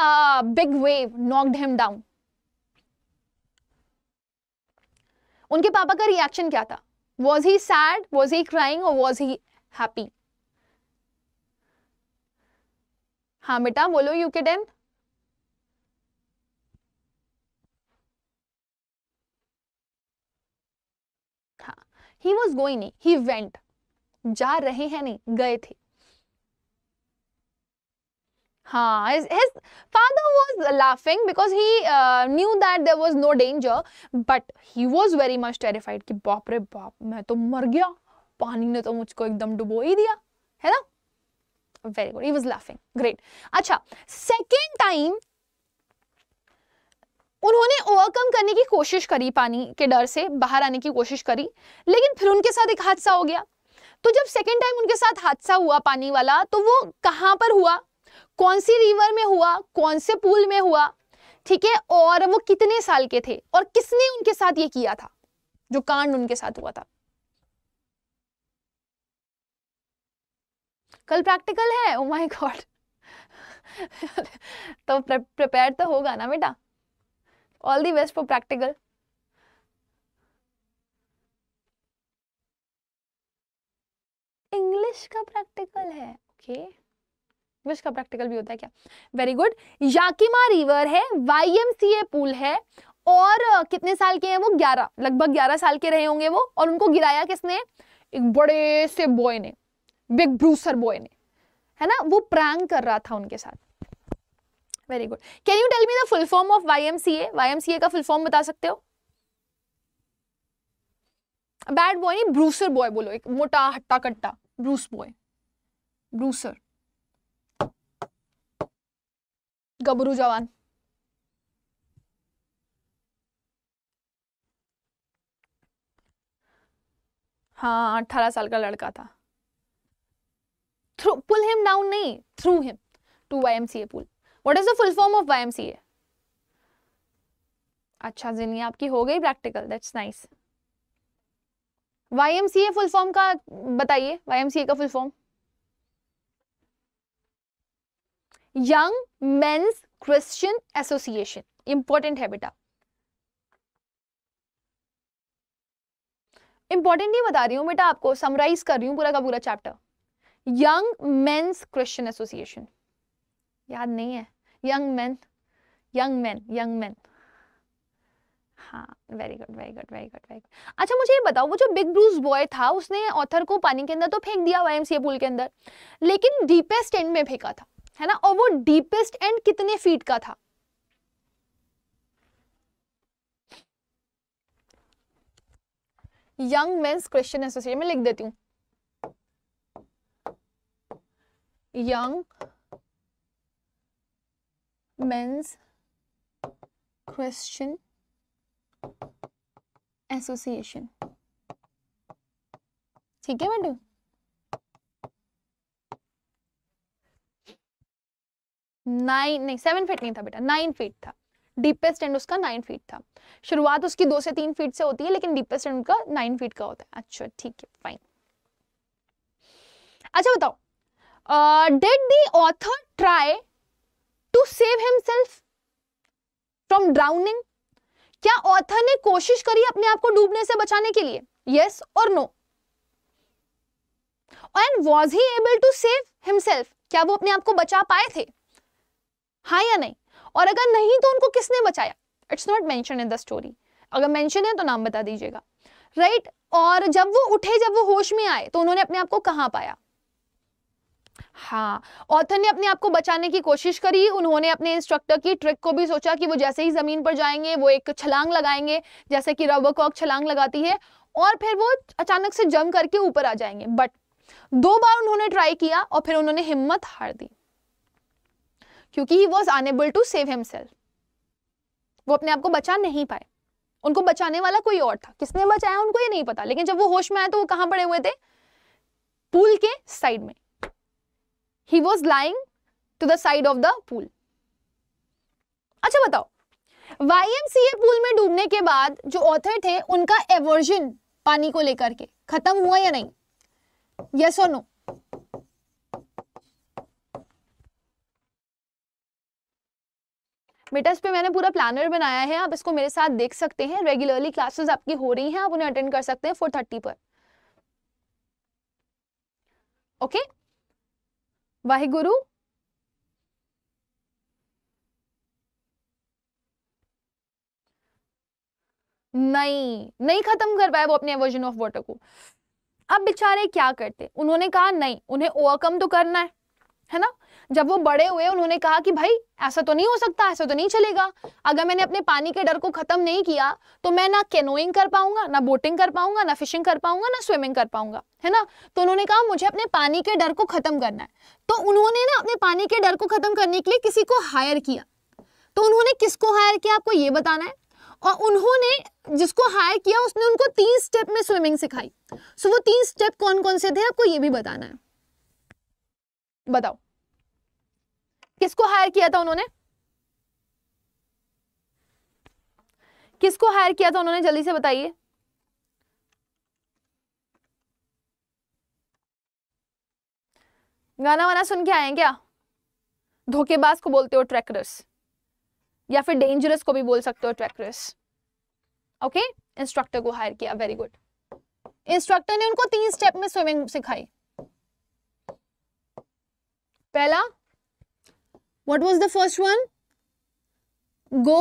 big wave knock him down उनके पापा का रिएक्शन क्या था Was he sad? Was he crying or was he happy? हाँ बेटा बोलो यू के टेन हाँ ही वॉज गोइंग नहीं ही वेंट जा रहे हैं नहीं गए थे हाँ his, his father was laughing because he uh, knew that there was no danger but he was very much terrified कि बाप रे बाप मैं तो मर गया पानी ने तो मुझको एकदम डुबो ही दिया है ना very good he was laughing great अच्छा सेकेंड टाइम उन्होंने ओवरकम करने की कोशिश करी पानी के डर से बाहर आने की कोशिश करी लेकिन फिर उनके साथ एक हादसा हो गया तो जब सेकेंड टाइम उनके साथ हादसा हुआ पानी वाला तो वो कहाँ पर हुआ कौन सी रिवर में हुआ कौन से पूल में हुआ ठीक है और वो कितने साल के थे और किसने उनके साथ ये किया था जो कांड उनके साथ हुआ था कल प्रैक्टिकल है ओ माय गॉड तो प्रिपेयर तो होगा ना बेटा all the best for practical English का प्रैक्टिकल है ओके okay. विश का प्रैक्टिकल भी होता है क्या वेरी गुड याकिमा रिवर है वाईएमसीए पुल है और कितने साल के हैं वो ग्यारह लगभग ग्यारह साल के रहे होंगे वो और उनको गिराया किसने एक बड़े से बॉय ने बिग ब्रूसर बॉय ने है ना वो प्रैंक कर रहा था उनके साथ very good can you tell me the full form of YMCA YMCA का फुल फॉर्म बता सकते हो बैड बॉय नहीं ब्रूसर बॉय बोलो एक मोटा हट्टा कट्टा ब्रूस बॉय ब्रूसर गबरू जवान हाँ अठारह साल का लड़का था थ्रू पुल हिम डाउन नहीं threw him to Y M C A pool what is the full form of Y M C A अच्छा जिनी आपकी हो गई practical that's nice Y M C A full form का बताइए Y M C A का full form young men's Christian association important है बेटा इंपॉर्टेंट नहीं बता रही हूं बेटा आपको समराइज कर रही हूं पूरा का पूरा chapter young men's Christian association याद नहीं है young man young man young man हाँ very good very good very good very good अच्छा मुझे ये बताओ वो जो बिग ब्रूज बॉय था उसने ऑथर को पानी के अंदर तो फेंक दिया वाई एम पुल के अंदर लेकिन डीपेस्ट एंड में फेंका था है ना और वो डीपेस्ट एंड कितने फीट का था यंग मेंस क्रिश्चियन एसोसिएशन में लिख देती हूं यंग मेंस क्रिश्चियन एसोसिएशन ठीक है मैडम नाइन नहीं सेवन फीट नहीं था बेटा नाइन फीट था डीपेस्ट एंड उसका नाइन फीट था शुरुआत उसकी दो से तीन फीट से होती है लेकिन डीपेस्ट एंड उनका नाइन फीट का होता है अच्छा ठीक है फाइन अच्छा बताओ did the author try to save himself from drowning क्या ऑथर ने कोशिश करी अपने आप को डूबने से बचाने के लिए yes or no and was he able to save himself क्या वो अपने आप को बचा पाए थे हाँ या नहीं और अगर नहीं तो उनको किसने बचाया it's not mention in the story अगर मैंशन है तो नाम बता दीजिएगा राइट right? और जब वो उठे जब वो होश में आए तो उन्होंने अपने आप को कहाँ पाया हाँ ऑथर ने अपने आप को बचाने की कोशिश करी उन्होंने अपने इंस्ट्रक्टर की ट्रिक को भी सोचा कि वो जैसे ही जमीन पर जाएंगे वो एक छलांग लगाएंगे जैसे कि रबर कॉक छलांग लगाती है और फिर वो अचानक से जम करके ऊपर आ जाएंगे बट दो बार उन्होंने ट्राई किया और फिर उन्होंने हिम्मत हार दी क्योंकि he was unable to save himself वो अपने आप को बचा नहीं पाए उनको बचाने वाला कोई और था किसने बचाया उनको ये नहीं पता लेकिन जब वो होश में आए तो वो कहां पड़े हुए थे पूल के साइड में he was lying to the side of the pool अच्छा बताओ वाईएमसीए पूल में डूबने के बाद जो ऑथर थे उनका एवर्जन पानी को लेकर के खत्म हुआ या नहीं यस और नो मिटस पे मैंने पूरा प्लानर बनाया है आप इसको मेरे साथ देख सकते हैं रेगुलरली क्लासेस आपकी हो रही हैं आप उन्हें अटेंड कर सकते हैं फोर थर्टी पर ओके वाहिगुरु नहीं नहीं खत्म कर पाया वो अपने वर्जन ऑफ वाटर को अब बेचारे क्या करते उन्होंने कहा नहीं उन्हें ओवरकम तो करना है है ना जब वो बड़े हुए उन्होंने कहा कि भाई ऐसा तो नहीं हो सकता ऐसा तो नहीं चलेगा अगर मैंने अपने पानी के डर को खत्म नहीं किया तो मैं ना कैनोइंग कर पाऊंगा ना बोटिंग कर पाऊंगा ना फिशिंग कर पाऊंगा ना स्विमिंग कर पाऊंगा है ना तो उन्होंने कहा मुझे अपने पानी के डर को खत्म करना है तो उन्होंने ना अपने पानी के डर को खत्म करने के लिए किसी को हायर किया तो उन्होंने किसको हायर किया आपको ये बताना है और उन्होंने जिसको हायर किया उसने उनको तीन स्टेप में स्विमिंग सिखाई सो वो तीन स्टेप कौन कौन से थे आपको ये भी बताना है बताओ किसको हायर किया था उन्होंने किसको हायर किया था उन्होंने जल्दी से बताइए गाना वाना सुन के आए क्या धोखेबाज को बोलते हो ट्रैकरस या फिर डेंजरस को भी बोल सकते हो ट्रैकरस ओके इंस्ट्रक्टर को हायर किया वेरी गुड इंस्ट्रक्टर ने उनको तीन स्टेप में स्विमिंग सिखाई पहला what was the first one go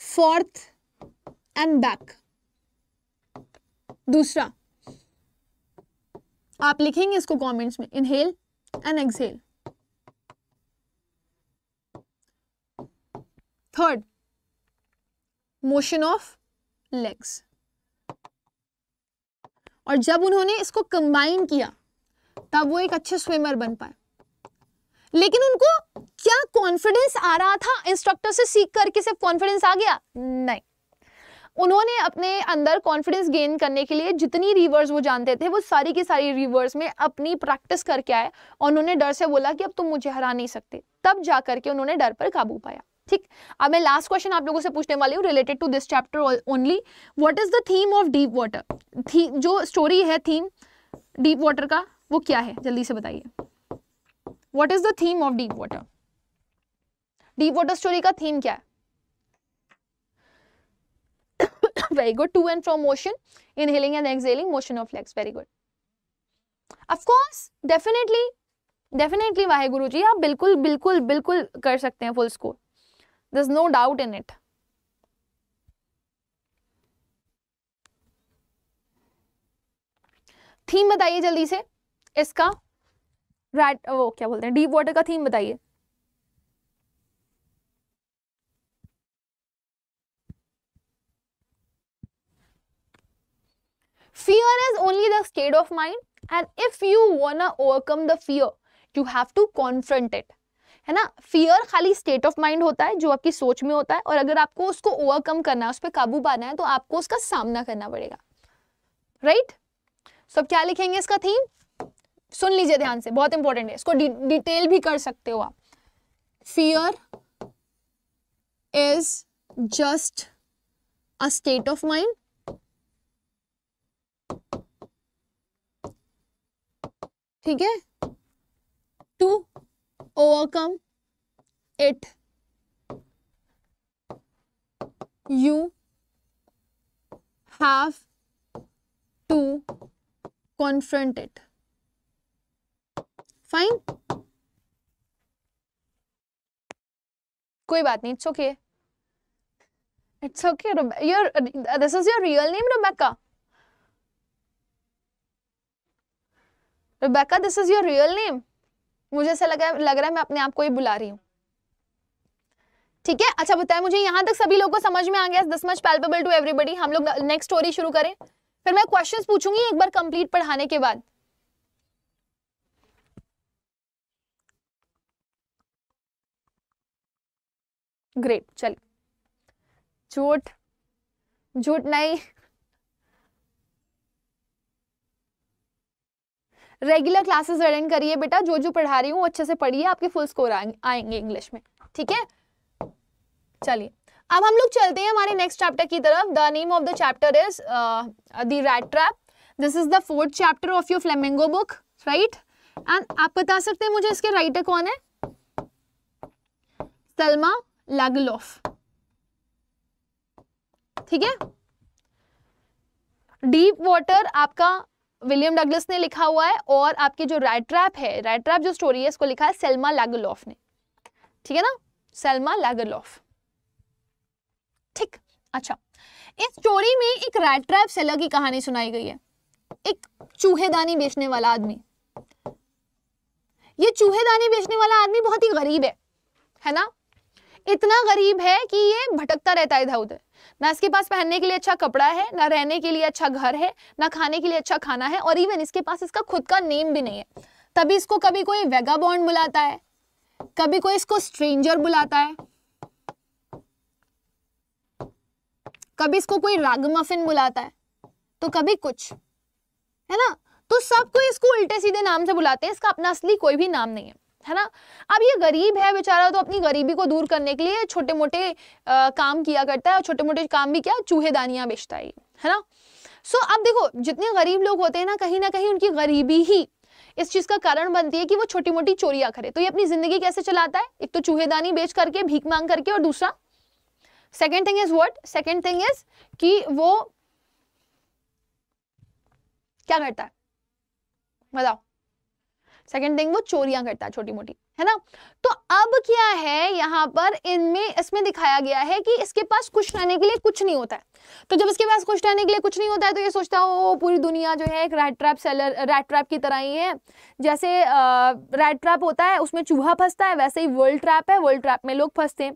forth and back दूसरा आप लिखेंगे इसको कॉमेंट्स में inhale and exhale third motion of legs और जब उन्होंने इसको कंबाइन किया तब वो एक अच्छे स्विमर बन पाए लेकिन उनको क्या कॉन्फिडेंस आ रहा था इंस्ट्रक्टर से सीख करके सिर्फ कॉन्फिडेंस आ गया नहीं उन्होंने अपने अंदर कॉन्फिडेंस गेन करने के लिए जितनी रिवर्स वो जानते थे वो सारी की सारी रिवर्स में अपनी प्रैक्टिस करके आए और उन्होंने डर से बोला कि अब तुम मुझे हरा नहीं सकते तब जा करके उन्होंने डर पर काबू पाया ठीक अब मैं लास्ट क्वेश्चन आप लोगों से पूछने वाली हूँ related to this chapter only what is the theme of Deep Water जो स्टोरी है थीम डीप वाटर का वो क्या है जल्दी से बताइए what is the theme of Deep Water Deep Water story का थीम क्या है very good to and from motion inhaling and exhaling motion of legs very good of course definitely definitely Waheguru ji आप बिल्कुल बिल्कुल बिल्कुल कर सकते हैं full score the no doubt in it theme बताइए जल्दी से इसका रेड वो क्या बोलते हैं डीप वाटर का थीम बताइए fear is only the state of mind and if you want overcome the fear you have to confront it है ना फियर खाली स्टेट ऑफ माइंड होता है जो आपकी सोच में होता है और अगर आपको उसको ओवरकम करना है उस पर काबू पाना है तो आपको उसका सामना करना पड़ेगा राइट right? सो so, क्या लिखेंगे इसका थीम सुन लीजिए ध्यान से बहुत इंपॉर्टेंट है इसको डिटेल भी कर सकते हो आप fear is just a state of mind ठीक है to overcome it you have to confront it fine कोई बात नहीं it's okay it's okay your this is your real name Rebecca Rebecca this is your real name मुझे ऐसा लग रहा है मैं अपने आप को ही बुला रही हूँ ठीक है अच्छा बताया मुझे यहाँ तक सभी लोगों को समझ में आ गया this much palpable to everybody हम लोग नेक्स्ट स्टोरी शुरू करें फिर मैं क्वेश्चंस पूछूंगी एक बार कंप्लीट पढ़ाने के बाद ग्रेट चल झूठ झूठ नहीं रेगुलर क्लासेस अटेंड करिए बेटा जो जो पढ़ा रही हूँ अच्छे से पढ़िए आपके फुल स्कोर आएंगे इंग्लिश में ठीक है चलिए अब हम लोग चलते हैं हमारे नेक्स्ट चैप्टर की तरफ the name of the chapter is the rat trap this is the fourth chapter of your Flamingo book right and आप बता सकते हैं मुझे इसके राइटर कौन है सलमा लैगलॉफ ठीक है डीप वाटर आपका विलियम डगलस ने लिखा हुआ है और आपकी जो रेड ट्रैप है रेड ट्रैप जो स्टोरी है इसको लिखा है सेल्मा लैगलॉफ ने ठीक है ना सेल्मा लैगलॉफ ठीक अच्छा इस स्टोरी में एक रेड ट्रैप सेलर की कहानी सुनाई गई है एक चूहेदानी बेचने वाला आदमी ये चूहेदानी बेचने वाला आदमी बहुत ही गरीब है है ना इतना गरीब है कि ये भटकता रहता है इधर उधर ना इसके पास पहनने के लिए अच्छा कपड़ा है ना रहने के लिए अच्छा घर है ना खाने के लिए अच्छा खाना है और इवन इसके पास इसका खुद का नेम भी नहीं है तभी इसको कभी कोई वेगा बॉन्ड बुलाता है कभी कोई इसको स्ट्रेंजर बुलाता है कभी इसको कोई मफिन बुलाता है तो कभी कुछ है ना तो सब कोई इसको उल्टे सीधे नाम से बुलाते हैं इसका अपना असली कोई भी नाम नहीं है है ना अब ये गरीब है बेचारा तो अपनी गरीबी को दूर करने के लिए छोटे मोटे आ, काम किया करता है और छोटे मोटे काम भी क्या चूहे दानियां बेचता है है ना सो अब देखो जितने गरीब लोग होते हैं ना कहीं ना कहीं उनकी गरीबी ही इस चीज का कारण बनती है कि वो छोटी मोटी चोरियां करे तो ये अपनी जिंदगी कैसे चलाता है एक तो चूहेदानी बेच करके भीख मांग करके और दूसरा second thing is what second thing is कि वो क्या करता है बताओ सेकेंड थिंग वो चोरियां करता है छोटी मोटी है ना तो अब क्या है यहाँ पर इनमें इसमें दिखाया गया है कि इसके पास खुश रहने के लिए कुछ नहीं होता है तो जब इसके पास खुश रहने के लिए कुछ नहीं होता है तो ये सोचता वो पूरी दुनिया जो है एक rat trap seller rat trap की तरह ही है जैसे रैट ट्रैप होता है उसमें चूहा फंसता है वैसे ही वर्ल्ड ट्रैप है वर्ल्ड ट्रैप में लोग फंसते हैं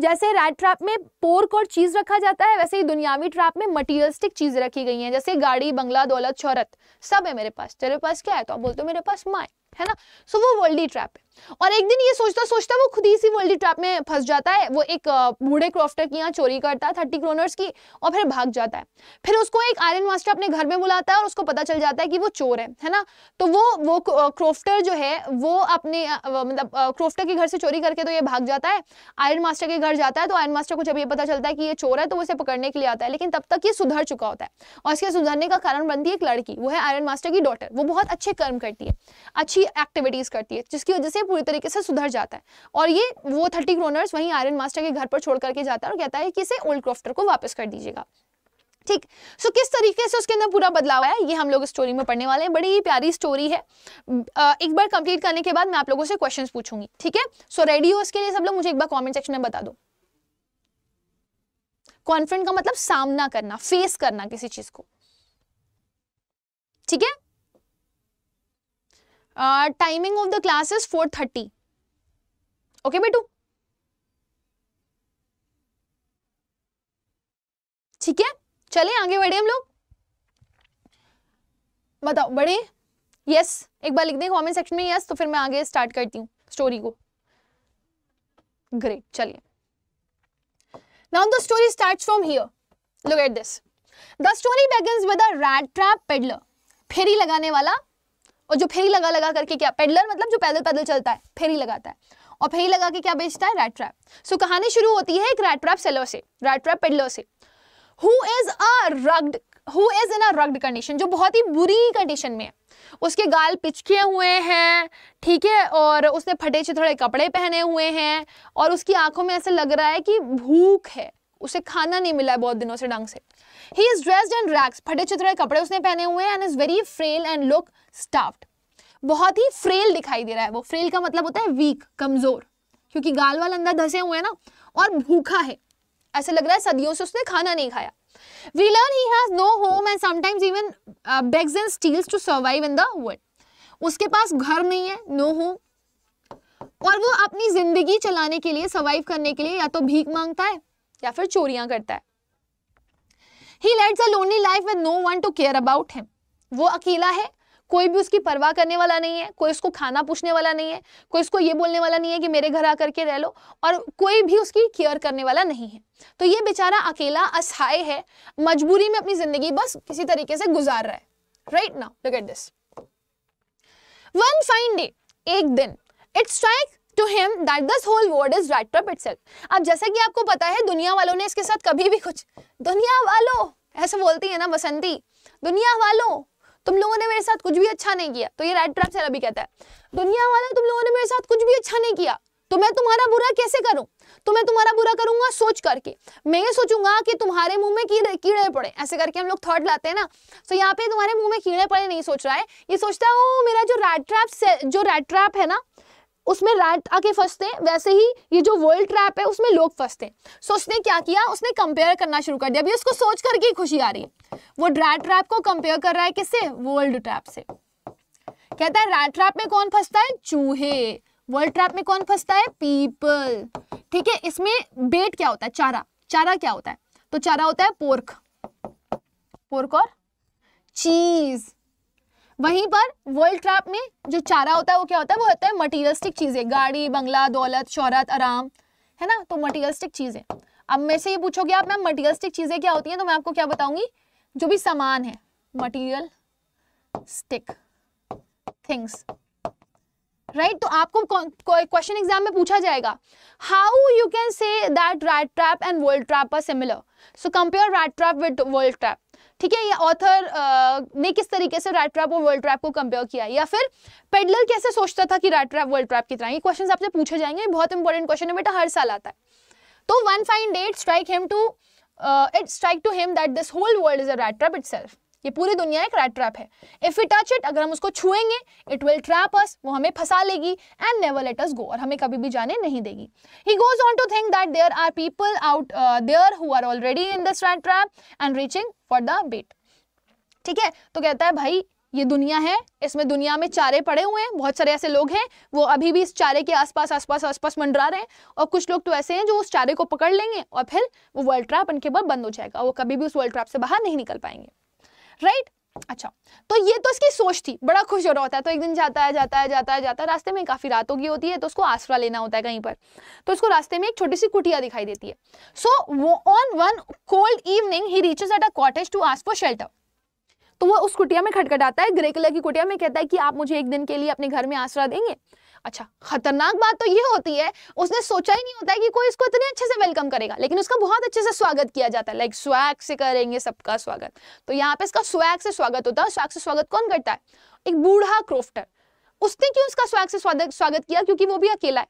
जैसे रैट ट्रैप में पोर्क और चीज़ रखा जाता है वैसे ही दुनियावी ट्रैप में मटीरियलिस्टिक चीज़ रखी गई हैं जैसे गाड़ी बंगला दौलत शहरत सब है मेरे पास तेरे पास क्या है तो आप बोलते हो मेरे पास माए है ना सो so, वो वर्ल्डी ट्रैप है और एक दिन ये सोचता सोचता वो खुद ही इसी वर्ल्ड ट्रैप में फंस जाता है वो एक बूढ़े क्रॉफ्टर की यहाँ चोरी करता है थर्टी क्रोनर्स की और फिर भाग जाता है फिर उसको एक आयरन मास्टर अपने घर में बुलाता है और उसको पता चल जाता है कि वो चोर है है ना तो वो वो क्रॉफ्टर जो है वो अपने मतलब क्रॉफ्टर के घर से चोरी करके तो ये भाग जाता है आयरन मास्टर के घर जाता है तो आयरन मास्टर को जब ये पता चलता है कि ये चोर है तो उसे पकड़ने के लिए आता है लेकिन तब तक ये सुधर चुका होता है और इसके सुधरने का कारण बनती है एक लड़की वो है आयरन मास्टर की डॉटर वो बहुत अच्छे कर्म करती है अच्छी एक्टिविटीज करती है जिसकी वजह से पूरी तरीके से सुधर जाता है और ये वो थर्टी क्रोनर्स वहीं आयरन मास्टर के घर पर छोड़ करके जाता है और कहता है कि इसे ओल्ड क्रॉफ्टर को वापस कर दीजिएगा ठीक सो so, किस तरीके से उसके अंदर पूरा बदलाव आया ये हम लोग स्टोरी में पढ़ने वाले हैं बड़ी ही प्यारी स्टोरी है एक बार कंप्लीट करने के बाद मैं आप लोगों से क्वेश्चन पूछूंगी ठीक है सो रेडी हो इसके लिए सब लोग मुझे एक बार कॉमेंट सेक्शन में बता दो कॉन्फिडेंट का मतलब सामना करना फेस करना किसी चीज को ठीक है timing of the classes four thirty okay बेटू ठीक है चले आगे बढ़े हम लोग बताओ बढ़े यस एक बार लिख दें कमेंट सेक्शन में यस तो फिर मैं आगे स्टार्ट करती हूँ स्टोरी को ग्रेट चलिए now the story starts from here look at this the story begins with a rat trap peddler फेरी लगाने वाला और जो फेरी लगा लगा करके क्या पेडलर मतलब जो पैदल पैदल चलता है फेरी लगाता है और फेरी लगा के क्या बेचता है रैट ट्रैप सो कहानी शुरू होती है एक रैट ट्रैप सेलर से रैट ट्रैप पेडलर से who is a rugged who is in a rugged condition जो बहुत ही बुरी कंडीशन में है उसके गाल पिचके हुए हैं ठीक है और उसने फटे थोड़े कपड़े पहने हुए हैं और उसकी आंखों में ऐसा लग रहा है कि भूख है उसे खाना नहीं मिला है बहुत दिनों से ढंग से ही इज ड्रेस्ड एंड रैक्स फटे चितरे कपड़े उसने पहने हुए हैं and is very frail and look starved बहुत ही फ्रेल दिखाई दे रहा है वो फ्रेल का मतलब होता है वीक कमजोर क्योंकि गाल वाल अंदर धसे हुए हैं ना और भूखा है ऐसा लग रहा है सदियों से उसने खाना नहीं खाया we learn he has no home and sometimes even begs and steals to survive in the world उसके पास घर नहीं है नो होम और वो अपनी जिंदगी चलाने के लिए सर्वाइव करने के लिए या तो भीख मांगता है या फिर चोरियां करता है he leads a lonely life with no one to care about him वो अकेला है कोई भी उसकी परवाह करने वाला नहीं है कोई उसको खाना पूछने वाला नहीं है कोई उसको ये बोलने वाला नहीं है कि मेरे घर आकर के रह लो और कोई भी उसकी केयर करने वाला नहीं है तो ये बेचारा अकेला असहाय है मजबूरी में अपनी जिंदगी बस किसी तरीके से गुजार रहा है राइट ना look at this one fine day एक दिन it's strike to him that this whole world is rat trap itself अब जैसा कि आपको पता है दुनिया वालों ने इसके साथ कभी भी कुछ दुनिया वालों ऐसे बोलती है ना बसंती दुनिया वालों तुम लोगों ने मेरे साथ कुछ भी अच्छा नहीं किया तो ये रेड ट्रैप से भी कहता है दुनिया वाला तुम लोगों ने मेरे साथ कुछ भी अच्छा नहीं किया तो मैं तुम्हारा बुरा कैसे करूं तो मैं तुम्हारा बुरा करूंगा सोच करके मैं ये सोचूंगा कि तुम्हारे मुंह में कीड़े कीड़े पड़े ऐसे करके हम लोग थर्ड लाते हैं ना तो यहाँ पे तुम्हारे मुंह में कीड़े पड़े नहीं सोच रहा है ये सोचता है वो मेरा जो रेड ट्रैप जो रेड ट्रैप है ना उसमें रैट आके फंसते हैं वैसे ही ये जो वर्ल्ड ट्रैप है उसमें लोग फंसते हैं सो उसने क्या किया उसने कंपेयर करना शुरू कर दिया अभी उसको सोच करके ही खुशी आ रही है वो रैट ट्रैप को कंपेयर कर रहा है किससे वर्ल्ड ट्रैप से कहता है रैट ट्रैप में कौन फंसता है चूहे वर्ल्ड ट्रैप में कौन फंसता है पीपल ठीक है इसमें बेट क्या होता है चारा चारा क्या होता है तो चारा होता है पोर्क पोर्क और चीज वहीं पर वर्ल्ड ट्रैप में जो चारा होता है वो क्या होता है वो होता है मटीरियलिस्टिक चीज़ें गाड़ी बंगला दौलत शौरत आराम है ना तो मटीरियलिस्टिक चीज़ें अब मेरे से ये पूछोगे आप मैम मटीरियलिस्टिक चीज़ें क्या होती हैं तो मैं आपको क्या बताऊंगी जो भी सामान है मटीरियल स्टिक थिंग्स राइट तो आपको क्वेश्चन एग्जाम में पूछा जाएगा how you can say that rat trap and world trap are similar so compare rat trap with world trap ठीक है ये ऑथर ने किस तरीके से रैट ट्रैप और वर्ल्ड ट्रैप को कंपेयर किया या फिर पेडलर कैसे सोचता था कि रैट ट्रैप वर्ल्ड ट्रैप की तरह ये क्वेश्चन आपसे पूछे जाएंगे बहुत इंपॉर्टेंट क्वेश्चन है बेटा हर साल आता है तो one fine day strike him to it strike to him that this whole world is a rat trap it ये पूरी दुनिया एक रैट ट्रैप है इफ यू टच इट अगर हम उसको छुएंगे इट विल ट्रैप अस वो हमें फंसा लेगी and never let us go और हमें कभी भी जाने नहीं देगी he goes on to think that there are people out there who are already in this rat trap and reaching for the bait ठीक है तो कहता है भाई ये दुनिया है इसमें दुनिया में चारे पड़े हुए हैं बहुत सारे ऐसे लोग हैं वो अभी भी इस चारे के आसपास आसपास आसपास मंडरा रहे हैं और कुछ लोग तो ऐसे हैं जो उस चारे को पकड़ लेंगे और फिर वो वर्ल्ड ट्रैप उनके ऊपर बंद हो जाएगा वो कभी भी उस वर्ल्ड ट्रैप से बाहर नहीं निकल पाएंगे राइट अच्छा तो ये तो इसकी सोच थी बड़ा खुश हो रहा होता है तो एक दिन जाता है जाता है जाता है जाता है रास्ते में काफ़ी रात होगी होती है तो उसको आसरा लेना होता है कहीं पर तो उसको रास्ते में एक छोटी सी कुटिया दिखाई देती है सो वो on one cold evening he reaches at a cottage to ask for shelter तो वो उस कुटिया में खटखटाता है ग्रे कलर की कुटिया में कहता है कि आप मुझे एक दिन के लिए अपने घर में आसरा देंगे अच्छा खतरनाक बात तो ये होती है उसने सोचा ही नहीं होता है कि कोई इसको इतने अच्छे से वेलकम करेगा लेकिन उसका बहुत अच्छे से स्वागत किया जाता है लाइक स्वैग से करेंगे सबका स्वागत तो यहाँ पे इसका स्वैग से स्वागत होता है स्वैग से स्वागत कौन करता है एक बूढ़ा क्रोफ्टर उसने क्यों उसका स्वैग से स्वागत किया क्योंकि वो भी अकेला है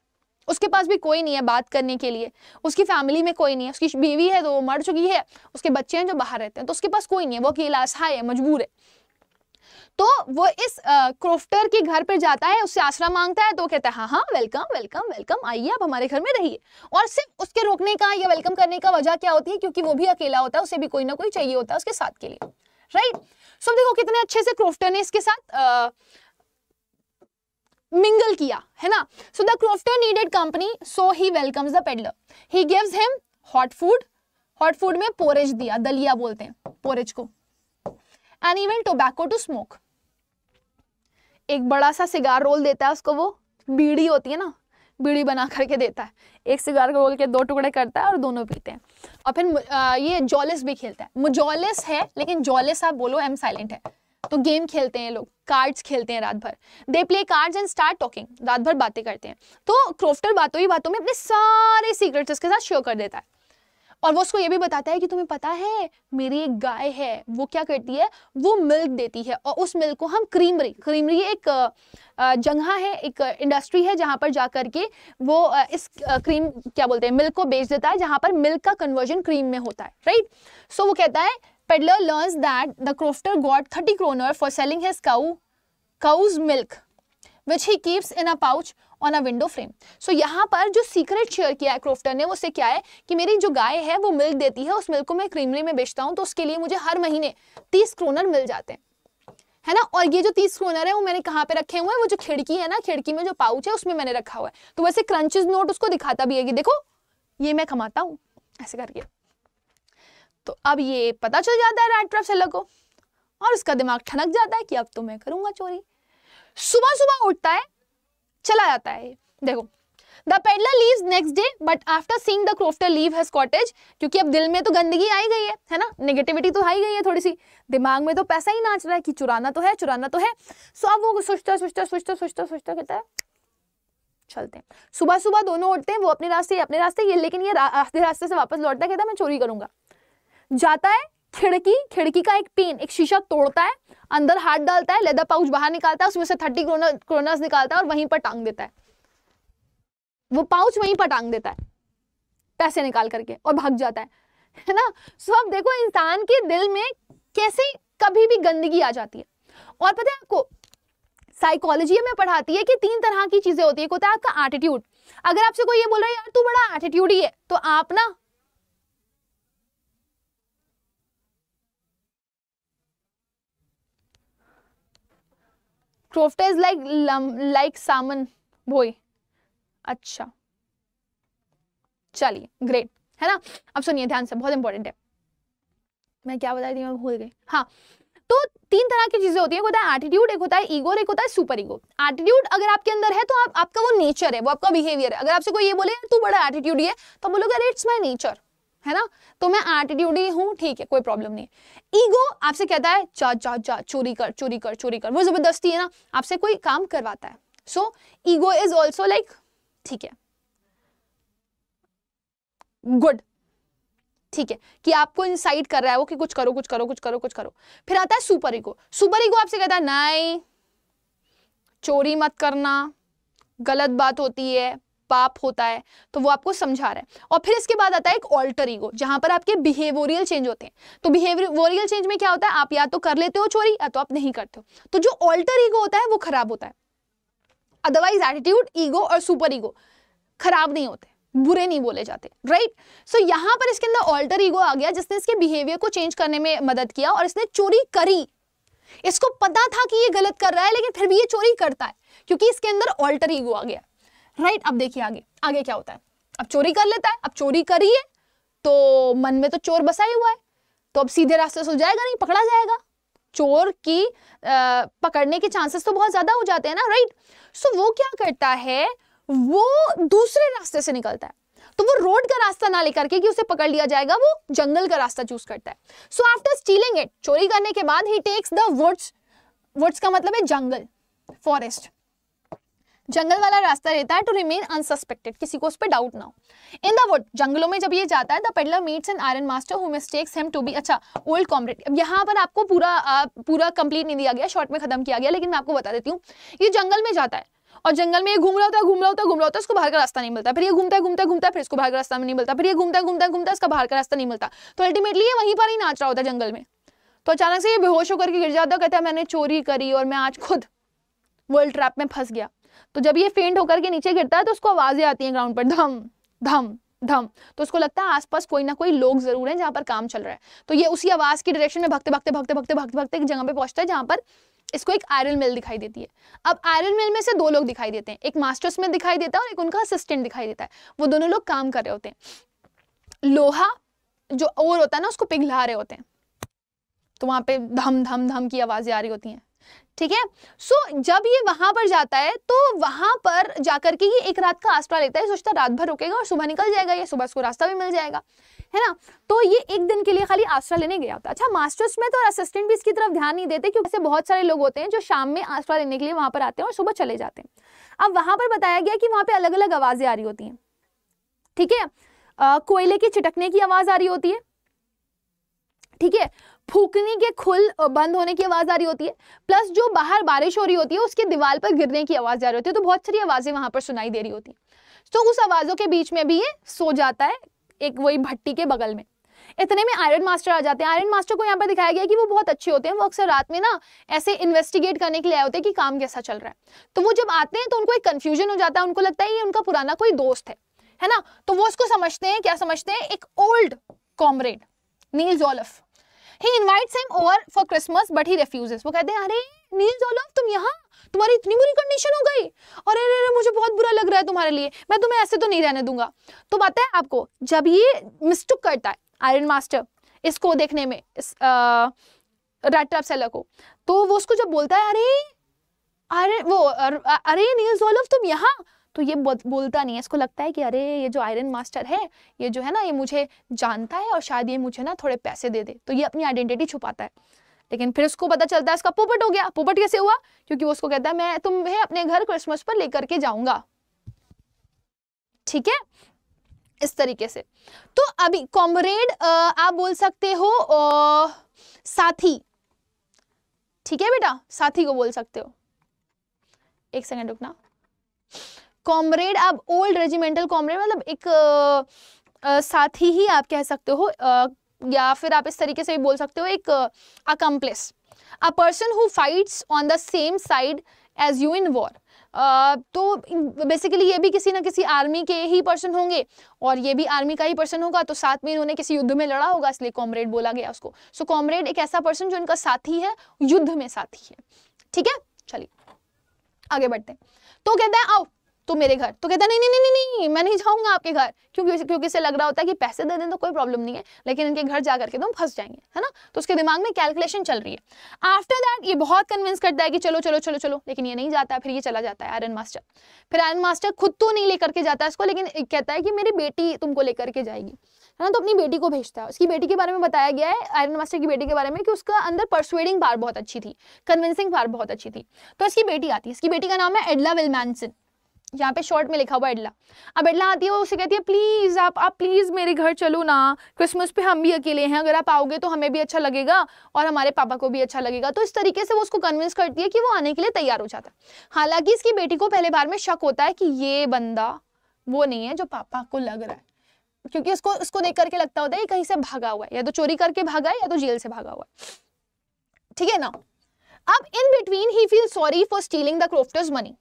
उसके पास भी कोई नहीं है बात करने के लिए उसकी फैमिली में कोई नहीं है उसकी बीवी है तो वो मर चुकी है उसके बच्चे हैं जो बाहर रहते हैं तो उसके पास कोई नहीं है वो अकेला असहाय है मजबूर है तो वो इस क्रोफ्टर के घर पर जाता है उससे आश्रय मांगता है तो कहता है हाँ हाँ वेलकम वेलकम वेलकम आइए आप हमारे घर में रहिए और सिर्फ उसके रोकने का या वेलकम करने का वजह क्या होती है क्योंकि वो भी अकेला होता है उसे भी कोई ना कोई चाहिए होता है उसके साथ के लिए राइट सो देखो कितने अच्छे से क्रोफ्टर ने इसके साथ आ, mingle किया है ना so the crofter needed company so he welcomes the peddler he gives him hot food hot food में पोरेज दिया दलिया बोलते हैं पोरेज को and even tobacco to smoke एक बड़ा सा सिगार रोल देता है उसको वो बीड़ी होती है ना बीड़ी बना करके देता है एक सिगार को रोल के दो टुकड़े करता है और दोनों पीते हैं और फिर ये जॉलिस भी खेलता है मुजॉलिस है लेकिन जॉलिस आप बोलो एम साइलेंट है तो गेम खेलते हैं लोग कार्ड्स खेलते हैं रात भर they play cards and start talking रात भर बातें करते हैं तो क्रोफ्टर बातों ही बातों में अपने सारे सीक्रेट्स उसके साथ शेयर कर देता है और वो उसको ये भी बताता है कि तुम्हें पता है मेरी एक गाय है वो क्या करती है वो मिल्क देती है और उस मिल्क को हम क्रीमरी क्रीमरी एक जगह है एक इंडस्ट्री है जहाँ पर जा के वो इस क्रीम क्या बोलते हैं मिल्क को बेच देता है जहाँ पर मिल्क का कन्वर्जन क्रीम में होता है राइट सो so, वो कहता है peddler learn that the crofter got thirty kronor for selling his cow cow's milk which he keeps in a pouch on a window frame so यहाँ पर जो सीक्रेट शेयर किया है क्रोफ्टर ने उससे क्या है कि मेरी जो गाय है वो मिल्क देती है उस मिल्क को मैं क्रीमरी में बेचता हूँ तो उसके लिए मुझे हर महीने तीस क्रोनर मिल जाते हैं है ना और ये जो तीस क्रोनर है वो मैंने कहाँ पे रखे हुए हैं वो जो खिड़की है ना खिड़की में जो पाउच है उसमें मैंने रखा हुआ है तो वैसे क्रंचेज नोट उसको दिखाता भी है कि देखो ये मैं कमाता हूँ ऐसे करके तो अब ये पता चल जाता है रैट से लगो और उसका दिमाग ठनक जाता है कि अब तो मैं करूंगा चोरी सुबह सुबह उठता है चला जाता है देखो the peddler leave next day but after seeing the crofter leave his cottage क्योंकि अब दिल में तो गंदगी आई गई है है ना नेगेटिविटी तो आई गई है थोड़ी सी दिमाग में तो पैसा ही नाच रहा है कि चुराना तो है चुराना तो है सो अब वो सोचता सोचता सोचता सोचता सोचता कहता है चलते हैं सुबह सुबह दोनों उठते हैं वो अपने रास्ते अपने रास्ते ये लेकिन ये आधे रास्ते से वापस लौटता है कहता मैं चोरी करूंगा जाता है खिड़की खिड़की का एक पेन एक शीशा तोड़ता है अंदर हाथ डालता है लेदर पाउच बाहर निकालता है उसमें से थर्टी क्रोनर्स निकालता है और वहीं पर टांग देता है वो पाउच वहीं पर टांग देता है पैसे निकाल करके और भाग जाता है है ना सो अब देखो इंसान के दिल में कैसे कभी भी गंदगी आ जाती है और पता है आपको साइकोलॉजी में पढ़ाती है कि तीन तरह की चीजें होती है एक होता है आपका एटीट्यूड अगर आपसे कोई ये बोल रहा है यार तू बड़ा एटीट्यूड ही है तो आप ना क्रोफ्टा इज लाइक लाइक सामन भोई अच्छा चलिए ग्रेट है ना अब सुनिए ध्यान से बहुत इंपॉर्टेंट है मैं क्या बता रही हूँ भूल गई हाँ तो तीन तरह की चीजें होती है एक होता है एटीट्यूड एक होता है ईगो और एक होता है सुपर ईगो एटीट्यूड अगर आपके अंदर है तो आप, आपका वो नेचर है वो आपका बिहेवियर है अगर आपसे कोई ये बोले तू बड़ा एटीट्यूड है तो बोलोगे अरे इट्स माई नेचर है ना तो मैं ही हूँ ठीक है कोई प्रॉब्लम नहीं ईगो आपसे कहता है जा जा जा चोरी कर चोरी कर चोरी कर वो जबरदस्ती है ना आपसे कोई काम करवाता है so ego is also like ठीक है गुड ठीक है कि आपको इंसाइट कर रहा है वो कि कुछ करो कुछ करो कुछ करो कुछ करो फिर आता है सुपर ईगो सुपर ईगो आपसे कहता है नहीं चोरी मत करना गलत बात होती है पाप होता है तो वो आपको समझा रहा है और फिर इसके बाद आता है एक ऑल्टर ईगो जहां पर आपके बिहेवियरियल चेंज होते हैं तो बिहेवियरियल चेंज में क्या होता है आप या तो कर लेते हो चोरी या तो आप नहीं करते हो तो जो ऑल्टर ईगो होता है वो खराब होता है अदरवाइज एटीट्यूड ईगो और सुपर ईगो खराब नहीं होते बुरे नहीं बोले जाते राइट सो so, यहां पर इसके अंदर ऑल्टर ईगो आ गया जिसने इसके बिहेवियर को चेंज करने में मदद किया और इसने चोरी करी इसको पता था कि ये गलत कर रहा है लेकिन फिर भी ये चोरी करता है क्योंकि इसके अंदर ऑल्टर ईगो आ गया राइट अब देखिए आगे आगे क्या होता है अब चोरी कर लेता है अब चोरी करिए तो मन में तो चोर बसा ही हुआ है तो अब सीधे रास्ते से जाएगा नहीं पकड़ा जाएगा चोर की आ, पकड़ने के चांसेस तो बहुत ज्यादा हो जाते हैं ना राइट सो वो क्या करता है वो दूसरे रास्ते से निकलता है तो वो रोड का रास्ता ना लेकर के कि उसे पकड़ लिया जाएगा वो जंगल का रास्ता चूज करता है सो आफ्टर स्टीलिंग इट चोरी करने के बाद he takes the woods woods का मतलब है जंगल फॉरेस्ट जंगल वाला रास्ता रहता है टू रिमेन अनसस्पेक्टेड किसी को उस पर डाउट ना हो इन द वुड जंगलों में जब ये जाता है the peddler meets an iron master who mistakes him to be अच्छा ओल्ड कॉम्रेड अब यहाँ पर आपको पूरा आ, पूरा कंप्लीट नहीं दिया गया शॉर्ट में खत्म किया गया लेकिन मैं आपको बता देती हूँ ये जंगल में जाता है और जंगल में ये घूम रहा होता है घूम रहा होता है घूम रहा होता है उसको बाहर का रास्ता नहीं मिलता फिर ये घूमता है घूमता घूमता फिर इसको बाहर का रास्ता नहीं मिलता फिर ये घूमता घूमता घूमता उसका बाहर का रास्ता नहीं मिलता तो अल्टीमेटली ये वहीं पर ही नाच रहा होता है जंगल में तो अचानक से ये बेहोश होकर गिर जाता है कहता है मैंने चोरी करी और मैं आज खुद वर्ल्ड ट्रैप में फंस गया तो जब ये फेंट होकर के नीचे गिरता है तो उसको आवाज़ें आती हैं ग्राउंड पर धम धम धम तो उसको लगता है आसपास कोई ना कोई लोग जरूर हैं जहां पर काम चल रहा है तो ये उसी आवाज़ की डायरेक्शन में भगते भगते भगते भगते भगते भगते एक जगह पे पहुंचता है जहां पर इसको एक आयरन मिल दिखाई देती है अब आयरन मिल में से दो लोग दिखाई देते हैं एक मास्टर में दिखाई देता है और एक उनका असिस्टेंट दिखाई देता है वो दोनों लोग काम कर रहे होते हैं लोहा जो और होता है ना उसको पिघला रहे होते हैं तो वहां पे धम धम धम की आवाज़ें आ रही होती हैं ठीक है सो so, जब ये वहां पर जाता है तो वहां पर जाकर के ये एक रात का आसरा लेता है सोचता रात भर रुकेगा और सुबह निकल जाएगा या सुबह उसको रास्ता भी मिल जाएगा है ना तो ये एक दिन के लिए खाली आसरा लेने गया था अच्छा मास्टर्स में तो और असिस्टेंट भी इसकी तरफ ध्यान नहीं देते क्योंकि ऐसे बहुत सारे लोग होते हैं जो शाम में आसरा लेने के लिए वहां पर आते हैं और सुबह चले जाते हैं अब वहां पर बताया गया कि वहां पर अलग अलग आवाजें आ रही होती हैं ठीक है कोयले के चिटकने की आवाज आ रही होती है ठीक है फूकने के खुल बंद होने की आवाज़ आ रही होती है प्लस जो बाहर बारिश हो रही होती है उसके दीवार पर गिरने की आवाज़ आ रही होती है तो बहुत सारी आवाज़ें वहां पर सुनाई दे रही होती है तो उस आवाज़ों के बीच में भी ये सो जाता है एक वही भट्टी के बगल में इतने में आयरन मास्टर आ जाते हैं आयरन मास्टर को यहाँ पर दिखाया गया कि वो बहुत अच्छे होते हैं वो अक्सर रात में ना ऐसे इन्वेस्टिगेट करने के लिए आए होते हैं कि काम कैसा चल रहा है तो वो जब आते हैं तो उनको एक कंफ्यूजन हो जाता है उनको लगता है ये उनका पुराना कोई दोस्त है है ना तो वो उसको समझते हैं क्या समझते हैं एक old comrade Nils Olof he invites him over for Christmas but he refuses वो कहते हैं अरे नील जोलम तुम यहाँ तुम्हारी इतनी बुरी कंडीशन हो गई और अरे अरे मुझे बहुत बुरा लग रहा है तुम्हारे लिए मैं तुम्हें ऐसे तो नहीं रहने दूंगा तो बताए आपको जब ये मिस्टुक करता है आयरन मास्टर इसको देखने में इस रेड ट्रैप सेलर को तो वो उसको जब बोलता है अरे अरे वो अरे नील जोलम तुम यहाँ तो ये बोलता नहीं है इसको लगता है कि अरे ये जो आयरन मास्टर है ये जो है ना ये मुझे जानता है और शायद ये मुझे ना थोड़े पैसे दे दे तो ये अपनी आइडेंटिटी छुपाता है लेकिन फिर उसको पता चलता है उसका पोपट हो गया पोपट कैसे हुआ क्योंकि वो उसको कहता है मैं तुम्हें अपने घर क्रिसमस पर लेकर के जाऊंगा ठीक है इस तरीके से तो अभी कॉमरेड आप बोल सकते हो आ, साथी ठीक है बेटा साथी को बोल सकते हो एक सेकेंड रुकना कॉमरेड अब ओल्ड रेजिमेंटल कॉमरेड मतलब एक साथी ही आप कह सकते हो या फिर आप इस तरीके से भी बोल सकते हो एक accomplice a person who fights on the same side as you in war तो बेसिकली ये भी किसी ना किसी आर्मी के ही पर्सन होंगे और ये भी आर्मी का ही पर्सन होगा तो साथ में इन्होंने किसी युद्ध में लड़ा होगा इसलिए कॉमरेड बोला गया उसको सो so, कॉमरेड एक ऐसा पर्सन जो इनका साथी है युद्ध में साथी है ठीक है चलिए आगे बढ़ते हैं तो कहते हैं आओ तू मेरे घर तो कहता नहीं नहीं नहीं नहीं नहीं मैं नहीं जाऊंगा आपके घर क्योंकि क्योंकि इसे लग रहा होता है कि पैसे दे दें तो कोई प्रॉब्लम नहीं है लेकिन इनके घर जा करके तुम तो फंस जाएंगे है ना तो उसके दिमाग में कैलकुलेशन चल रही है आफ्टर दैट ये बहुत कन्विंस करता है कि चलो चलो चलो चलो लेकिन ये नहीं जाता फिर ये चला जाता है आयरन मास्टर फिर आयरन मास्टर खुद तो नहीं लेकर के जाता इसको लेकिन कहता है कि मेरी बेटी तुमको लेकर के जाएगी है ना तो अपनी बेटी को भेजता है उसकी बेटी के बारे में बताया गया है आयरन मास्टर की बेटी के बारे में कि उसका अंदर परसुएडिंग पार बहुत अच्छी थी कन्विंसिंग पार बहुत अच्छी थी तो इसकी बेटी आती है इसकी बेटी का नाम है एडला विलमैनसन यहाँ पे शॉर्ट में लिखा हुआ एडला अब एडला आती है उसे कहती है प्लीज़ आप आप प्लीज़ मेरे घर चलो ना क्रिसमस पे हम भी अकेले हैं अगर आप आओगे तो हमें भी अच्छा लगेगा और हमारे पापा को भी अच्छा लगेगा तो इस तरीके से वो उसको कन्विंस करती है कि वो आने के लिए तैयार हो जाता है हालांकि इसकी बेटी को पहले बार में शक होता है कि ये बंदा वो नहीं है जो पापा को लग रहा है क्योंकि उसको उसको देख करके लगता होता है कहीं से भागा हुआ है या तो चोरी करके भागा है या तो जेल से भागा हुआ है ठीक है ना अब in between he feel sorry for stealing the crofter's money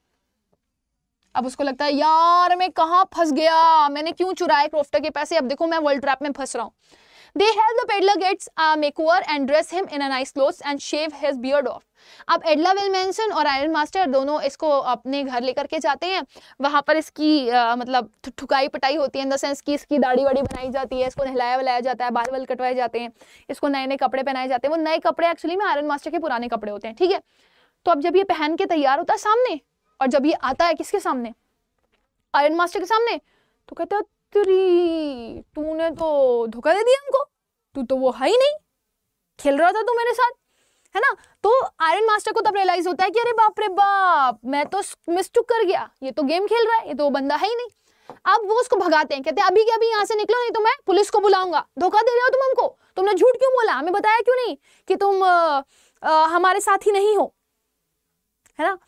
अब उसको लगता है यार मैं कहाँ फंस गया मैंने क्यों चुराए क्रोफ्टर के पैसे अब देखो मैं वर्ल्ड ट्रैप में फंस रहा हूँ they help the peddler gets makeover and dress him in nice cloth and shave his beard off अब एडला विलमेंसन और आयरन मास्टर दोनों इसको अपने घर लेकर के जाते हैं वहाँ पर इसकी आ, मतलब ठुकाई पटाई होती है इन द सेंस की इसकी दाढ़ी वाड़ी बनाई जाती है इसको नहलाया वलाया जाता है बाल बाल कटवाए जाते हैं इसको नए नए कपड़े पहनाए जाते हैं वो नए कपड़े एक्चुअली में आयरन मास्टर के पुराने कपड़े होते हैं ठीक है तो अब जब ये पहन के तैयार होता है सामने और जब ये आता है किसके सामने आयरन मास्टर के सामने तो कहते हो तेरी तूने तो धोखा दे दिया हमको तू तो वो है ही नहीं खेल रहा था तू मेरे साथ है ना तो आयरन मास्टर को तब रियलाइज होता है कि अरे बाप रे बाप मैं तो मिस्टुक कर गया ये तो गेम खेल रहा है ये तो वो बंदा है ही नहीं अब वो उसको भगाते हैं कहते हैं अभी के अभी यहाँ से निकलो नहीं तो मैं पुलिस को बुलाऊंगा धोखा दे रहे हो तुम हमको तुमने झूठ क्यों बोला हमें बताया क्यों नहीं कि तुम आ, आ, हमारे साथ ही नहीं हो है ना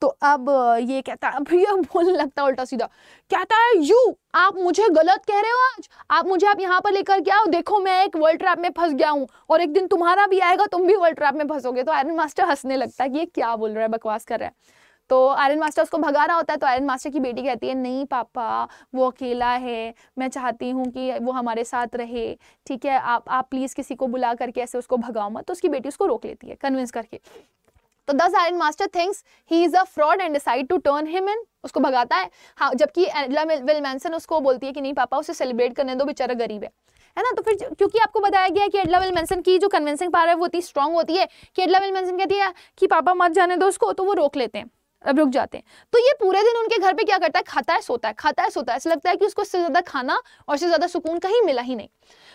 तो अब ये कहता है भैया बोलने लगता है उल्टा सीधा कहता है यू आप मुझे गलत कह रहे हो आज आप मुझे आप यहाँ पर लेकर के हो देखो मैं एक वर्ल्ड ट्रैप में फंस गया हूँ और एक दिन तुम्हारा भी आएगा तुम भी वर्ल्ड ट्रैप में फंसोगे तो आयरन मास्टर हंसने लगता है कि ये क्या बोल रहा है बकवास कर रहा है तो आयरन मास्टर उसको भगा रहा होता है तो आयरन मास्टर की बेटी कहती है नहीं पापा वो अकेला है मैं चाहती हूँ कि वो हमारे साथ रहे ठीक है आप आप प्लीज़ किसी को बुला करके ऐसे उसको भगाओ मत तो उसकी बेटी उसको रोक लेती है कन्विंस करके तो thus iron master thinks he is a fraud and decide to turn him in उसको भगाता है हाँ जबकि एडला विलमैनसन उसको बोलती है कि नहीं पापा उसे सेलिब्रेट करने दो बेचारा गरीब है है ना तो फिर क्योंकि आपको बताया गया कि एडला विलमैनसन की जो कन्विंसिंग पावर है वो इतनी स्ट्रांग होती है कि एडला विलमैनसन कहती है कि पापा मत जाने दो उसको तो वो रोक लेते हैं अब रुक जाते हैं तो ये पूरे दिन उनके घर पे क्या करता है खाता है सोता है खाता है सोता है ऐसा लगता है कि उसको इससे ज़्यादा खाना और इससे ज़्यादा सुकून कहीं मिला ही नहीं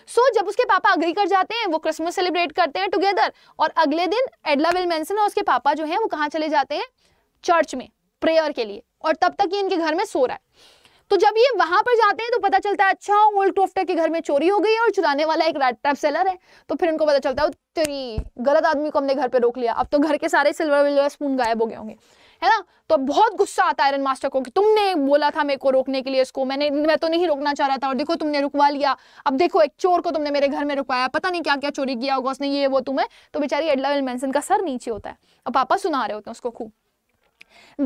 सो so, जब उसके पापा अग्री कर जाते हैं वो क्रिसमस सेलिब्रेट करते हैं टुगेदर और अगले दिन एडला विल विलमेंसन और उसके पापा जो है वो कहाँ चले जाते हैं चर्च में प्रेयर के लिए और तब तक ये इनके घर में सो रहा है तो जब ये वहां पर जाते हैं तो पता चलता है अच्छा ओल्ड क्रोफ्टर के घर में चोरी हो गई और चुराने वाला एक रेड ट्रैप सेलर है तो फिर उनको पता चलता है तेरी गलत आदमी को हमने घर पे रोक लिया अब तो घर के सारे सिल्वर विल्वर स्पून गायब हो गए होंगे है ना तो बहुत गुस्सा आता है आयरन मास्टर को कि तुमने बोला था मेरे को रोकने के लिए इसको मैंने मैं तो नहीं रोकना चाह रहा था और देखो तुमने रुकवा लिया अब देखो एक चोर को तुमने मेरे घर में रुकवाया पता नहीं क्या क्या चोरी किया होगा उसने ये वो तुम्हें तो बेचारी एडला विल का सर नीचे होता है अब पापा सुना रहे होते हैं उसको खूब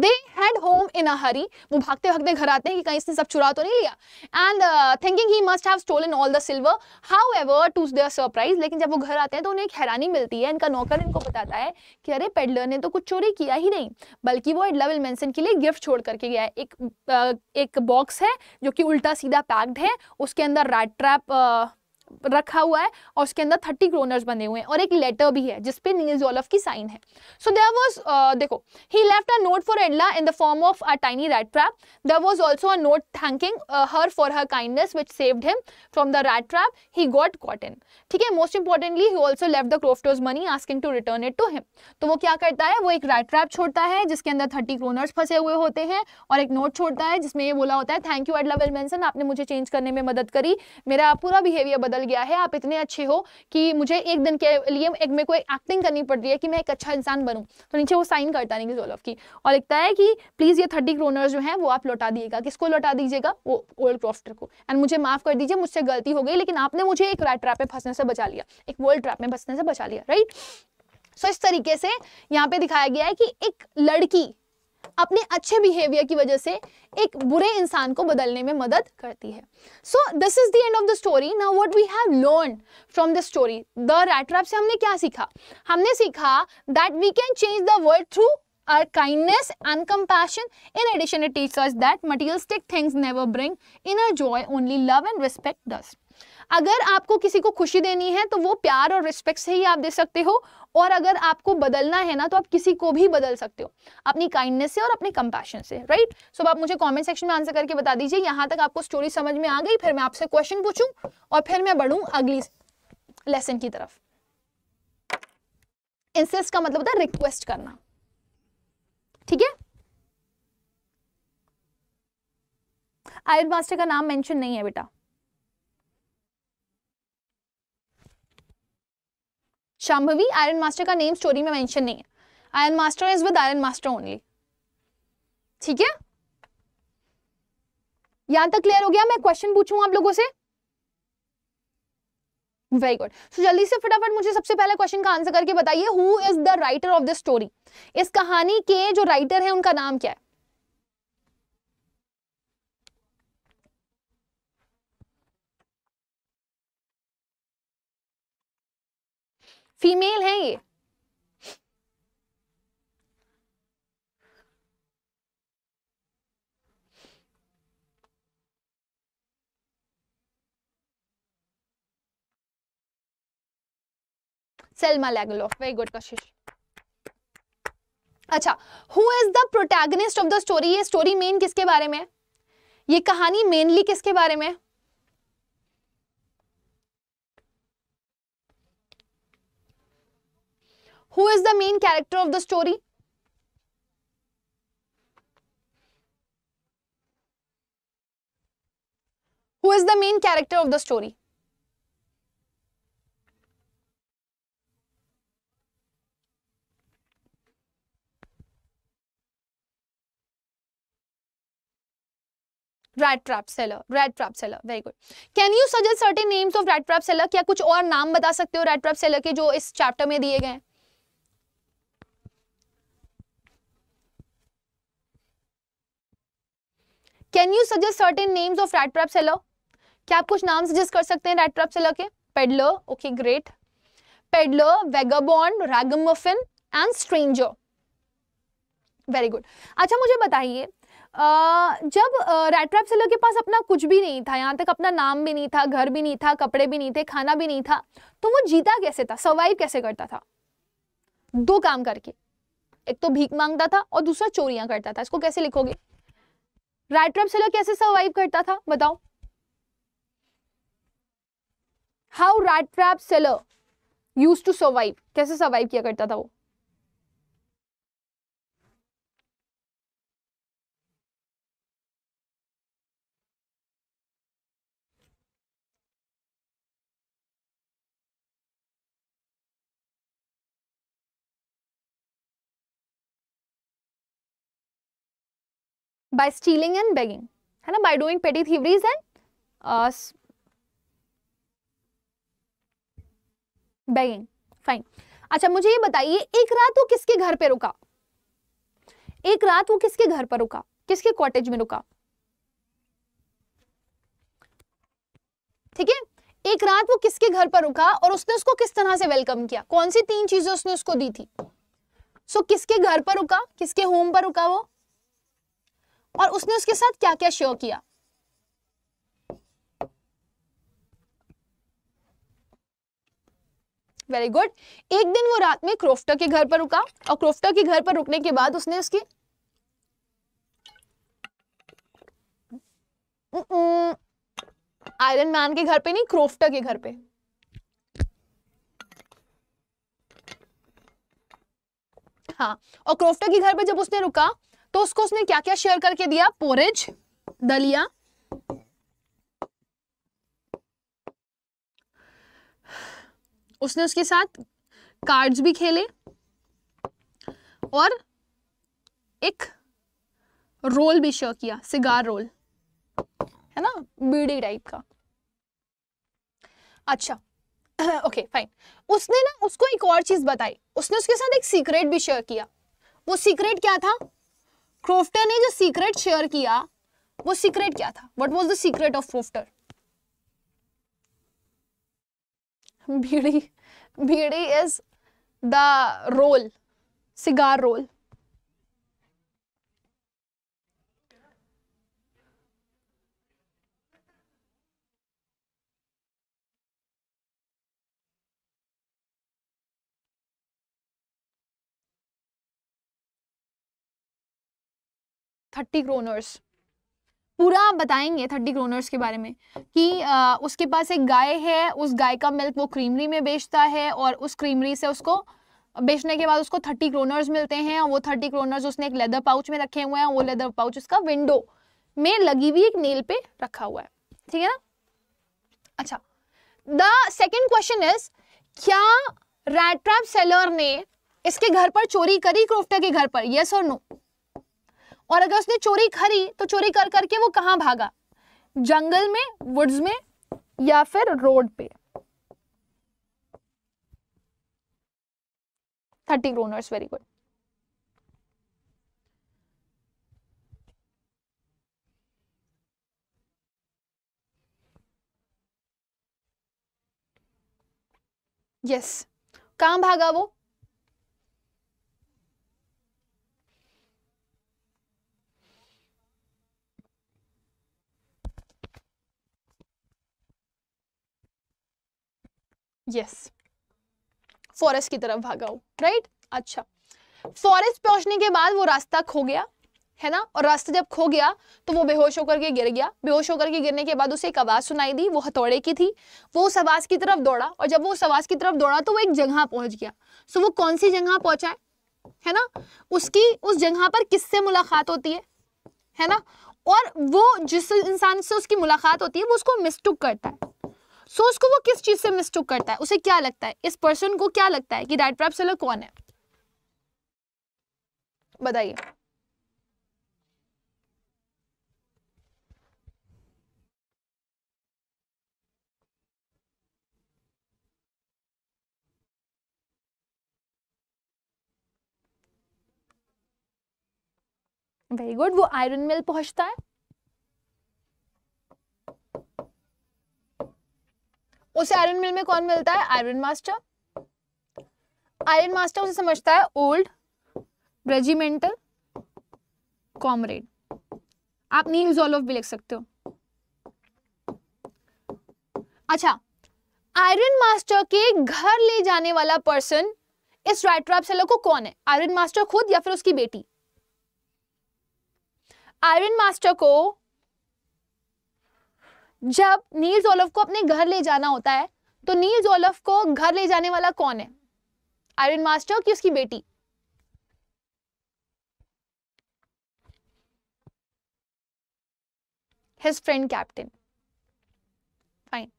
दे हेड होम इन अ हरी वो भागते भागते घर आते हैं कि कहीं इसने सब चुरा तो नहीं लिया and thinking he must have stolen all the silver however to their surprise लेकिन जब वो घर आते हैं तो उन्हें एक हैरानी मिलती है इनका नौकर इनको बताता है कि अरे पेडलर ने तो कुछ चोरी किया ही नहीं बल्कि वो लव एडला विलमेंसन के लिए गिफ्ट छोड़ करके गया है एक uh, एक बॉक्स है जो कि उल्टा सीधा पैक्ड है उसके अंदर रैट ट्रैप रखा हुआ है और उसके अंदर थर्टी क्रोनर्स बने हुए हैं और एक लेटर भी है जिसपे नील जोलफ की साइन है सो देर वॉज देखो he left a note for Edla in the form of a tiny rat trap there was also a note thanking her for her kindness which saved him from the rat trap he got caught ठीक है most importantly he also left the crofter's money asking to return it to him तो वो क्या करता है वो एक red trap छोड़ता है जिसके अंदर थर्टी क्रोनर्स फंसे हुए होते हैं और एक नोट छोड़ता है जिसमें ये बोला होता है थैंक यू एडला वेलमेंसन आपने मुझे चेंज करने में मदद करी मेरा पूरा बिहेवियर बदल बदल गया है आप इतने अच्छे हो कि मुझे एक दिन के लिए एक मेरे को एक्टिंग करनी पड़ रही है कि मैं एक अच्छा इंसान बनूँ तो नीचे वो साइन करता नहीं जोलफ की और लिखता है कि प्लीज़ ये थर्टी क्रोनर जो है वो आप लौटा दिएगा किसको लौटा दीजिएगा वो ओल्ड क्रॉफ्टर को एंड मुझे माफ़ कर दीजिए मुझसे गलती हो गई लेकिन आपने मुझे एक राइट ट्रैप में फंसने से बचा लिया एक वर्ल्ड ट्रैप में फंसने से बचा लिया राइट सो so, इस तरीके से यहाँ पे दिखाया गया है कि एक लड़की अपने अच्छे बिहेवियर की वजह से एक बुरे इंसान को बदलने में मदद करती है so this is the end of we have learn from the story the rat trap से हमने क्या सीखा हमने सीखा that we can change the world through our kindness and compassion in addition it teaches that materialistic things never bring our joy only love and respect does अगर आपको किसी को खुशी देनी है तो वो प्यार और रिस्पेक्ट से ही आप दे सकते हो और अगर आपको बदलना है ना तो आप किसी को भी बदल सकते हो अपनी काइंडनेस से और अपने कंपैशन से राइट सो so, आप मुझे कमेंट सेक्शन में आंसर करके बता दीजिए यहां तक आपको स्टोरी समझ में आ गई फिर मैं आपसे क्वेश्चन पूछूं और फिर मैं बढ़ू अगली लेसन की तरफ इंसेस्ट का मतलब होता है रिक्वेस्ट करना ठीक है आयत मास्टर का नाम मेंशन नहीं है बेटा शाम्भवी आयरन मास्टर का नेम स्टोरी में मेंशन नहीं है iron master is with iron master only ठीक है यहां तक क्लियर हो गया मैं क्वेश्चन पूछूं आप लोगों से वेरी गुड सो जल्दी से फटाफट मुझे सबसे पहले क्वेश्चन का आंसर करके बताइए who is the writer of the story इस कहानी के जो राइटर है उनका नाम क्या है फीमेल है ये सेल्मा लैगलोफ वेरी गुड कशिश अच्छा who is the protagonist of the story ये स्टोरी मेन किसके बारे में है ये कहानी मेनली किसके बारे में है who is the main character of the story who is the main character of the story rat trap seller rat trap seller very good can you suggest certain names of rat trap seller क्या कुछ और नाम बता सकते हो rat trap seller के जो इस chapter में दिए गए हैं can you suggest certain names of rat trap seller क्या आप कुछ नाम सजेस्ट कर सकते हैं रैट ट्रैप सेलर के peddler okay great peddler vagabond ragamuffin and stranger very good अच्छा मुझे बताइए Uh, जब रैट ट्रैप सेलर के पास अपना कुछ भी नहीं था यहाँ तक अपना नाम भी नहीं था घर भी नहीं था कपड़े भी नहीं थे खाना भी नहीं था तो वो जीता कैसे था सर्वाइव कैसे करता था दो काम करके एक तो भीख मांगता था और दूसरा चोरियां करता था इसको कैसे लिखोगे सेलो कैसे सर्वाइव करता था बताओ how rat trap seller use to survive कैसे सर्वाइव किया करता था वो by स्टीलिंग एंड बेगिंग है ना by डूइंग पेटी थीवरीज एंड बेगिंग फाइन अच्छा मुझे ये बताइए एक रात वो किसके घर पे रुका एक रात वो किसके घर पर रुका किसके कॉटेज में रुका ठीक है एक रात वो किसके घर पर रुका और उसने उसको किस तरह से वेलकम किया कौन सी तीन चीजें उसने उसको दी थी सो so, किसके घर पर रुका किसके होम पर रुका वो और उसने उसके साथ क्या क्या शो किया वेरी गुड एक दिन वो रात में क्रोफ्टर के घर पर रुका और क्रोफ्टर के घर पर रुकने के बाद उसने उसकी आयरन मैन के घर पे नहीं क्रोफ्टर के घर पे हाँ और क्रोफ्टर के घर पे जब उसने रुका तो उसको उसने क्या क्या शेयर करके दिया पोरेज दलिया उसने उसके साथ कार्ड्स भी खेले और एक रोल भी शेयर किया सिगार रोल है ना बीड़ी टाइप का अच्छा ओके फाइन उसने ना उसको एक और चीज बताई उसने उसके साथ एक सीक्रेट भी शेयर किया वो सीक्रेट क्या था क्रोफ्टर ने जो सीक्रेट शेयर किया वो सीक्रेट क्या था what was the secret of crofter भीड़ी भीड़ी is the roll cigar roll thirty kronors पूरा बताएंगे थर्टी क्रोनर्स के बारे में कि आ, उसके पास एक गाय है उस गाय का मिल्क वो क्रीमरी में बेचता है और उस क्रीमरी से उसको बेचने के बाद उसको थर्टी क्रोनर्स मिलते हैं और वो थर्टी क्रोनर्स उसने एक लेदर पाउच में रखे हुए हैं वो लेदर पाउच उसका विंडो में लगी हुई एक नेल पे रखा हुआ है ठीक है ना अच्छा द सेकेंड क्वेश्चन इज क्या रैट सेलर ने इसके घर पर चोरी करी क्रोफ्टर के घर पर यस और नो और अगर उसने चोरी करी तो चोरी कर करके वो कहाँ भागा जंगल में वुड्स में या फिर रोड पे thirty kronors very good yes yes. भागा वो यस फॉरेस्ट की तरफ भागा हो राइट अच्छा फॉरेस्ट पहुंचने के बाद वो रास्ता खो गया है ना और रास्ता जब खो गया तो वो बेहोश होकर के गिर गया बेहोश होकर के गिरने के बाद उसे एक आवाज़ सुनाई दी वो हथौड़े की थी वो उस आवाज़ की तरफ दौड़ा और जब वो उस आवाज़ की तरफ दौड़ा तो वो एक जगह पहुंच गया सो वो कौन सी जगह पहुंचा है है ना उसकी उस जगह पर किससे मुलाकात होती है है ना और वो जिस इंसान से उसकी मुलाकात होती है वो उसको मिस्टुक करता है सो उसको वो किस चीज से मिस्टूक करता है उसे क्या लगता है इस पर्सन को क्या लगता है कि डैड प्रैप सेलर कौन है बताइए वेरी गुड वो आयरन मिल पहुंचता है उसे आयरन मिल में कौन मिलता है आयरन मास्टर आयरन मास्टर उसे समझता है ओल्ड रेजिमेंटल कॉमरेड आप नील जोलोफ भी लिख सकते हो अच्छा आयरन मास्टर के घर ले जाने वाला पर्सन इस राइट ट्रैप सेलर को कौन है आयरन मास्टर खुद या फिर उसकी बेटी आयरन मास्टर को जब नील जोलफ को अपने घर ले जाना होता है तो नील जोलफ को घर ले जाने वाला कौन है आयरन मास्टर की उसकी बेटी हिज फ्रेंड कैप्टन फाइन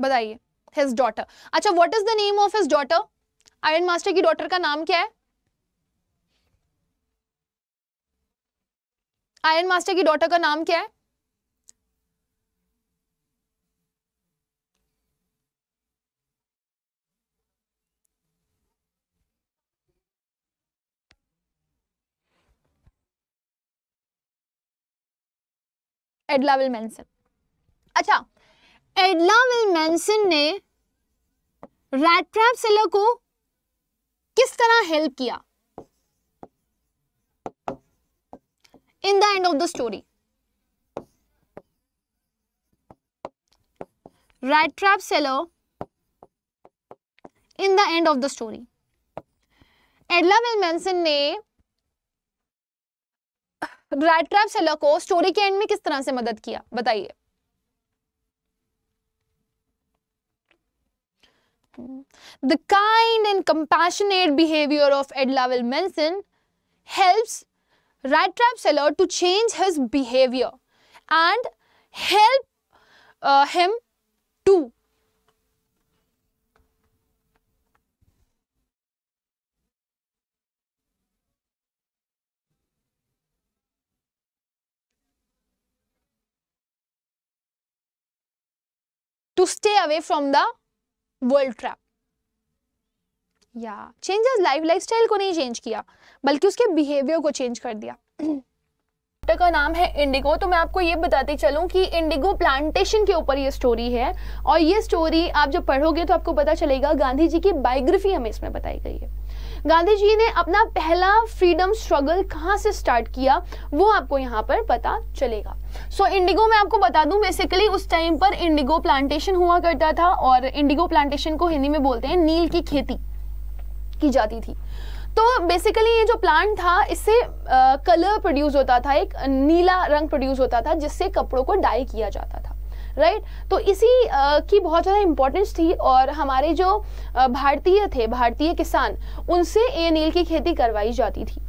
बताइए हिज डॉटर अच्छा what is the name of his daughter iron master की डॉटर का नाम क्या है आयरन मास्टर की डॉटर का नाम क्या है एडला विल मैंसन अच्छा एडला विल मैंसन ने रैट ट्रैप सेलर को किस तरह हेल्प किया in the end of the story. Rat trap seller in the end of the story. edla will mention ne rat trap seller ko story ke end में kis tarah se madad kiya bataiye The kind and compassionate behavior of Edla will mention helps rat trap seller to change his behavior and help uh, him to to stay away from the world trap. या changes lifestyle को नहीं change किया बल्कि उसके behaviour को change कर दिया का नाम है इंडिगो तो मैं आपको ये बताती चलूँ कि इंडिगो प्लांटेशन के ऊपर ये स्टोरी है और ये स्टोरी आप जब पढ़ोगे तो आपको पता चलेगा गांधी जी की बायोग्राफी हमें इसमें बताई गई है गांधी जी ने अपना पहला फ्रीडम स्ट्रगल कहाँ से स्टार्ट किया वो आपको यहाँ पर पता चलेगा सो so, इंडिगो मैं आपको बता दूं बेसिकली उस टाइम पर इंडिगो प्लांटेशन हुआ करता था और इंडिगो प्लांटेशन को हिंदी में बोलते हैं नील की खेती की जाती थी तो बेसिकली ये जो प्लांट था इससे कलर प्रोड्यूस होता था एक नीला रंग प्रोड्यूस होता था जिससे कपड़ों को डाई किया जाता था राइट right? तो इसी आ, की बहुत ज़्यादा इम्पोर्टेंस थी और हमारे जो भारतीय थे भारतीय किसान उनसे ये नील की खेती करवाई जाती थी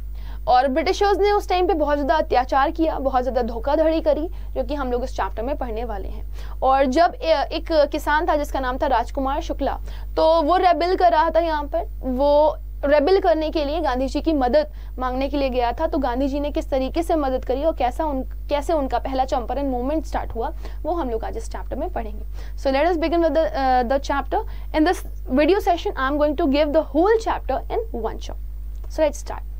और ब्रिटिशर्स ने उस टाइम पे बहुत ज़्यादा अत्याचार किया बहुत ज़्यादा धोखाधड़ी करी जो कि हम लोग इस चैप्टर में पढ़ने वाले हैं और जब एक किसान था जिसका नाम था राजकुमार शुक्ला तो वो रेबिल कर रहा था यहाँ पर वो रेबिल करने के लिए गांधी जी की मदद मांगने के लिए गया था तो गांधी जी ने किस तरीके से मदद करी और कैसा उन कैसे उनका पहला चंपारण मूवमेंट स्टार्ट हुआ वो हम लोग आज इस चैप्टर में पढ़ेंगे so let us begin with the chapter in this video session I am going to give the whole chapter in one shot so let start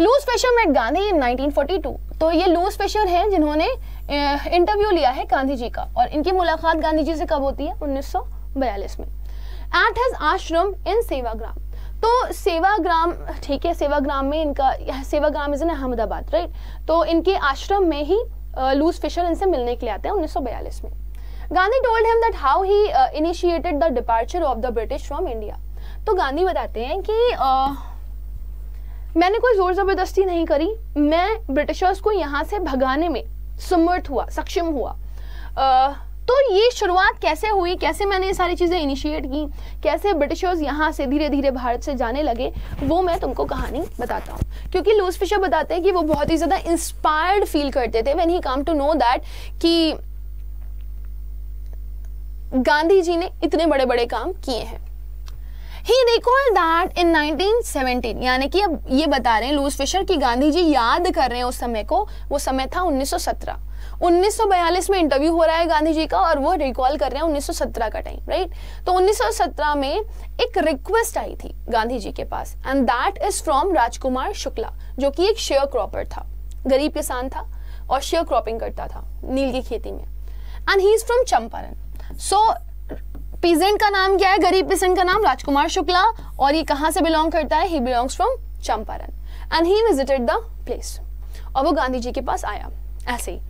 Louis Fischer met Gandhi in 1942 तो ये लूज फिशर हैं जिन्होंने interview लिया है गांधी जी का और इनकी मुलाकात गांधी जी से कब होती है उन्नीस में एट हिज आश्रम इन सेवाग्राम तो सेवाग्राम ठीक है सेवाग्राम में इनका Sevagram is in Ahmedabad right तो इनके आश्रम में ही लूज फिशर इनसे मिलने के लिए आते हैं उन्नीस में Gandhi told him that how he initiated the departure of the British from India तो गांधी बताते हैं कि uh, मैंने कोई जोर ज़बरदस्ती नहीं करी मैं ब्रिटिशर्स को यहाँ से भगाने में समर्थ हुआ सक्षम हुआ आ, तो ये शुरुआत कैसे हुई कैसे मैंने ये सारी चीज़ें इनिशिएट की कैसे ब्रिटिशर्स यहाँ से धीरे धीरे भारत से जाने लगे वो मैं तुमको कहानी बताता हूँ क्योंकि लूज फिशर बताते हैं कि वो बहुत ही ज़्यादा इंस्पायर्ड फील करते थे when he come to know that कि गांधी जी ने इतने बड़े बड़े काम किए हैं ही रिकॉल दैट इन 1917 यानी कि अब ये बता रहे हैं लूज फिशर कि गांधी जी याद कर रहे हैं उस समय को वो समय था 1917 1942 में इंटरव्यू हो रहा है गांधी जी का और वो रिकॉल कर रहे हैं 1917 का टाइम राइट तो 1917 में एक रिक्वेस्ट आई थी गांधी जी के पास and that is from Rajkumar Shukla जो कि एक शेयर क्रॉपर था गरीब किसान था और शेयर क्रॉपिंग करता था नील की खेती में and he is from Champaran so peasant का नाम क्या है गरीब पीजेंट का नाम राजकुमार शुक्ला और ये कहाँ से बिलोंग करता है he belongs from Champaran and he visited the place और वो गांधी जी के पास आया ऐसे ही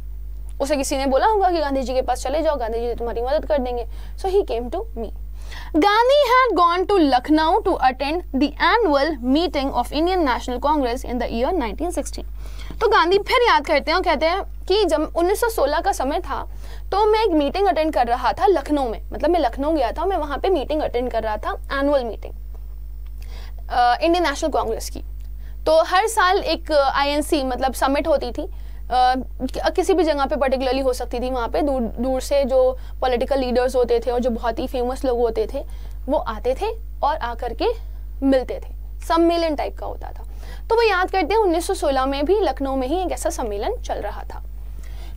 उसे किसी ने बोला होगा कि गांधी जी के पास चले जाओ गांधी जी तो तुम्हारी मदद कर देंगे so he came to me Gandhi had gone to Lucknow to attend the annual meeting of Indian National Congress in the year 1916. तो गांधी फिर याद करते हैं और कहते हैं कि जब 1916 का समय था तो मैं एक मीटिंग अटेंड कर रहा था लखनऊ में मतलब मैं लखनऊ गया था मैं वहाँ पे मीटिंग अटेंड कर रहा था annual meeting Indian National Congress की तो हर साल एक आईएनसी मतलब समिट होती थी Uh, किसी भी जगह पे पर्टिकुलरली हो सकती थी वहाँ पे दूर दूर से जो पॉलिटिकल लीडर्स होते थे और जो बहुत ही फेमस लोग होते थे वो आते थे और आकर के मिलते थे सम्मेलन टाइप का होता था तो वो याद करते हैं 1916 में भी लखनऊ में ही एक ऐसा सम्मेलन चल रहा था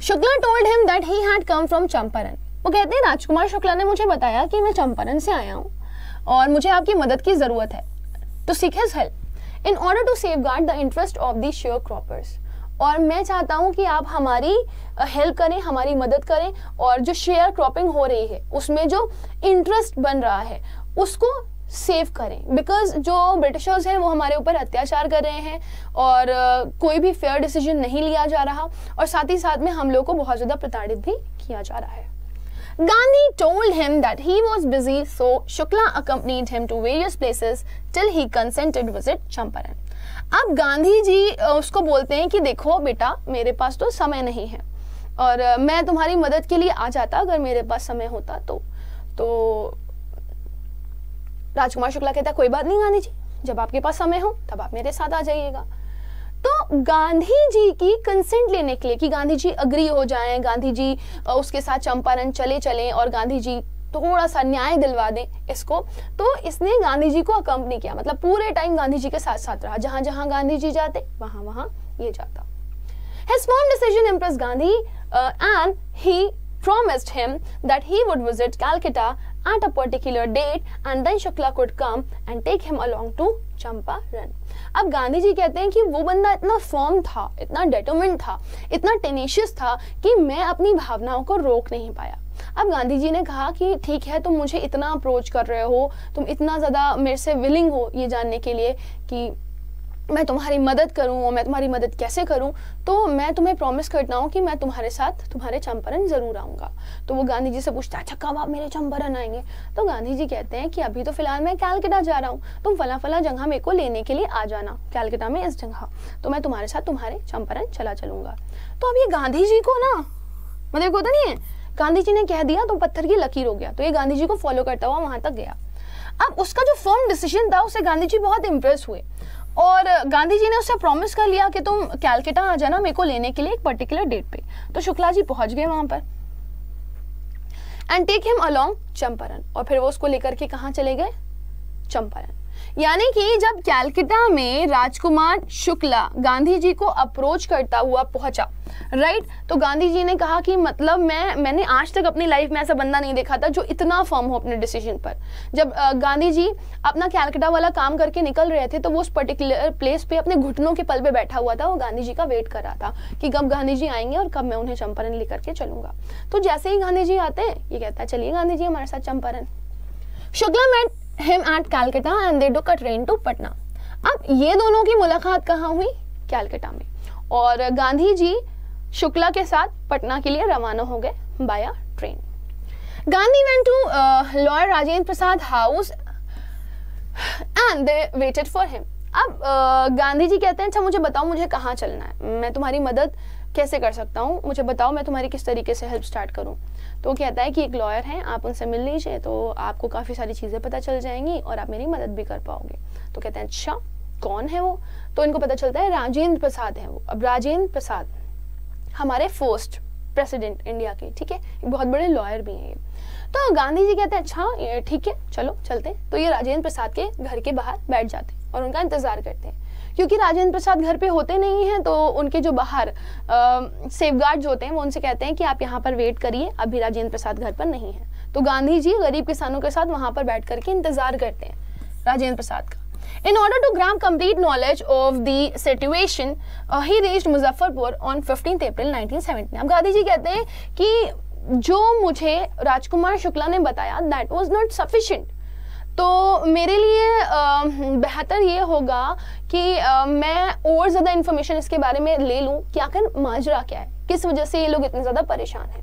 Shukla told him that he had come from Champaran वो कहते हैं राजकुमार शुक्ला ने मुझे बताया कि मैं चंपारण से आया हूँ और मुझे आपकी मदद की ज़रूरत है to seek his help in order to safeguard the interest of the sharecroppers और मैं चाहता हूँ कि आप हमारी हेल्प करें हमारी मदद करें और जो शेयर क्रॉपिंग हो रही है उसमें जो इंटरेस्ट बन रहा है उसको सेव करें बिकॉज जो ब्रिटिशर्स हैं वो हमारे ऊपर अत्याचार कर रहे हैं और कोई भी फेयर डिसीजन नहीं लिया जा रहा और साथ ही साथ में हम लोग को बहुत ज़्यादा प्रताड़ित भी किया जा रहा है Gandhi told him that he was busy, so Shukla accompanied him to various places till he consented visit Champaran. अब गांधी जी उसको बोलते हैं कि देखो बेटा मेरे पास तो समय नहीं है और मैं तुम्हारी मदद के लिए आ जाता अगर मेरे पास समय होता तो तो राजकुमार शुक्ला कहता है कोई बात नहीं गांधी जी जब आपके पास समय हो तब आप मेरे साथ आ जाइएगा तो गांधी जी की कंसेंट लेने के लिए कि गांधी जी अग्री हो जाएं गांधी जी उसके साथ चंपारण चले चलें और गांधी जी थोड़ा सा न्याय दिलवा दें इसको तो इसने गांधी जी को अकम्पनी किया मतलब पूरे टाइम गांधी जी के साथ साथ रहा जहां जहां गांधी जी जाते वहां वहां ये जाता his firm decision impressed Gandhi uh, and he promised him that he would visit Calcutta at a particular date and then Shukla could come and take him along to Champaran. अब गांधी जी कहते हैं कि वो बंदा इतना फर्म था इतना डिटर्मेंट था इतना टेनिशियस था कि मैं अपनी भावनाओं को रोक नहीं पाया अब गांधी जी ने कहा कि ठीक है तुम मुझे इतना अप्रोच कर रहे हो तुम इतना ज़्यादा मेरे से विलिंग हो ये जानने के लिए कि मैं तुम्हारी मदद करूं और मैं तुम्हारी मदद कैसे करूं तो मैं तुम्हें प्रॉमिस करता हूं कि मैं तुम्हारे साथ तुम्हारे चंपारण ज़रूर आऊँगा तो वो गांधी जी से पूछता है अच्छा कब आप मेरे चंपारण आएंगे तो गांधी जी कहते हैं कि अभी तो फिलहाल मैं कैलकटा जा रहा हूँ तुम फला फला जगह मेरे को लेने के लिए आ जाना कैलकटा में इस जगह तो मैं तुम्हारे साथ तुम्हारे चंपारण चला चलूंगा तो अब ये गांधी जी को ना मतलब को तो नहीं है गांधी जी ने कह दिया तो पत्थर की लकीर हो गया तो ये गांधी जी को फॉलो करता हुआ वहां तक गया अब उसका जो फर्म डिसीजन था उसे गांधी जी बहुत इंप्रेस हुए और गांधी जी ने उससे प्रॉमिस कर लिया कि तुम कैलकटा आ जाना मेरे को लेने के लिए एक पर्टिकुलर डेट पे तो शुक्ला जी पहुंच गए वहां पर and take him along Champaran और फिर वो उसको लेकर के कहाँ चले गए चंपारण यानी कि जब कैलकटा में राजकुमार शुक्ला गांधी जी को अप्रोच करता हुआ पहुंचा राइट right? तो गांधी जी ने कहा कि मतलब मैं मैंने आज तक अपनी लाइफ में ऐसा बंदा नहीं देखा था जो इतना फर्म हो अपने डिसीजन पर जब गांधी जी अपना कैलकटा वाला काम करके निकल रहे थे तो वो उस पर्टिकुलर प्लेस पे अपने घुटनों के पल पे बैठा हुआ था वो गांधी जी का वेट कर रहा था कि कब गांधी जी आएंगे और कब मैं उन्हें चंपारण लेकर के चलूंगा तो जैसे ही गांधी जी आते हैं ये कहता है चलिए गांधी जी हमारे साथ Champaran Shukla met him at Calcutta and they took a train to Patna अब ये दोनों की मुलाकात कहाँ हुई कैलकटा में और गांधी जी शुक्ला के साथ पटना के लिए रवाना हो गए via train Gandhi went to lawyer Rajendra Prasad house and they waited for him अब uh, गांधी जी कहते हैं अच्छा मुझे बताओ मुझे कहाँ चलना है मैं तुम्हारी मदद कैसे कर सकता हूँ मुझे बताओ मैं तुम्हारी किस तरीके से हेल्प स्टार्ट करूँ तो वो कहता है कि एक लॉयर हैं आप उनसे मिल लीजिए तो आपको काफ़ी सारी चीज़ें पता चल जाएंगी और आप मेरी मदद भी कर पाओगे तो कहते हैं अच्छा कौन है वो तो इनको पता चलता है राजेंद्र प्रसाद है वो अब राजेंद्र प्रसाद हमारे फर्स्ट प्रेसिडेंट इंडिया के ठीक है बहुत बड़े लॉयर भी हैं ये तो गांधी जी कहते हैं अच्छा ठीक है चलो चलते तो ये राजेंद्र प्रसाद के घर के बाहर बैठ जाते हैं और उनका इंतजार करते हैं क्योंकि राजेंद्र प्रसाद घर पे होते नहीं हैं तो उनके जो बाहर सेफ गार्ड होते हैं वो उनसे कहते हैं कि आप यहाँ पर वेट करिए अभी राजेंद्र प्रसाद घर पर नहीं है तो गांधी जी गरीब किसानों के साथ वहाँ पर बैठ करके इंतजार करते हैं राजेंद्र प्रसाद का in order to grasp complete knowledge of the situation, he reach Muzaffarpur on fifteen April nineteen अब गांधी जी कहते हैं कि जो मुझे राजकुमार शुक्ला ने बताया दैट वॉज नॉट सफिशियंट तो मेरे लिए बेहतर ये होगा कि मैं और ज़्यादा इन्फॉर्मेशन इसके बारे में ले लूँ कि आखिर माजरा क्या है किस वजह से ये लोग इतने ज़्यादा परेशान हैं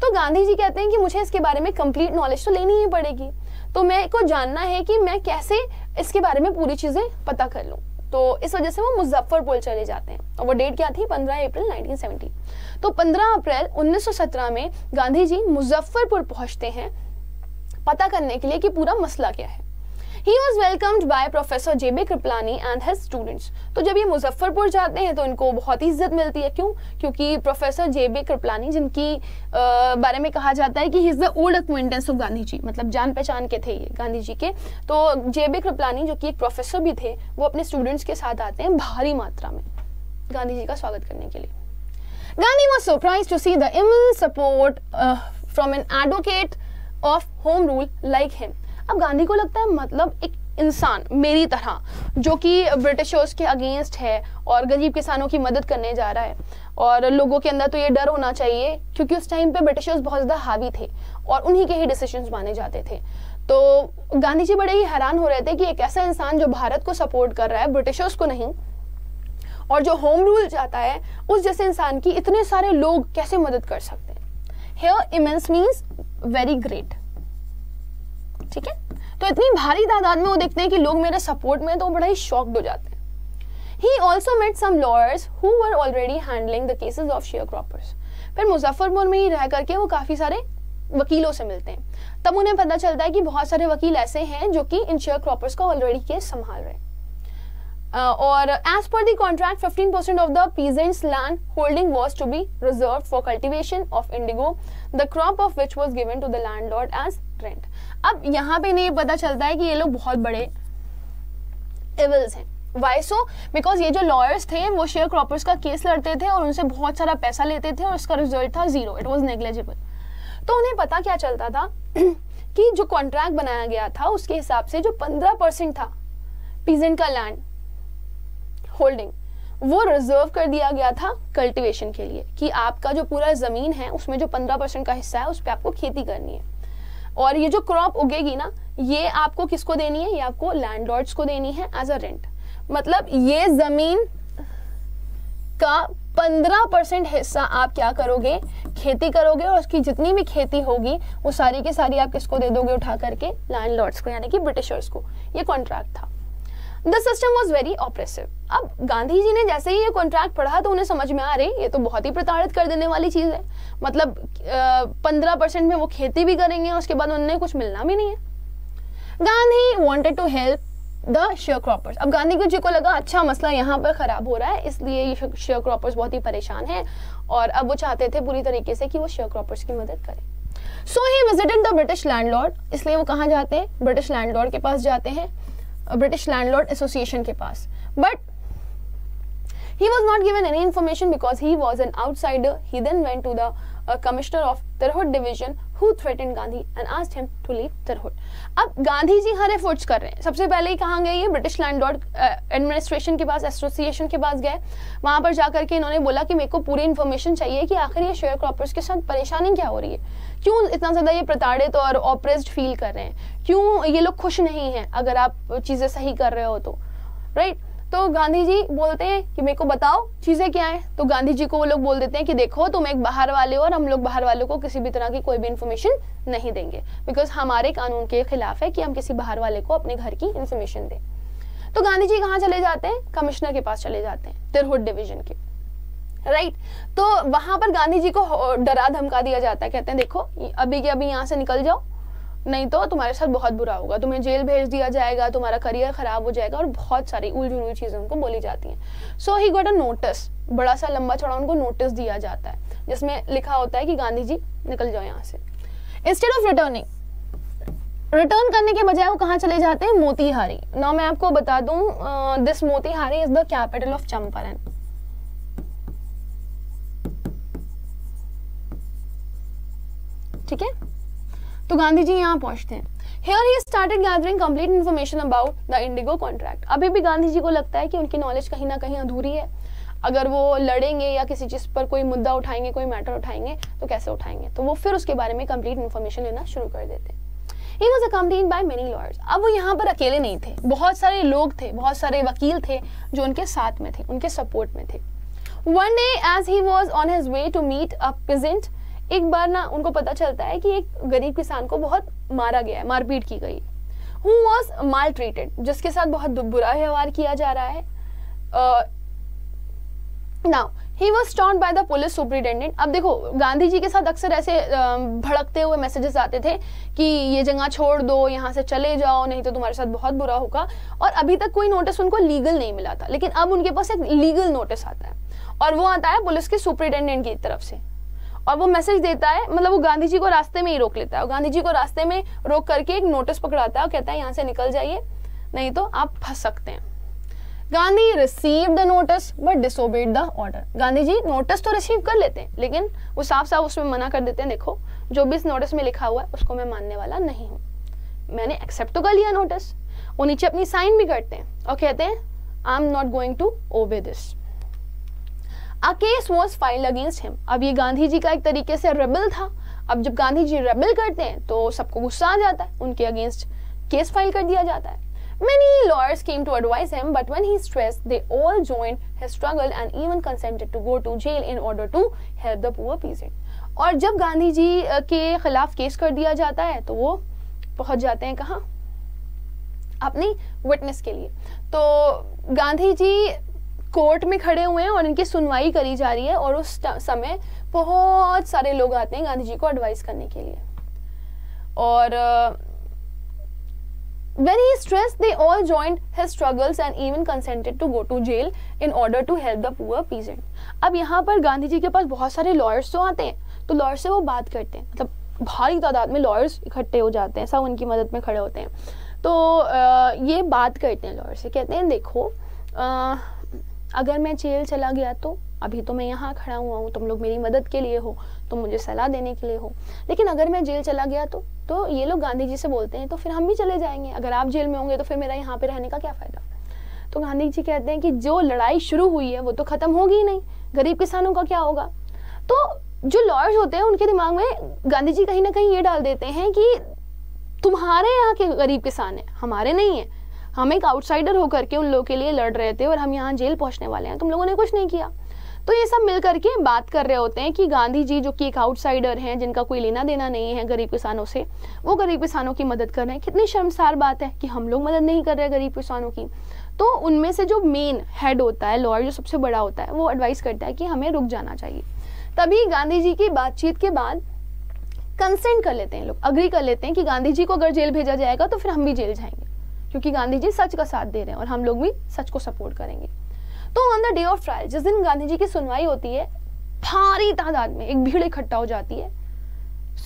तो गांधी जी कहते हैं कि मुझे इसके बारे में कंप्लीट नॉलेज तो लेनी ही पड़ेगी तो मैं को जानना है कि मैं कैसे इसके बारे में पूरी चीज़ें पता कर लूँ तो इस वजह से वो मुजफ्फरपुर चले जाते हैं और वो डेट क्या थी 15 अप्रैल 1970 तो 15 अप्रैल 1917 में गांधी जी मुजफ्फरपुर पहुंचते हैं पता करने के लिए कि पूरा मसला क्या है he was welcomed by professor J B Kripalani and his students तो जब ये मुजफ्फरपुर जाते हैं तो इनको बहुत ही इज्जत मिलती है क्यों क्योंकि प्रोफेसर जे बी कृपलानी जिनकी आ, बारे में कहा जाता है कि he is the old acquaintance of Gandhi ji मतलब जान पहचान के थे ये गांधी जी के तो जे बी कृपलानी जो कि एक प्रोफेसर भी थे वो अपने स्टूडेंट्स के साथ आते हैं भारी मात्रा में गांधी जी का स्वागत करने के लिए Gandhi was surprise to see the immense support from an advocate of home rule like him अब गांधी को लगता है मतलब एक इंसान मेरी तरह जो कि ब्रिटिशर्स के अगेंस्ट है और गरीब किसानों की मदद करने जा रहा है और लोगों के अंदर तो ये डर होना चाहिए क्योंकि उस टाइम पे ब्रिटिशर्स बहुत ज़्यादा हावी थे और उन्हीं के ही डिसीजन माने जाते थे तो गांधी जी बड़े ही हैरान हो रहे थे कि एक ऐसा इंसान जो भारत को सपोर्ट कर रहा है ब्रिटिशर्स को नहीं और जो होम रूल जाता है उस जैसे इंसान की इतने सारे लोग कैसे मदद कर सकते हैं here immense means very great ठीक है तो इतनी भारी तादाद में वो देखते हैं कि लोग मेरे सपोर्ट में तो बड़ा ही शॉक्ड हो जाते हैं he also met some lawyers who were already handling the cases of sharecroppers फिर मुजफ्फरपुर में ही रह करके वो काफ़ी सारे वकीलों से मिलते हैं तब उन्हें पता चलता है कि बहुत सारे वकील ऐसे हैं जो कि इन शेयर क्रॉपर्स का ऑलरेडी केस संभाल रहे हैं Uh, और as per per fifteen percent of the the land holding was to be reserve for cultivation of indigo the crop of which was was to the landlord as rent अब यहाँ पे नहीं पता चलता है कि ये लोग बहुत बड़े एवल्स हैं वाई सो बिकॉज ये जो लॉयर्स थे वो शेयर क्रॉपर्स का केस लड़ते थे और उनसे बहुत सारा पैसा लेते थे और उसका रिजल्ट था जीरो इट वॉज नेग्लेजिबल तो उन्हें पता क्या चलता था कि जो कॉन्ट्रैक्ट बनाया गया था उसके हिसाब से जो पंद्रह परसेंट था पीजेंट का लैंड होल्डिंग वो रिजर्व कर दिया गया था कल्टीवेशन के लिए कि आपका जो पूरा ज़मीन है उसमें जो पंद्रह परसेंट का हिस्सा है उस पर आपको खेती करनी है और ये जो क्रॉप उगेगी ना ये आपको किसको देनी है ये आपको लैंडलॉर्ड्स को देनी है एज अ रेंट मतलब ये ज़मीन का पंद्रह परसेंट हिस्सा आप क्या करोगे खेती करोगे और उसकी जितनी भी खेती होगी वो सारी की सारी आप किसको दे दोगे उठा करके लैंडलॉर्ड्स को यानी कि ब्रिटिशर्स को ये कॉन्ट्रैक्ट था the system was very oppressive अब गांधी जी ने जैसे ही ये कॉन्ट्रैक्ट पढ़ा तो उन्हें समझ में आ रही ये तो बहुत ही प्रताड़ित कर देने वाली चीज़ है मतलब पंद्रह परसेंट में वो खेती भी करेंगे उसके बाद उन्हें कुछ मिलना भी नहीं है Gandhi wanted to help the sharecroppers अब गांधी जी को लगा अच्छा मसला यहाँ पर ख़राब हो रहा है इसलिए ये शेयर क्रॉपर्स बहुत ही परेशान हैं और अब वो चाहते थे पूरी तरीके से कि वो शेयर क्रॉपर्स की मदद करें so he visited the British landlord इसलिए वो कहाँ जाते हैं ब्रिटिश लैंडलॉर्ड के पास जाते हैं ब्रिटिश लैंडलॉर्ड एसोसिएशन के पास but he was not given any information because he was an outsider he then went to the commissioner of Tirhut division who threaten Gandhi and asked him to leave Tirhut अब गांधी जी हर efforts कर रहे हैं सबसे पहले ही कहाँ गए ब्रिटिश लैंड लॉर्ड एडमिनिस्ट्रेशन के पास association के पास गए वहाँ पर जाकर के इन्होंने बोला कि मेरे को पूरी इन्फॉर्मेशन चाहिए कि आखिर ये शेयर क्रॉपर्स के साथ परेशानी क्या हो रही है क्यों इतना ज़्यादा ये प्रताड़ित और ऑप्रेस्ड फील कर रहे हैं क्यों ये लोग खुश नहीं हैं अगर आप चीज़ें सही कर रहे हो तो राइट तो गांधी जी बोलते हैं कि मेरे को बताओ चीज़ें क्या हैं तो गांधी जी को वो लोग बोल देते हैं कि देखो तुम एक बाहर वाले हो और हम लोग बाहर वालों को किसी भी तरह की कोई भी इन्फॉर्मेशन नहीं देंगे बिकॉज हमारे कानून के खिलाफ है कि हम किसी बाहर वाले को अपने घर की इन्फॉर्मेशन दें तो गांधी जी कहाँ चले जाते हैं कमिश्नर के पास चले जाते हैं तिरहुट डिवीजन के राइट तो वहां पर गांधी जी को डरा धमका दिया जाता है कहते हैं देखो अभी के अभी यहाँ से निकल जाओ नहीं तो तुम्हारे साथ बहुत बुरा होगा तुम्हें जेल भेज दिया जाएगा तुम्हारा करियर खराब हो जाएगा और बहुत सारी उलझुल उल चीज़ें उनको बोली जाती हैं so he goat a notice बड़ा सा लंबा चौड़ा उनको नोटिस दिया जाता है जिसमें लिखा होता है कि गांधी जी निकल जाओ यहाँ से इंस्टेड ऑफ रिटर्निंग रिटर्न करने के बजाय वो कहाँ चले जाते हैं मोतीहारी नाउ मैं आपको बता दूं this Motihari is the capital of Champaran ठीक है तो गांधी जी यहाँ पहुंचते हैं here he started gathering complete information about the indigo contract अभी भी गांधी जी को लगता है कि उनकी नॉलेज कहीं ना कहीं अधूरी है अगर वो लड़ेंगे या किसी चीज़ पर कोई मुद्दा उठाएंगे कोई मैटर उठाएंगे तो कैसे उठाएंगे तो वो फिर उसके बारे में कंप्लीट इन्फॉर्मेशन लेना शुरू कर देते हैं he was accompanied by many lawyers अब वो यहाँ पर अकेले नहीं थे बहुत सारे लोग थे बहुत सारे वकील थे जो उनके साथ में थे उनके सपोर्ट में थे one day as he was on his way to meet a peasant एक बार ना उनको पता चलता है कि एक गरीब किसान को बहुत मारा गया है मारपीट की गई हु वॉज माल ट्रीटेड जिसके साथ बहुत बुरा व्यवहार किया जा रहा है now he was stopped by the police superintendent अब देखो गांधी जी के साथ अक्सर ऐसे भड़कते हुए मैसेजेस आते थे कि ये जगह छोड़ दो यहाँ से चले जाओ नहीं तो तुम्हारे साथ बहुत बुरा होगा और अभी तक कोई नोटिस उनको लीगल नहीं मिला था लेकिन अब उनके पास एक लीगल नोटिस आता है और वो आता है पुलिस के सुप्रिंटेंडेंट की तरफ से और वो मैसेज देता है मतलब वो गांधी जी को रास्ते में ही रोक लेता है और गांधी जी को रास्ते में रोक करके एक नोटिस पकड़ाता है और कहता है यहाँ से निकल जाइए नहीं तो आप फंस सकते हैं Gandhi receive the notice but disobeyed the order Gandhi ji notice तो रिसीव कर लेते हैं लेकिन वो साफ साफ उसमें मना कर देते हैं देखो जो भी इस नोटिस में लिखा हुआ है उसको मैं मानने वाला नहीं हूँ मैंने एक्सेप्ट तो कर लिया नोटिस वो नीचे अपनी साइन भी करते हैं और कहते हैं I am not going to obey this a case was filed against him अब ये गांधी जी का एक तरीके से रेबल था अब जब गांधी जी रेबल करते हैं तो सबको गुस्सा आ जाता है उनके अगेंस्ट केस फाइल कर दिया जाता है Many lawyers came to advise him, but when he stressed, they all joined his struggle and even consented to go to jail in order to help the poor peasant. और जब गांधी जी के खिलाफ case कर दिया जाता है तो वो पहुंच जाते हैं कहाँ अपनी witness के लिए तो गांधी जी कोर्ट में खड़े हुए हैं और इनकी सुनवाई करी जा रही है और उस समय बहुत सारे लोग आते हैं गांधी जी को एडवाइस करने के लिए और when he stress they all joined his struggles and even consented to go to jail in order to help the poor peasant अब यहाँ पर गांधी जी के पास बहुत सारे लॉयर्स तो आते हैं तो लॉयर्स से वो बात करते हैं मतलब भारी तादाद में लॉयर्स इकट्ठे हो जाते हैं सब उनकी मदद में खड़े होते हैं तो आ, uh, ये बात करते हैं लॉयर्स से कहते हैं देखो आ, uh, अगर मैं जेल चला गया तो अभी तो मैं यहाँ खड़ा हुआ हूँ तुम लोग मेरी मदद के लिए हो तुम मुझे सलाह देने के लिए हो लेकिन अगर मैं जेल चला गया तो तो ये लोग गांधी जी से बोलते हैं तो फिर हम भी चले जाएंगे अगर आप जेल में होंगे तो फिर मेरा यहाँ पे रहने का क्या फ़ायदा तो गांधी जी कहते हैं कि जो लड़ाई शुरू हुई है वो तो ख़त्म होगी ही नहीं गरीब किसानों का क्या होगा तो जो लॉयर्स होते हैं उनके दिमाग में गांधी जी कहीं ना कहीं ये डाल देते हैं कि तुम्हारे यहाँ के गरीब किसान हैं हमारे नहीं हैं हम एक आउटसाइडर होकर के उन लोगों के लिए लड़ रहे थे और हम यहाँ जेल पहुँचने वाले हैं तुम लोगों ने कुछ नहीं किया तो ये सब मिल करके बात कर रहे होते हैं कि गांधी जी जो कि एक आउटसाइडर हैं जिनका कोई लेना देना नहीं है गरीब किसानों से वो गरीब किसानों की मदद कर रहे हैं कितनी शर्मसार बात है कि हम लोग मदद नहीं कर रहे गरीब किसानों की तो उनमें से जो मेन हेड होता है लॉयर जो सबसे बड़ा होता है वो एडवाइस करता है कि हमें रुक जाना चाहिए तभी गांधी जी की बातचीत के बाद कंसेंट कर लेते हैं लोग अग्री कर लेते हैं कि गांधी जी को अगर जेल भेजा जाएगा तो फिर हम भी जेल जाएंगे क्योंकि गांधी जी सच का साथ दे रहे हैं और हम लोग भी सच को सपोर्ट करेंगे तो on the day of trial जिस दिन गांधी जी की सुनवाई होती है भारी तादाद में एक भीड़ इकट्ठा हो जाती है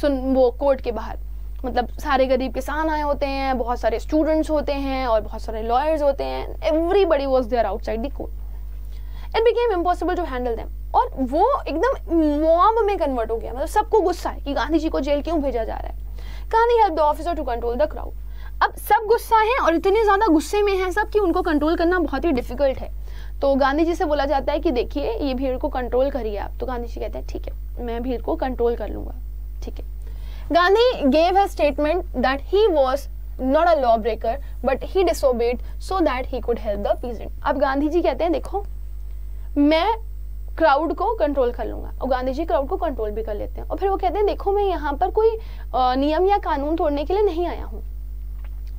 सुन वो कोर्ट के बाहर मतलब सारे गरीब किसान आए होते हैं बहुत सारे स्टूडेंट्स होते हैं और बहुत सारे लॉयर्स होते हैं everybody was there outside the court it became impossible to handle them और वो एकदम मॉब में कन्वर्ट हो गया मतलब सबको गुस्सा है कि गांधी जी को जेल क्यों भेजा जा रहा है Gandhi help the officer to control the crowd अब सब गुस्सा है और इतने ज़्यादा गुस्से में है सब कि उनको कंट्रोल करना बहुत ही डिफिकल्ट है तो गांधी जी से बोला जाता है कि देखिए ये भीड़ को कंट्रोल करिए आप तो गांधी जी कहते हैं ठीक है मैं भीड़ को कंट्रोल कर लूंगा ठीक है गांधी गेव है statement that he was not a law breaker but he disobeyed so that he could help the peasant अब गांधी जी कहते हैं देखो मैं क्राउड को कंट्रोल कर लूंगा और गांधी जी क्राउड को कंट्रोल भी कर लेते हैं और फिर वो कहते हैं देखो मैं यहाँ पर कोई नियम या कानून तोड़ने के लिए नहीं आया हूँ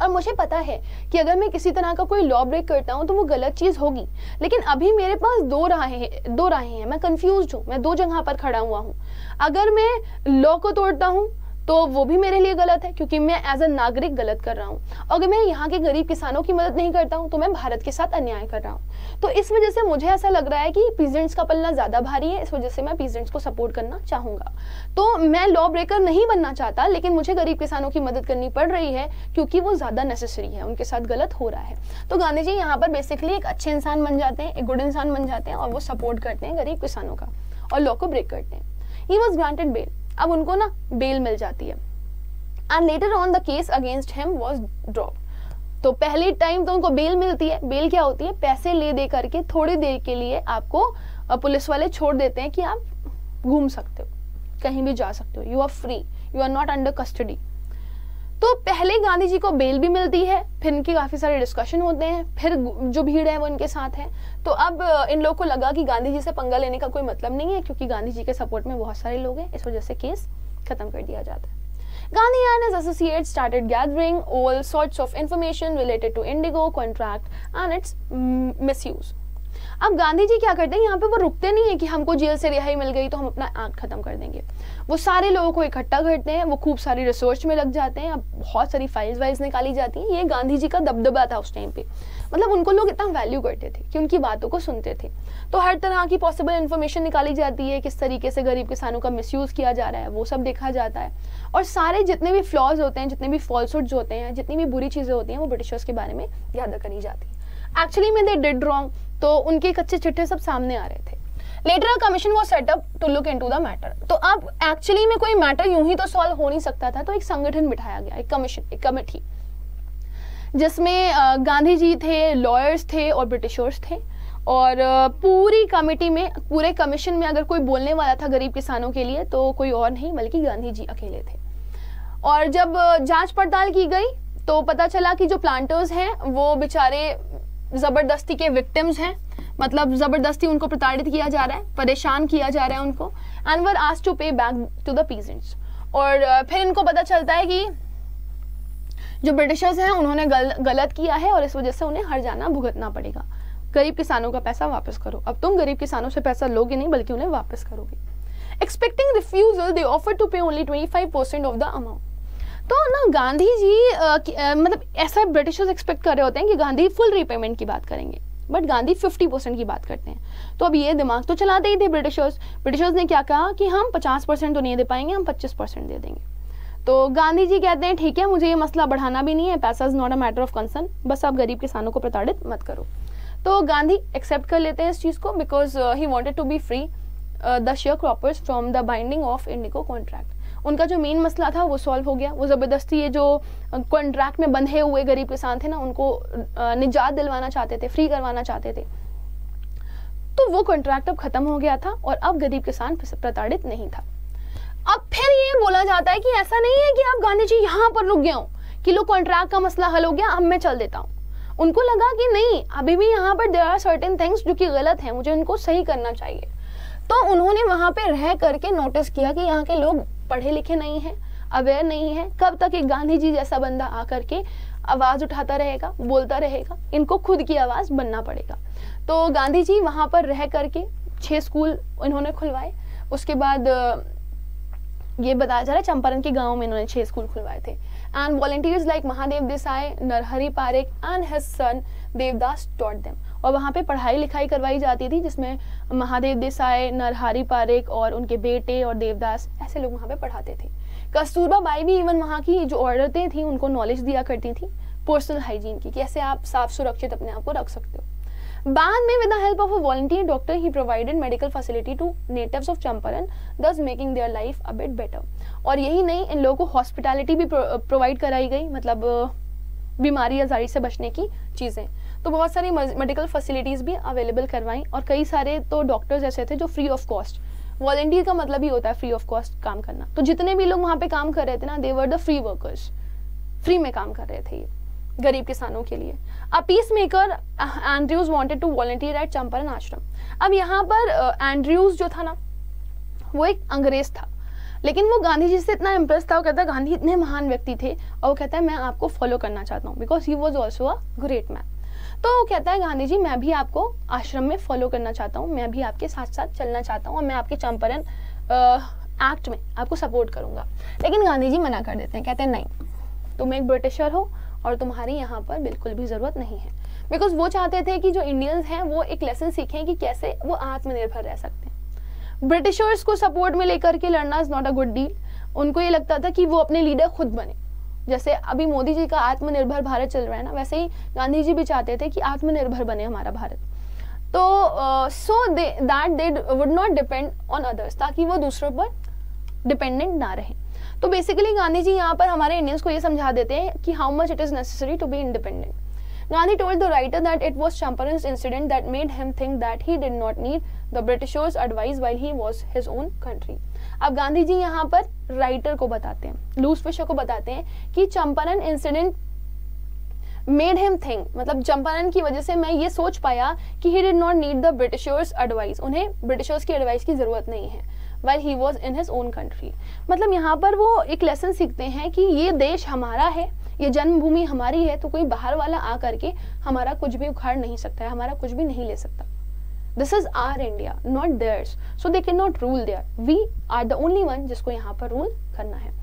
और मुझे पता है कि अगर मैं किसी तरह का कोई लॉ ब्रेक करता हूँ तो वो गलत चीज़ होगी लेकिन अभी मेरे पास दो राहें हैं दो राहें हैं मैं कन्फ्यूज हूँ मैं दो जगह पर खड़ा हुआ हूँ अगर मैं लॉ को तोड़ता हूँ तो वो भी मेरे लिए गलत है क्योंकि मैं एज अ नागरिक गलत कर रहा हूँ अगर मैं यहाँ के गरीब किसानों की मदद नहीं करता हूँ तो मैं भारत के साथ अन्याय कर रहा हूँ तो इस वजह से मुझे ऐसा लग रहा है कि पीजेंट्स का पलना ज़्यादा भारी है इस वजह से मैं पीजेंट्स को सपोर्ट करना चाहूंगा तो मैं लॉ ब्रेकर नहीं बनना चाहता लेकिन मुझे गरीब किसानों की मदद करनी पड़ रही है क्योंकि वो ज़्यादा नेसेसरी है उनके साथ गलत हो रहा है तो गांधी जी यहाँ पर बेसिकली एक अच्छे इंसान बन जाते हैं एक गुड इंसान बन जाते हैं और वो सपोर्ट करते हैं गरीब किसानों का और लॉ को ब्रेक करते हैं ही वॉज ग्रांटेड बेल अब उनको ना बेल मिल जाती है and later on the case against him was drop तो पहले टाइम तो उनको बेल मिलती है बेल क्या होती है पैसे ले दे करके थोड़ी देर के लिए आपको पुलिस वाले छोड़ देते हैं कि आप घूम सकते हो कहीं भी जा सकते हो you are free you are not under custody तो पहले गांधी जी को बेल भी मिलती है फिर इनके काफ़ी सारे डिस्कशन होते हैं फिर जो भीड़ है वो इनके साथ है तो अब इन लोगों को लगा कि गांधी जी से पंगा लेने का कोई मतलब नहीं है क्योंकि गांधी जी के सपोर्ट में बहुत सारे लोग हैं इस वजह से केस खत्म कर दिया जाता है and as associate started gathering all sorts of information related to indigo contract and its misuse अब गांधी जी क्या करते हैं यहाँ पे वो रुकते नहीं है कि हमको जेल से रिहाई मिल गई तो हम अपना आंख खत्म कर देंगे वो सारे लोगों को इकट्ठा करते हैं वो खूब सारी रिसर्च में लग जाते हैं अब बहुत सारी फाइल्स वाइल्स निकाली जाती हैं ये गांधी जी का दबदबा था उस टाइम पे मतलब उनको लोग इतना वैल्यू करते थे कि उनकी बातों को सुनते थे तो हर तरह की पॉसिबल इन्फॉर्मेशन निकाली जाती है किस तरीके से गरीब किसानों का मिसयूज़ किया जा रहा है वो सब देखा जाता है और सारे जितने भी फ्लॉज होते हैं जितने भी फॉल्सुड्स होते हैं जितनी भी बुरी चीज़ें होती हैं वो ब्रिटिशर्स के बारे में याद करी जाती हैं एक्चुअली में दे डिड रॉन्ग तो उनके कच्चे चिट्ठे सब सामने आ रहे थे later commission was set up to look into the matter तो अब एक्चुअली में कोई मैटर यूं ही तो सॉल्व हो नहीं सकता था तो एक संगठन बिठाया गया एक कमीशन एक कमेटी जिसमें गांधी जी थे लॉयर्स थे और ब्रिटिशर्स थे और पूरी कमेटी में पूरे कमीशन में अगर कोई बोलने वाला था गरीब किसानों के लिए तो कोई और नहीं बल्कि गांधी जी अकेले थे और जब जांच पड़ताल की गई तो पता चला कि जो प्लांटर्स हैं वो बेचारे ज़बरदस्ती के विक्टिम्स हैं मतलब ज़बरदस्ती उनको प्रताड़ित किया जा रहा है परेशान किया जा रहा है उनको एंड वर आज टू पे बैक टू द पीजेंट्स और फिर इनको पता चलता है कि जो ब्रिटिशर्स हैं उन्होंने गल, गलत किया है और इस वजह से उन्हें हर जाना भुगतना पड़ेगा गरीब किसानों का पैसा वापस करो अब तुम गरीब किसानों से पैसा लोगे नहीं बल्कि उन्हें वापस करोगे expecting refusal they offer to pay only twenty five percent of the amount तो ना गांधी जी आ, आ, मतलब ऐसा ब्रिटिशर्स एक्सपेक्ट कर रहे होते हैं कि गांधी फुल रीपेमेंट की बात करेंगे बट गांधी 50 परसेंट की बात करते हैं तो अब ये दिमाग तो चलाते ही थे ब्रिटिशर्स ब्रिटिशर्स ने क्या कहा कि हम 50 परसेंट तो नहीं दे पाएंगे हम 25 परसेंट दे देंगे तो गांधी जी कहते हैं ठीक है मुझे ये मसला बढ़ाना भी नहीं है पैसा is not a matter of concern बस आप गरीब किसानों को प्रताड़ित मत करो तो गांधी एक्सेप्ट कर लेते हैं इस चीज़ को because he wanted to be free the sharecroppers from the binding of indigo contract उनका जो मेन मसला था वो सॉल्व हो गया वो ज़बरदस्ती ये जो कॉन्ट्रैक्ट में बंधे हुए गरीब किसान थे ना उनको निजात दिलवाना चाहते थे फ्री करवाना चाहते थे तो वो कॉन्ट्रैक्ट अब ख़त्म हो गया था और अब गरीब किसान प्रताड़ित नहीं था अब फिर ये बोला जाता है कि ऐसा नहीं है कि आप गांधी जी यहाँ पर रुक गया हो कि लो कॉन्ट्रैक्ट का मसला हल हो गया अब मैं चल देता हूँ उनको लगा कि नहीं अभी भी यहाँ पर देर आर सर्टेन थिंग्स जो कि गलत हैं मुझे उनको सही करना चाहिए तो उन्होंने वहाँ पर रह करके नोटिस किया कि यहाँ के लोग पढ़े लिखे नहीं है अवेयर नहीं है कब तक एक गांधी जी जैसा बंदा आकर के आवाज़ उठाता रहेगा बोलता रहेगा इनको खुद की आवाज़ बनना पड़ेगा तो गांधी जी वहां पर रह करके छह स्कूल इन्होंने खुलवाए उसके बाद ये बताया जा रहा है चंपारण के गांव में इन्होंने छह स्कूल खुलवाए थे and volunteers like Mahadev Desai Narhari Parikh and his son Devdas taught them और वहाँ पे पढ़ाई लिखाई करवाई जाती थी जिसमें महादेव देसाई नरहारी पारेख और उनके बेटे और देवदास ऐसे लोग वहाँ पे पढ़ाते थे कस्तूरबा बाई भी इवन वहाँ की जो औरतें थी उनको नॉलेज दिया करती थी पर्सनल हाइजीन की कैसे आप साफ सुरक्षित अपने आप को रख सकते हो बाद में with the help of a volunteer doctor he provided medical facility to natives of Champaran thus making their life a bit better और यही नहीं इन लोगों को हॉस्पिटैलिटी भी प्रोवाइड कराई गई मतलब बीमारी या जारी से बचने की चीज़ें तो बहुत सारी मेडिकल फैसिलिटीज़ भी अवेलेबल करवाई और कई सारे तो डॉक्टर्स ऐसे थे जो फ्री ऑफ कॉस्ट वॉलेंटियर का मतलब ही होता है फ्री ऑफ कॉस्ट काम करना तो जितने भी लोग वहाँ पे काम कर रहे थे ना they were the free workers free में काम कर रहे थे ये गरीब किसानों के लिए अब peacemaker Andrews wanted to volunteer at Champaran ashram अब यहाँ पर एंड्रयूज जो था ना वो एक अंग्रेज था लेकिन वो गांधी जी से इतना इम्प्रेस था वो कहता है गांधी इतने महान व्यक्ति थे और वो कहता है मैं आपको फॉलो करना चाहता हूँ because he was also a great man तो वो कहता है गांधी जी मैं भी आपको आश्रम में फॉलो करना चाहता हूँ मैं भी आपके साथ साथ चलना चाहता हूँ और मैं आपके चंपारण एक्ट में आपको सपोर्ट करूंगा लेकिन गांधी जी मना कर देते हैं कहते हैं नहीं तुम एक ब्रिटिशर हो और तुम्हारी यहाँ पर बिल्कुल भी ज़रूरत नहीं है बिकॉज वो चाहते थे कि जो इंडियंस हैं वो एक लेसन सीखें कि कैसे वो आत्मनिर्भर रह सकते हैं ब्रिटिशर्स को सपोर्ट में लेकर के लड़ना is not a good deal उनको ये लगता था कि वो अपने लीडर खुद बने जैसे अभी मोदी जी का आत्मनिर्भर भारत चल रहा है ना वैसे ही गांधी जी भी चाहते थे कि आत्मनिर्भर बने हमारा भारत तो so they that they would not depend on others ताकि वो दूसरों पर डिपेंडेंट ना रहे तो बेसिकली गांधी जी यहाँ पर हमारे इंडियंस को ये समझा देते हैं कि how much it is necessary to be independent Gandhi told the writer that it was Champaran's incident that made him think that he did not need the Britishers advice while he was his own country अब गांधी जी यहाँ पर writer को बताते हैं loose Fisher को बताते हैं कि Champaran incident made him think मतलब चंपारण की वजह से मैं ये सोच पाया कि he did not need the Britishers advice उन्हें ब्रिटिशर्स की एडवाइस की ज़रूरत नहीं है well he was in his own country मतलब यहाँ पर वो एक लेसन सीखते हैं कि ये देश हमारा है ये जन्मभूमि हमारी है तो कोई बाहर वाला आकर के हमारा कुछ भी उखाड़ नहीं सकता है हमारा कुछ भी नहीं ले सकता this is our India not theirs so they can not rule there we are the only one जिसको यहाँ पर रूल करना है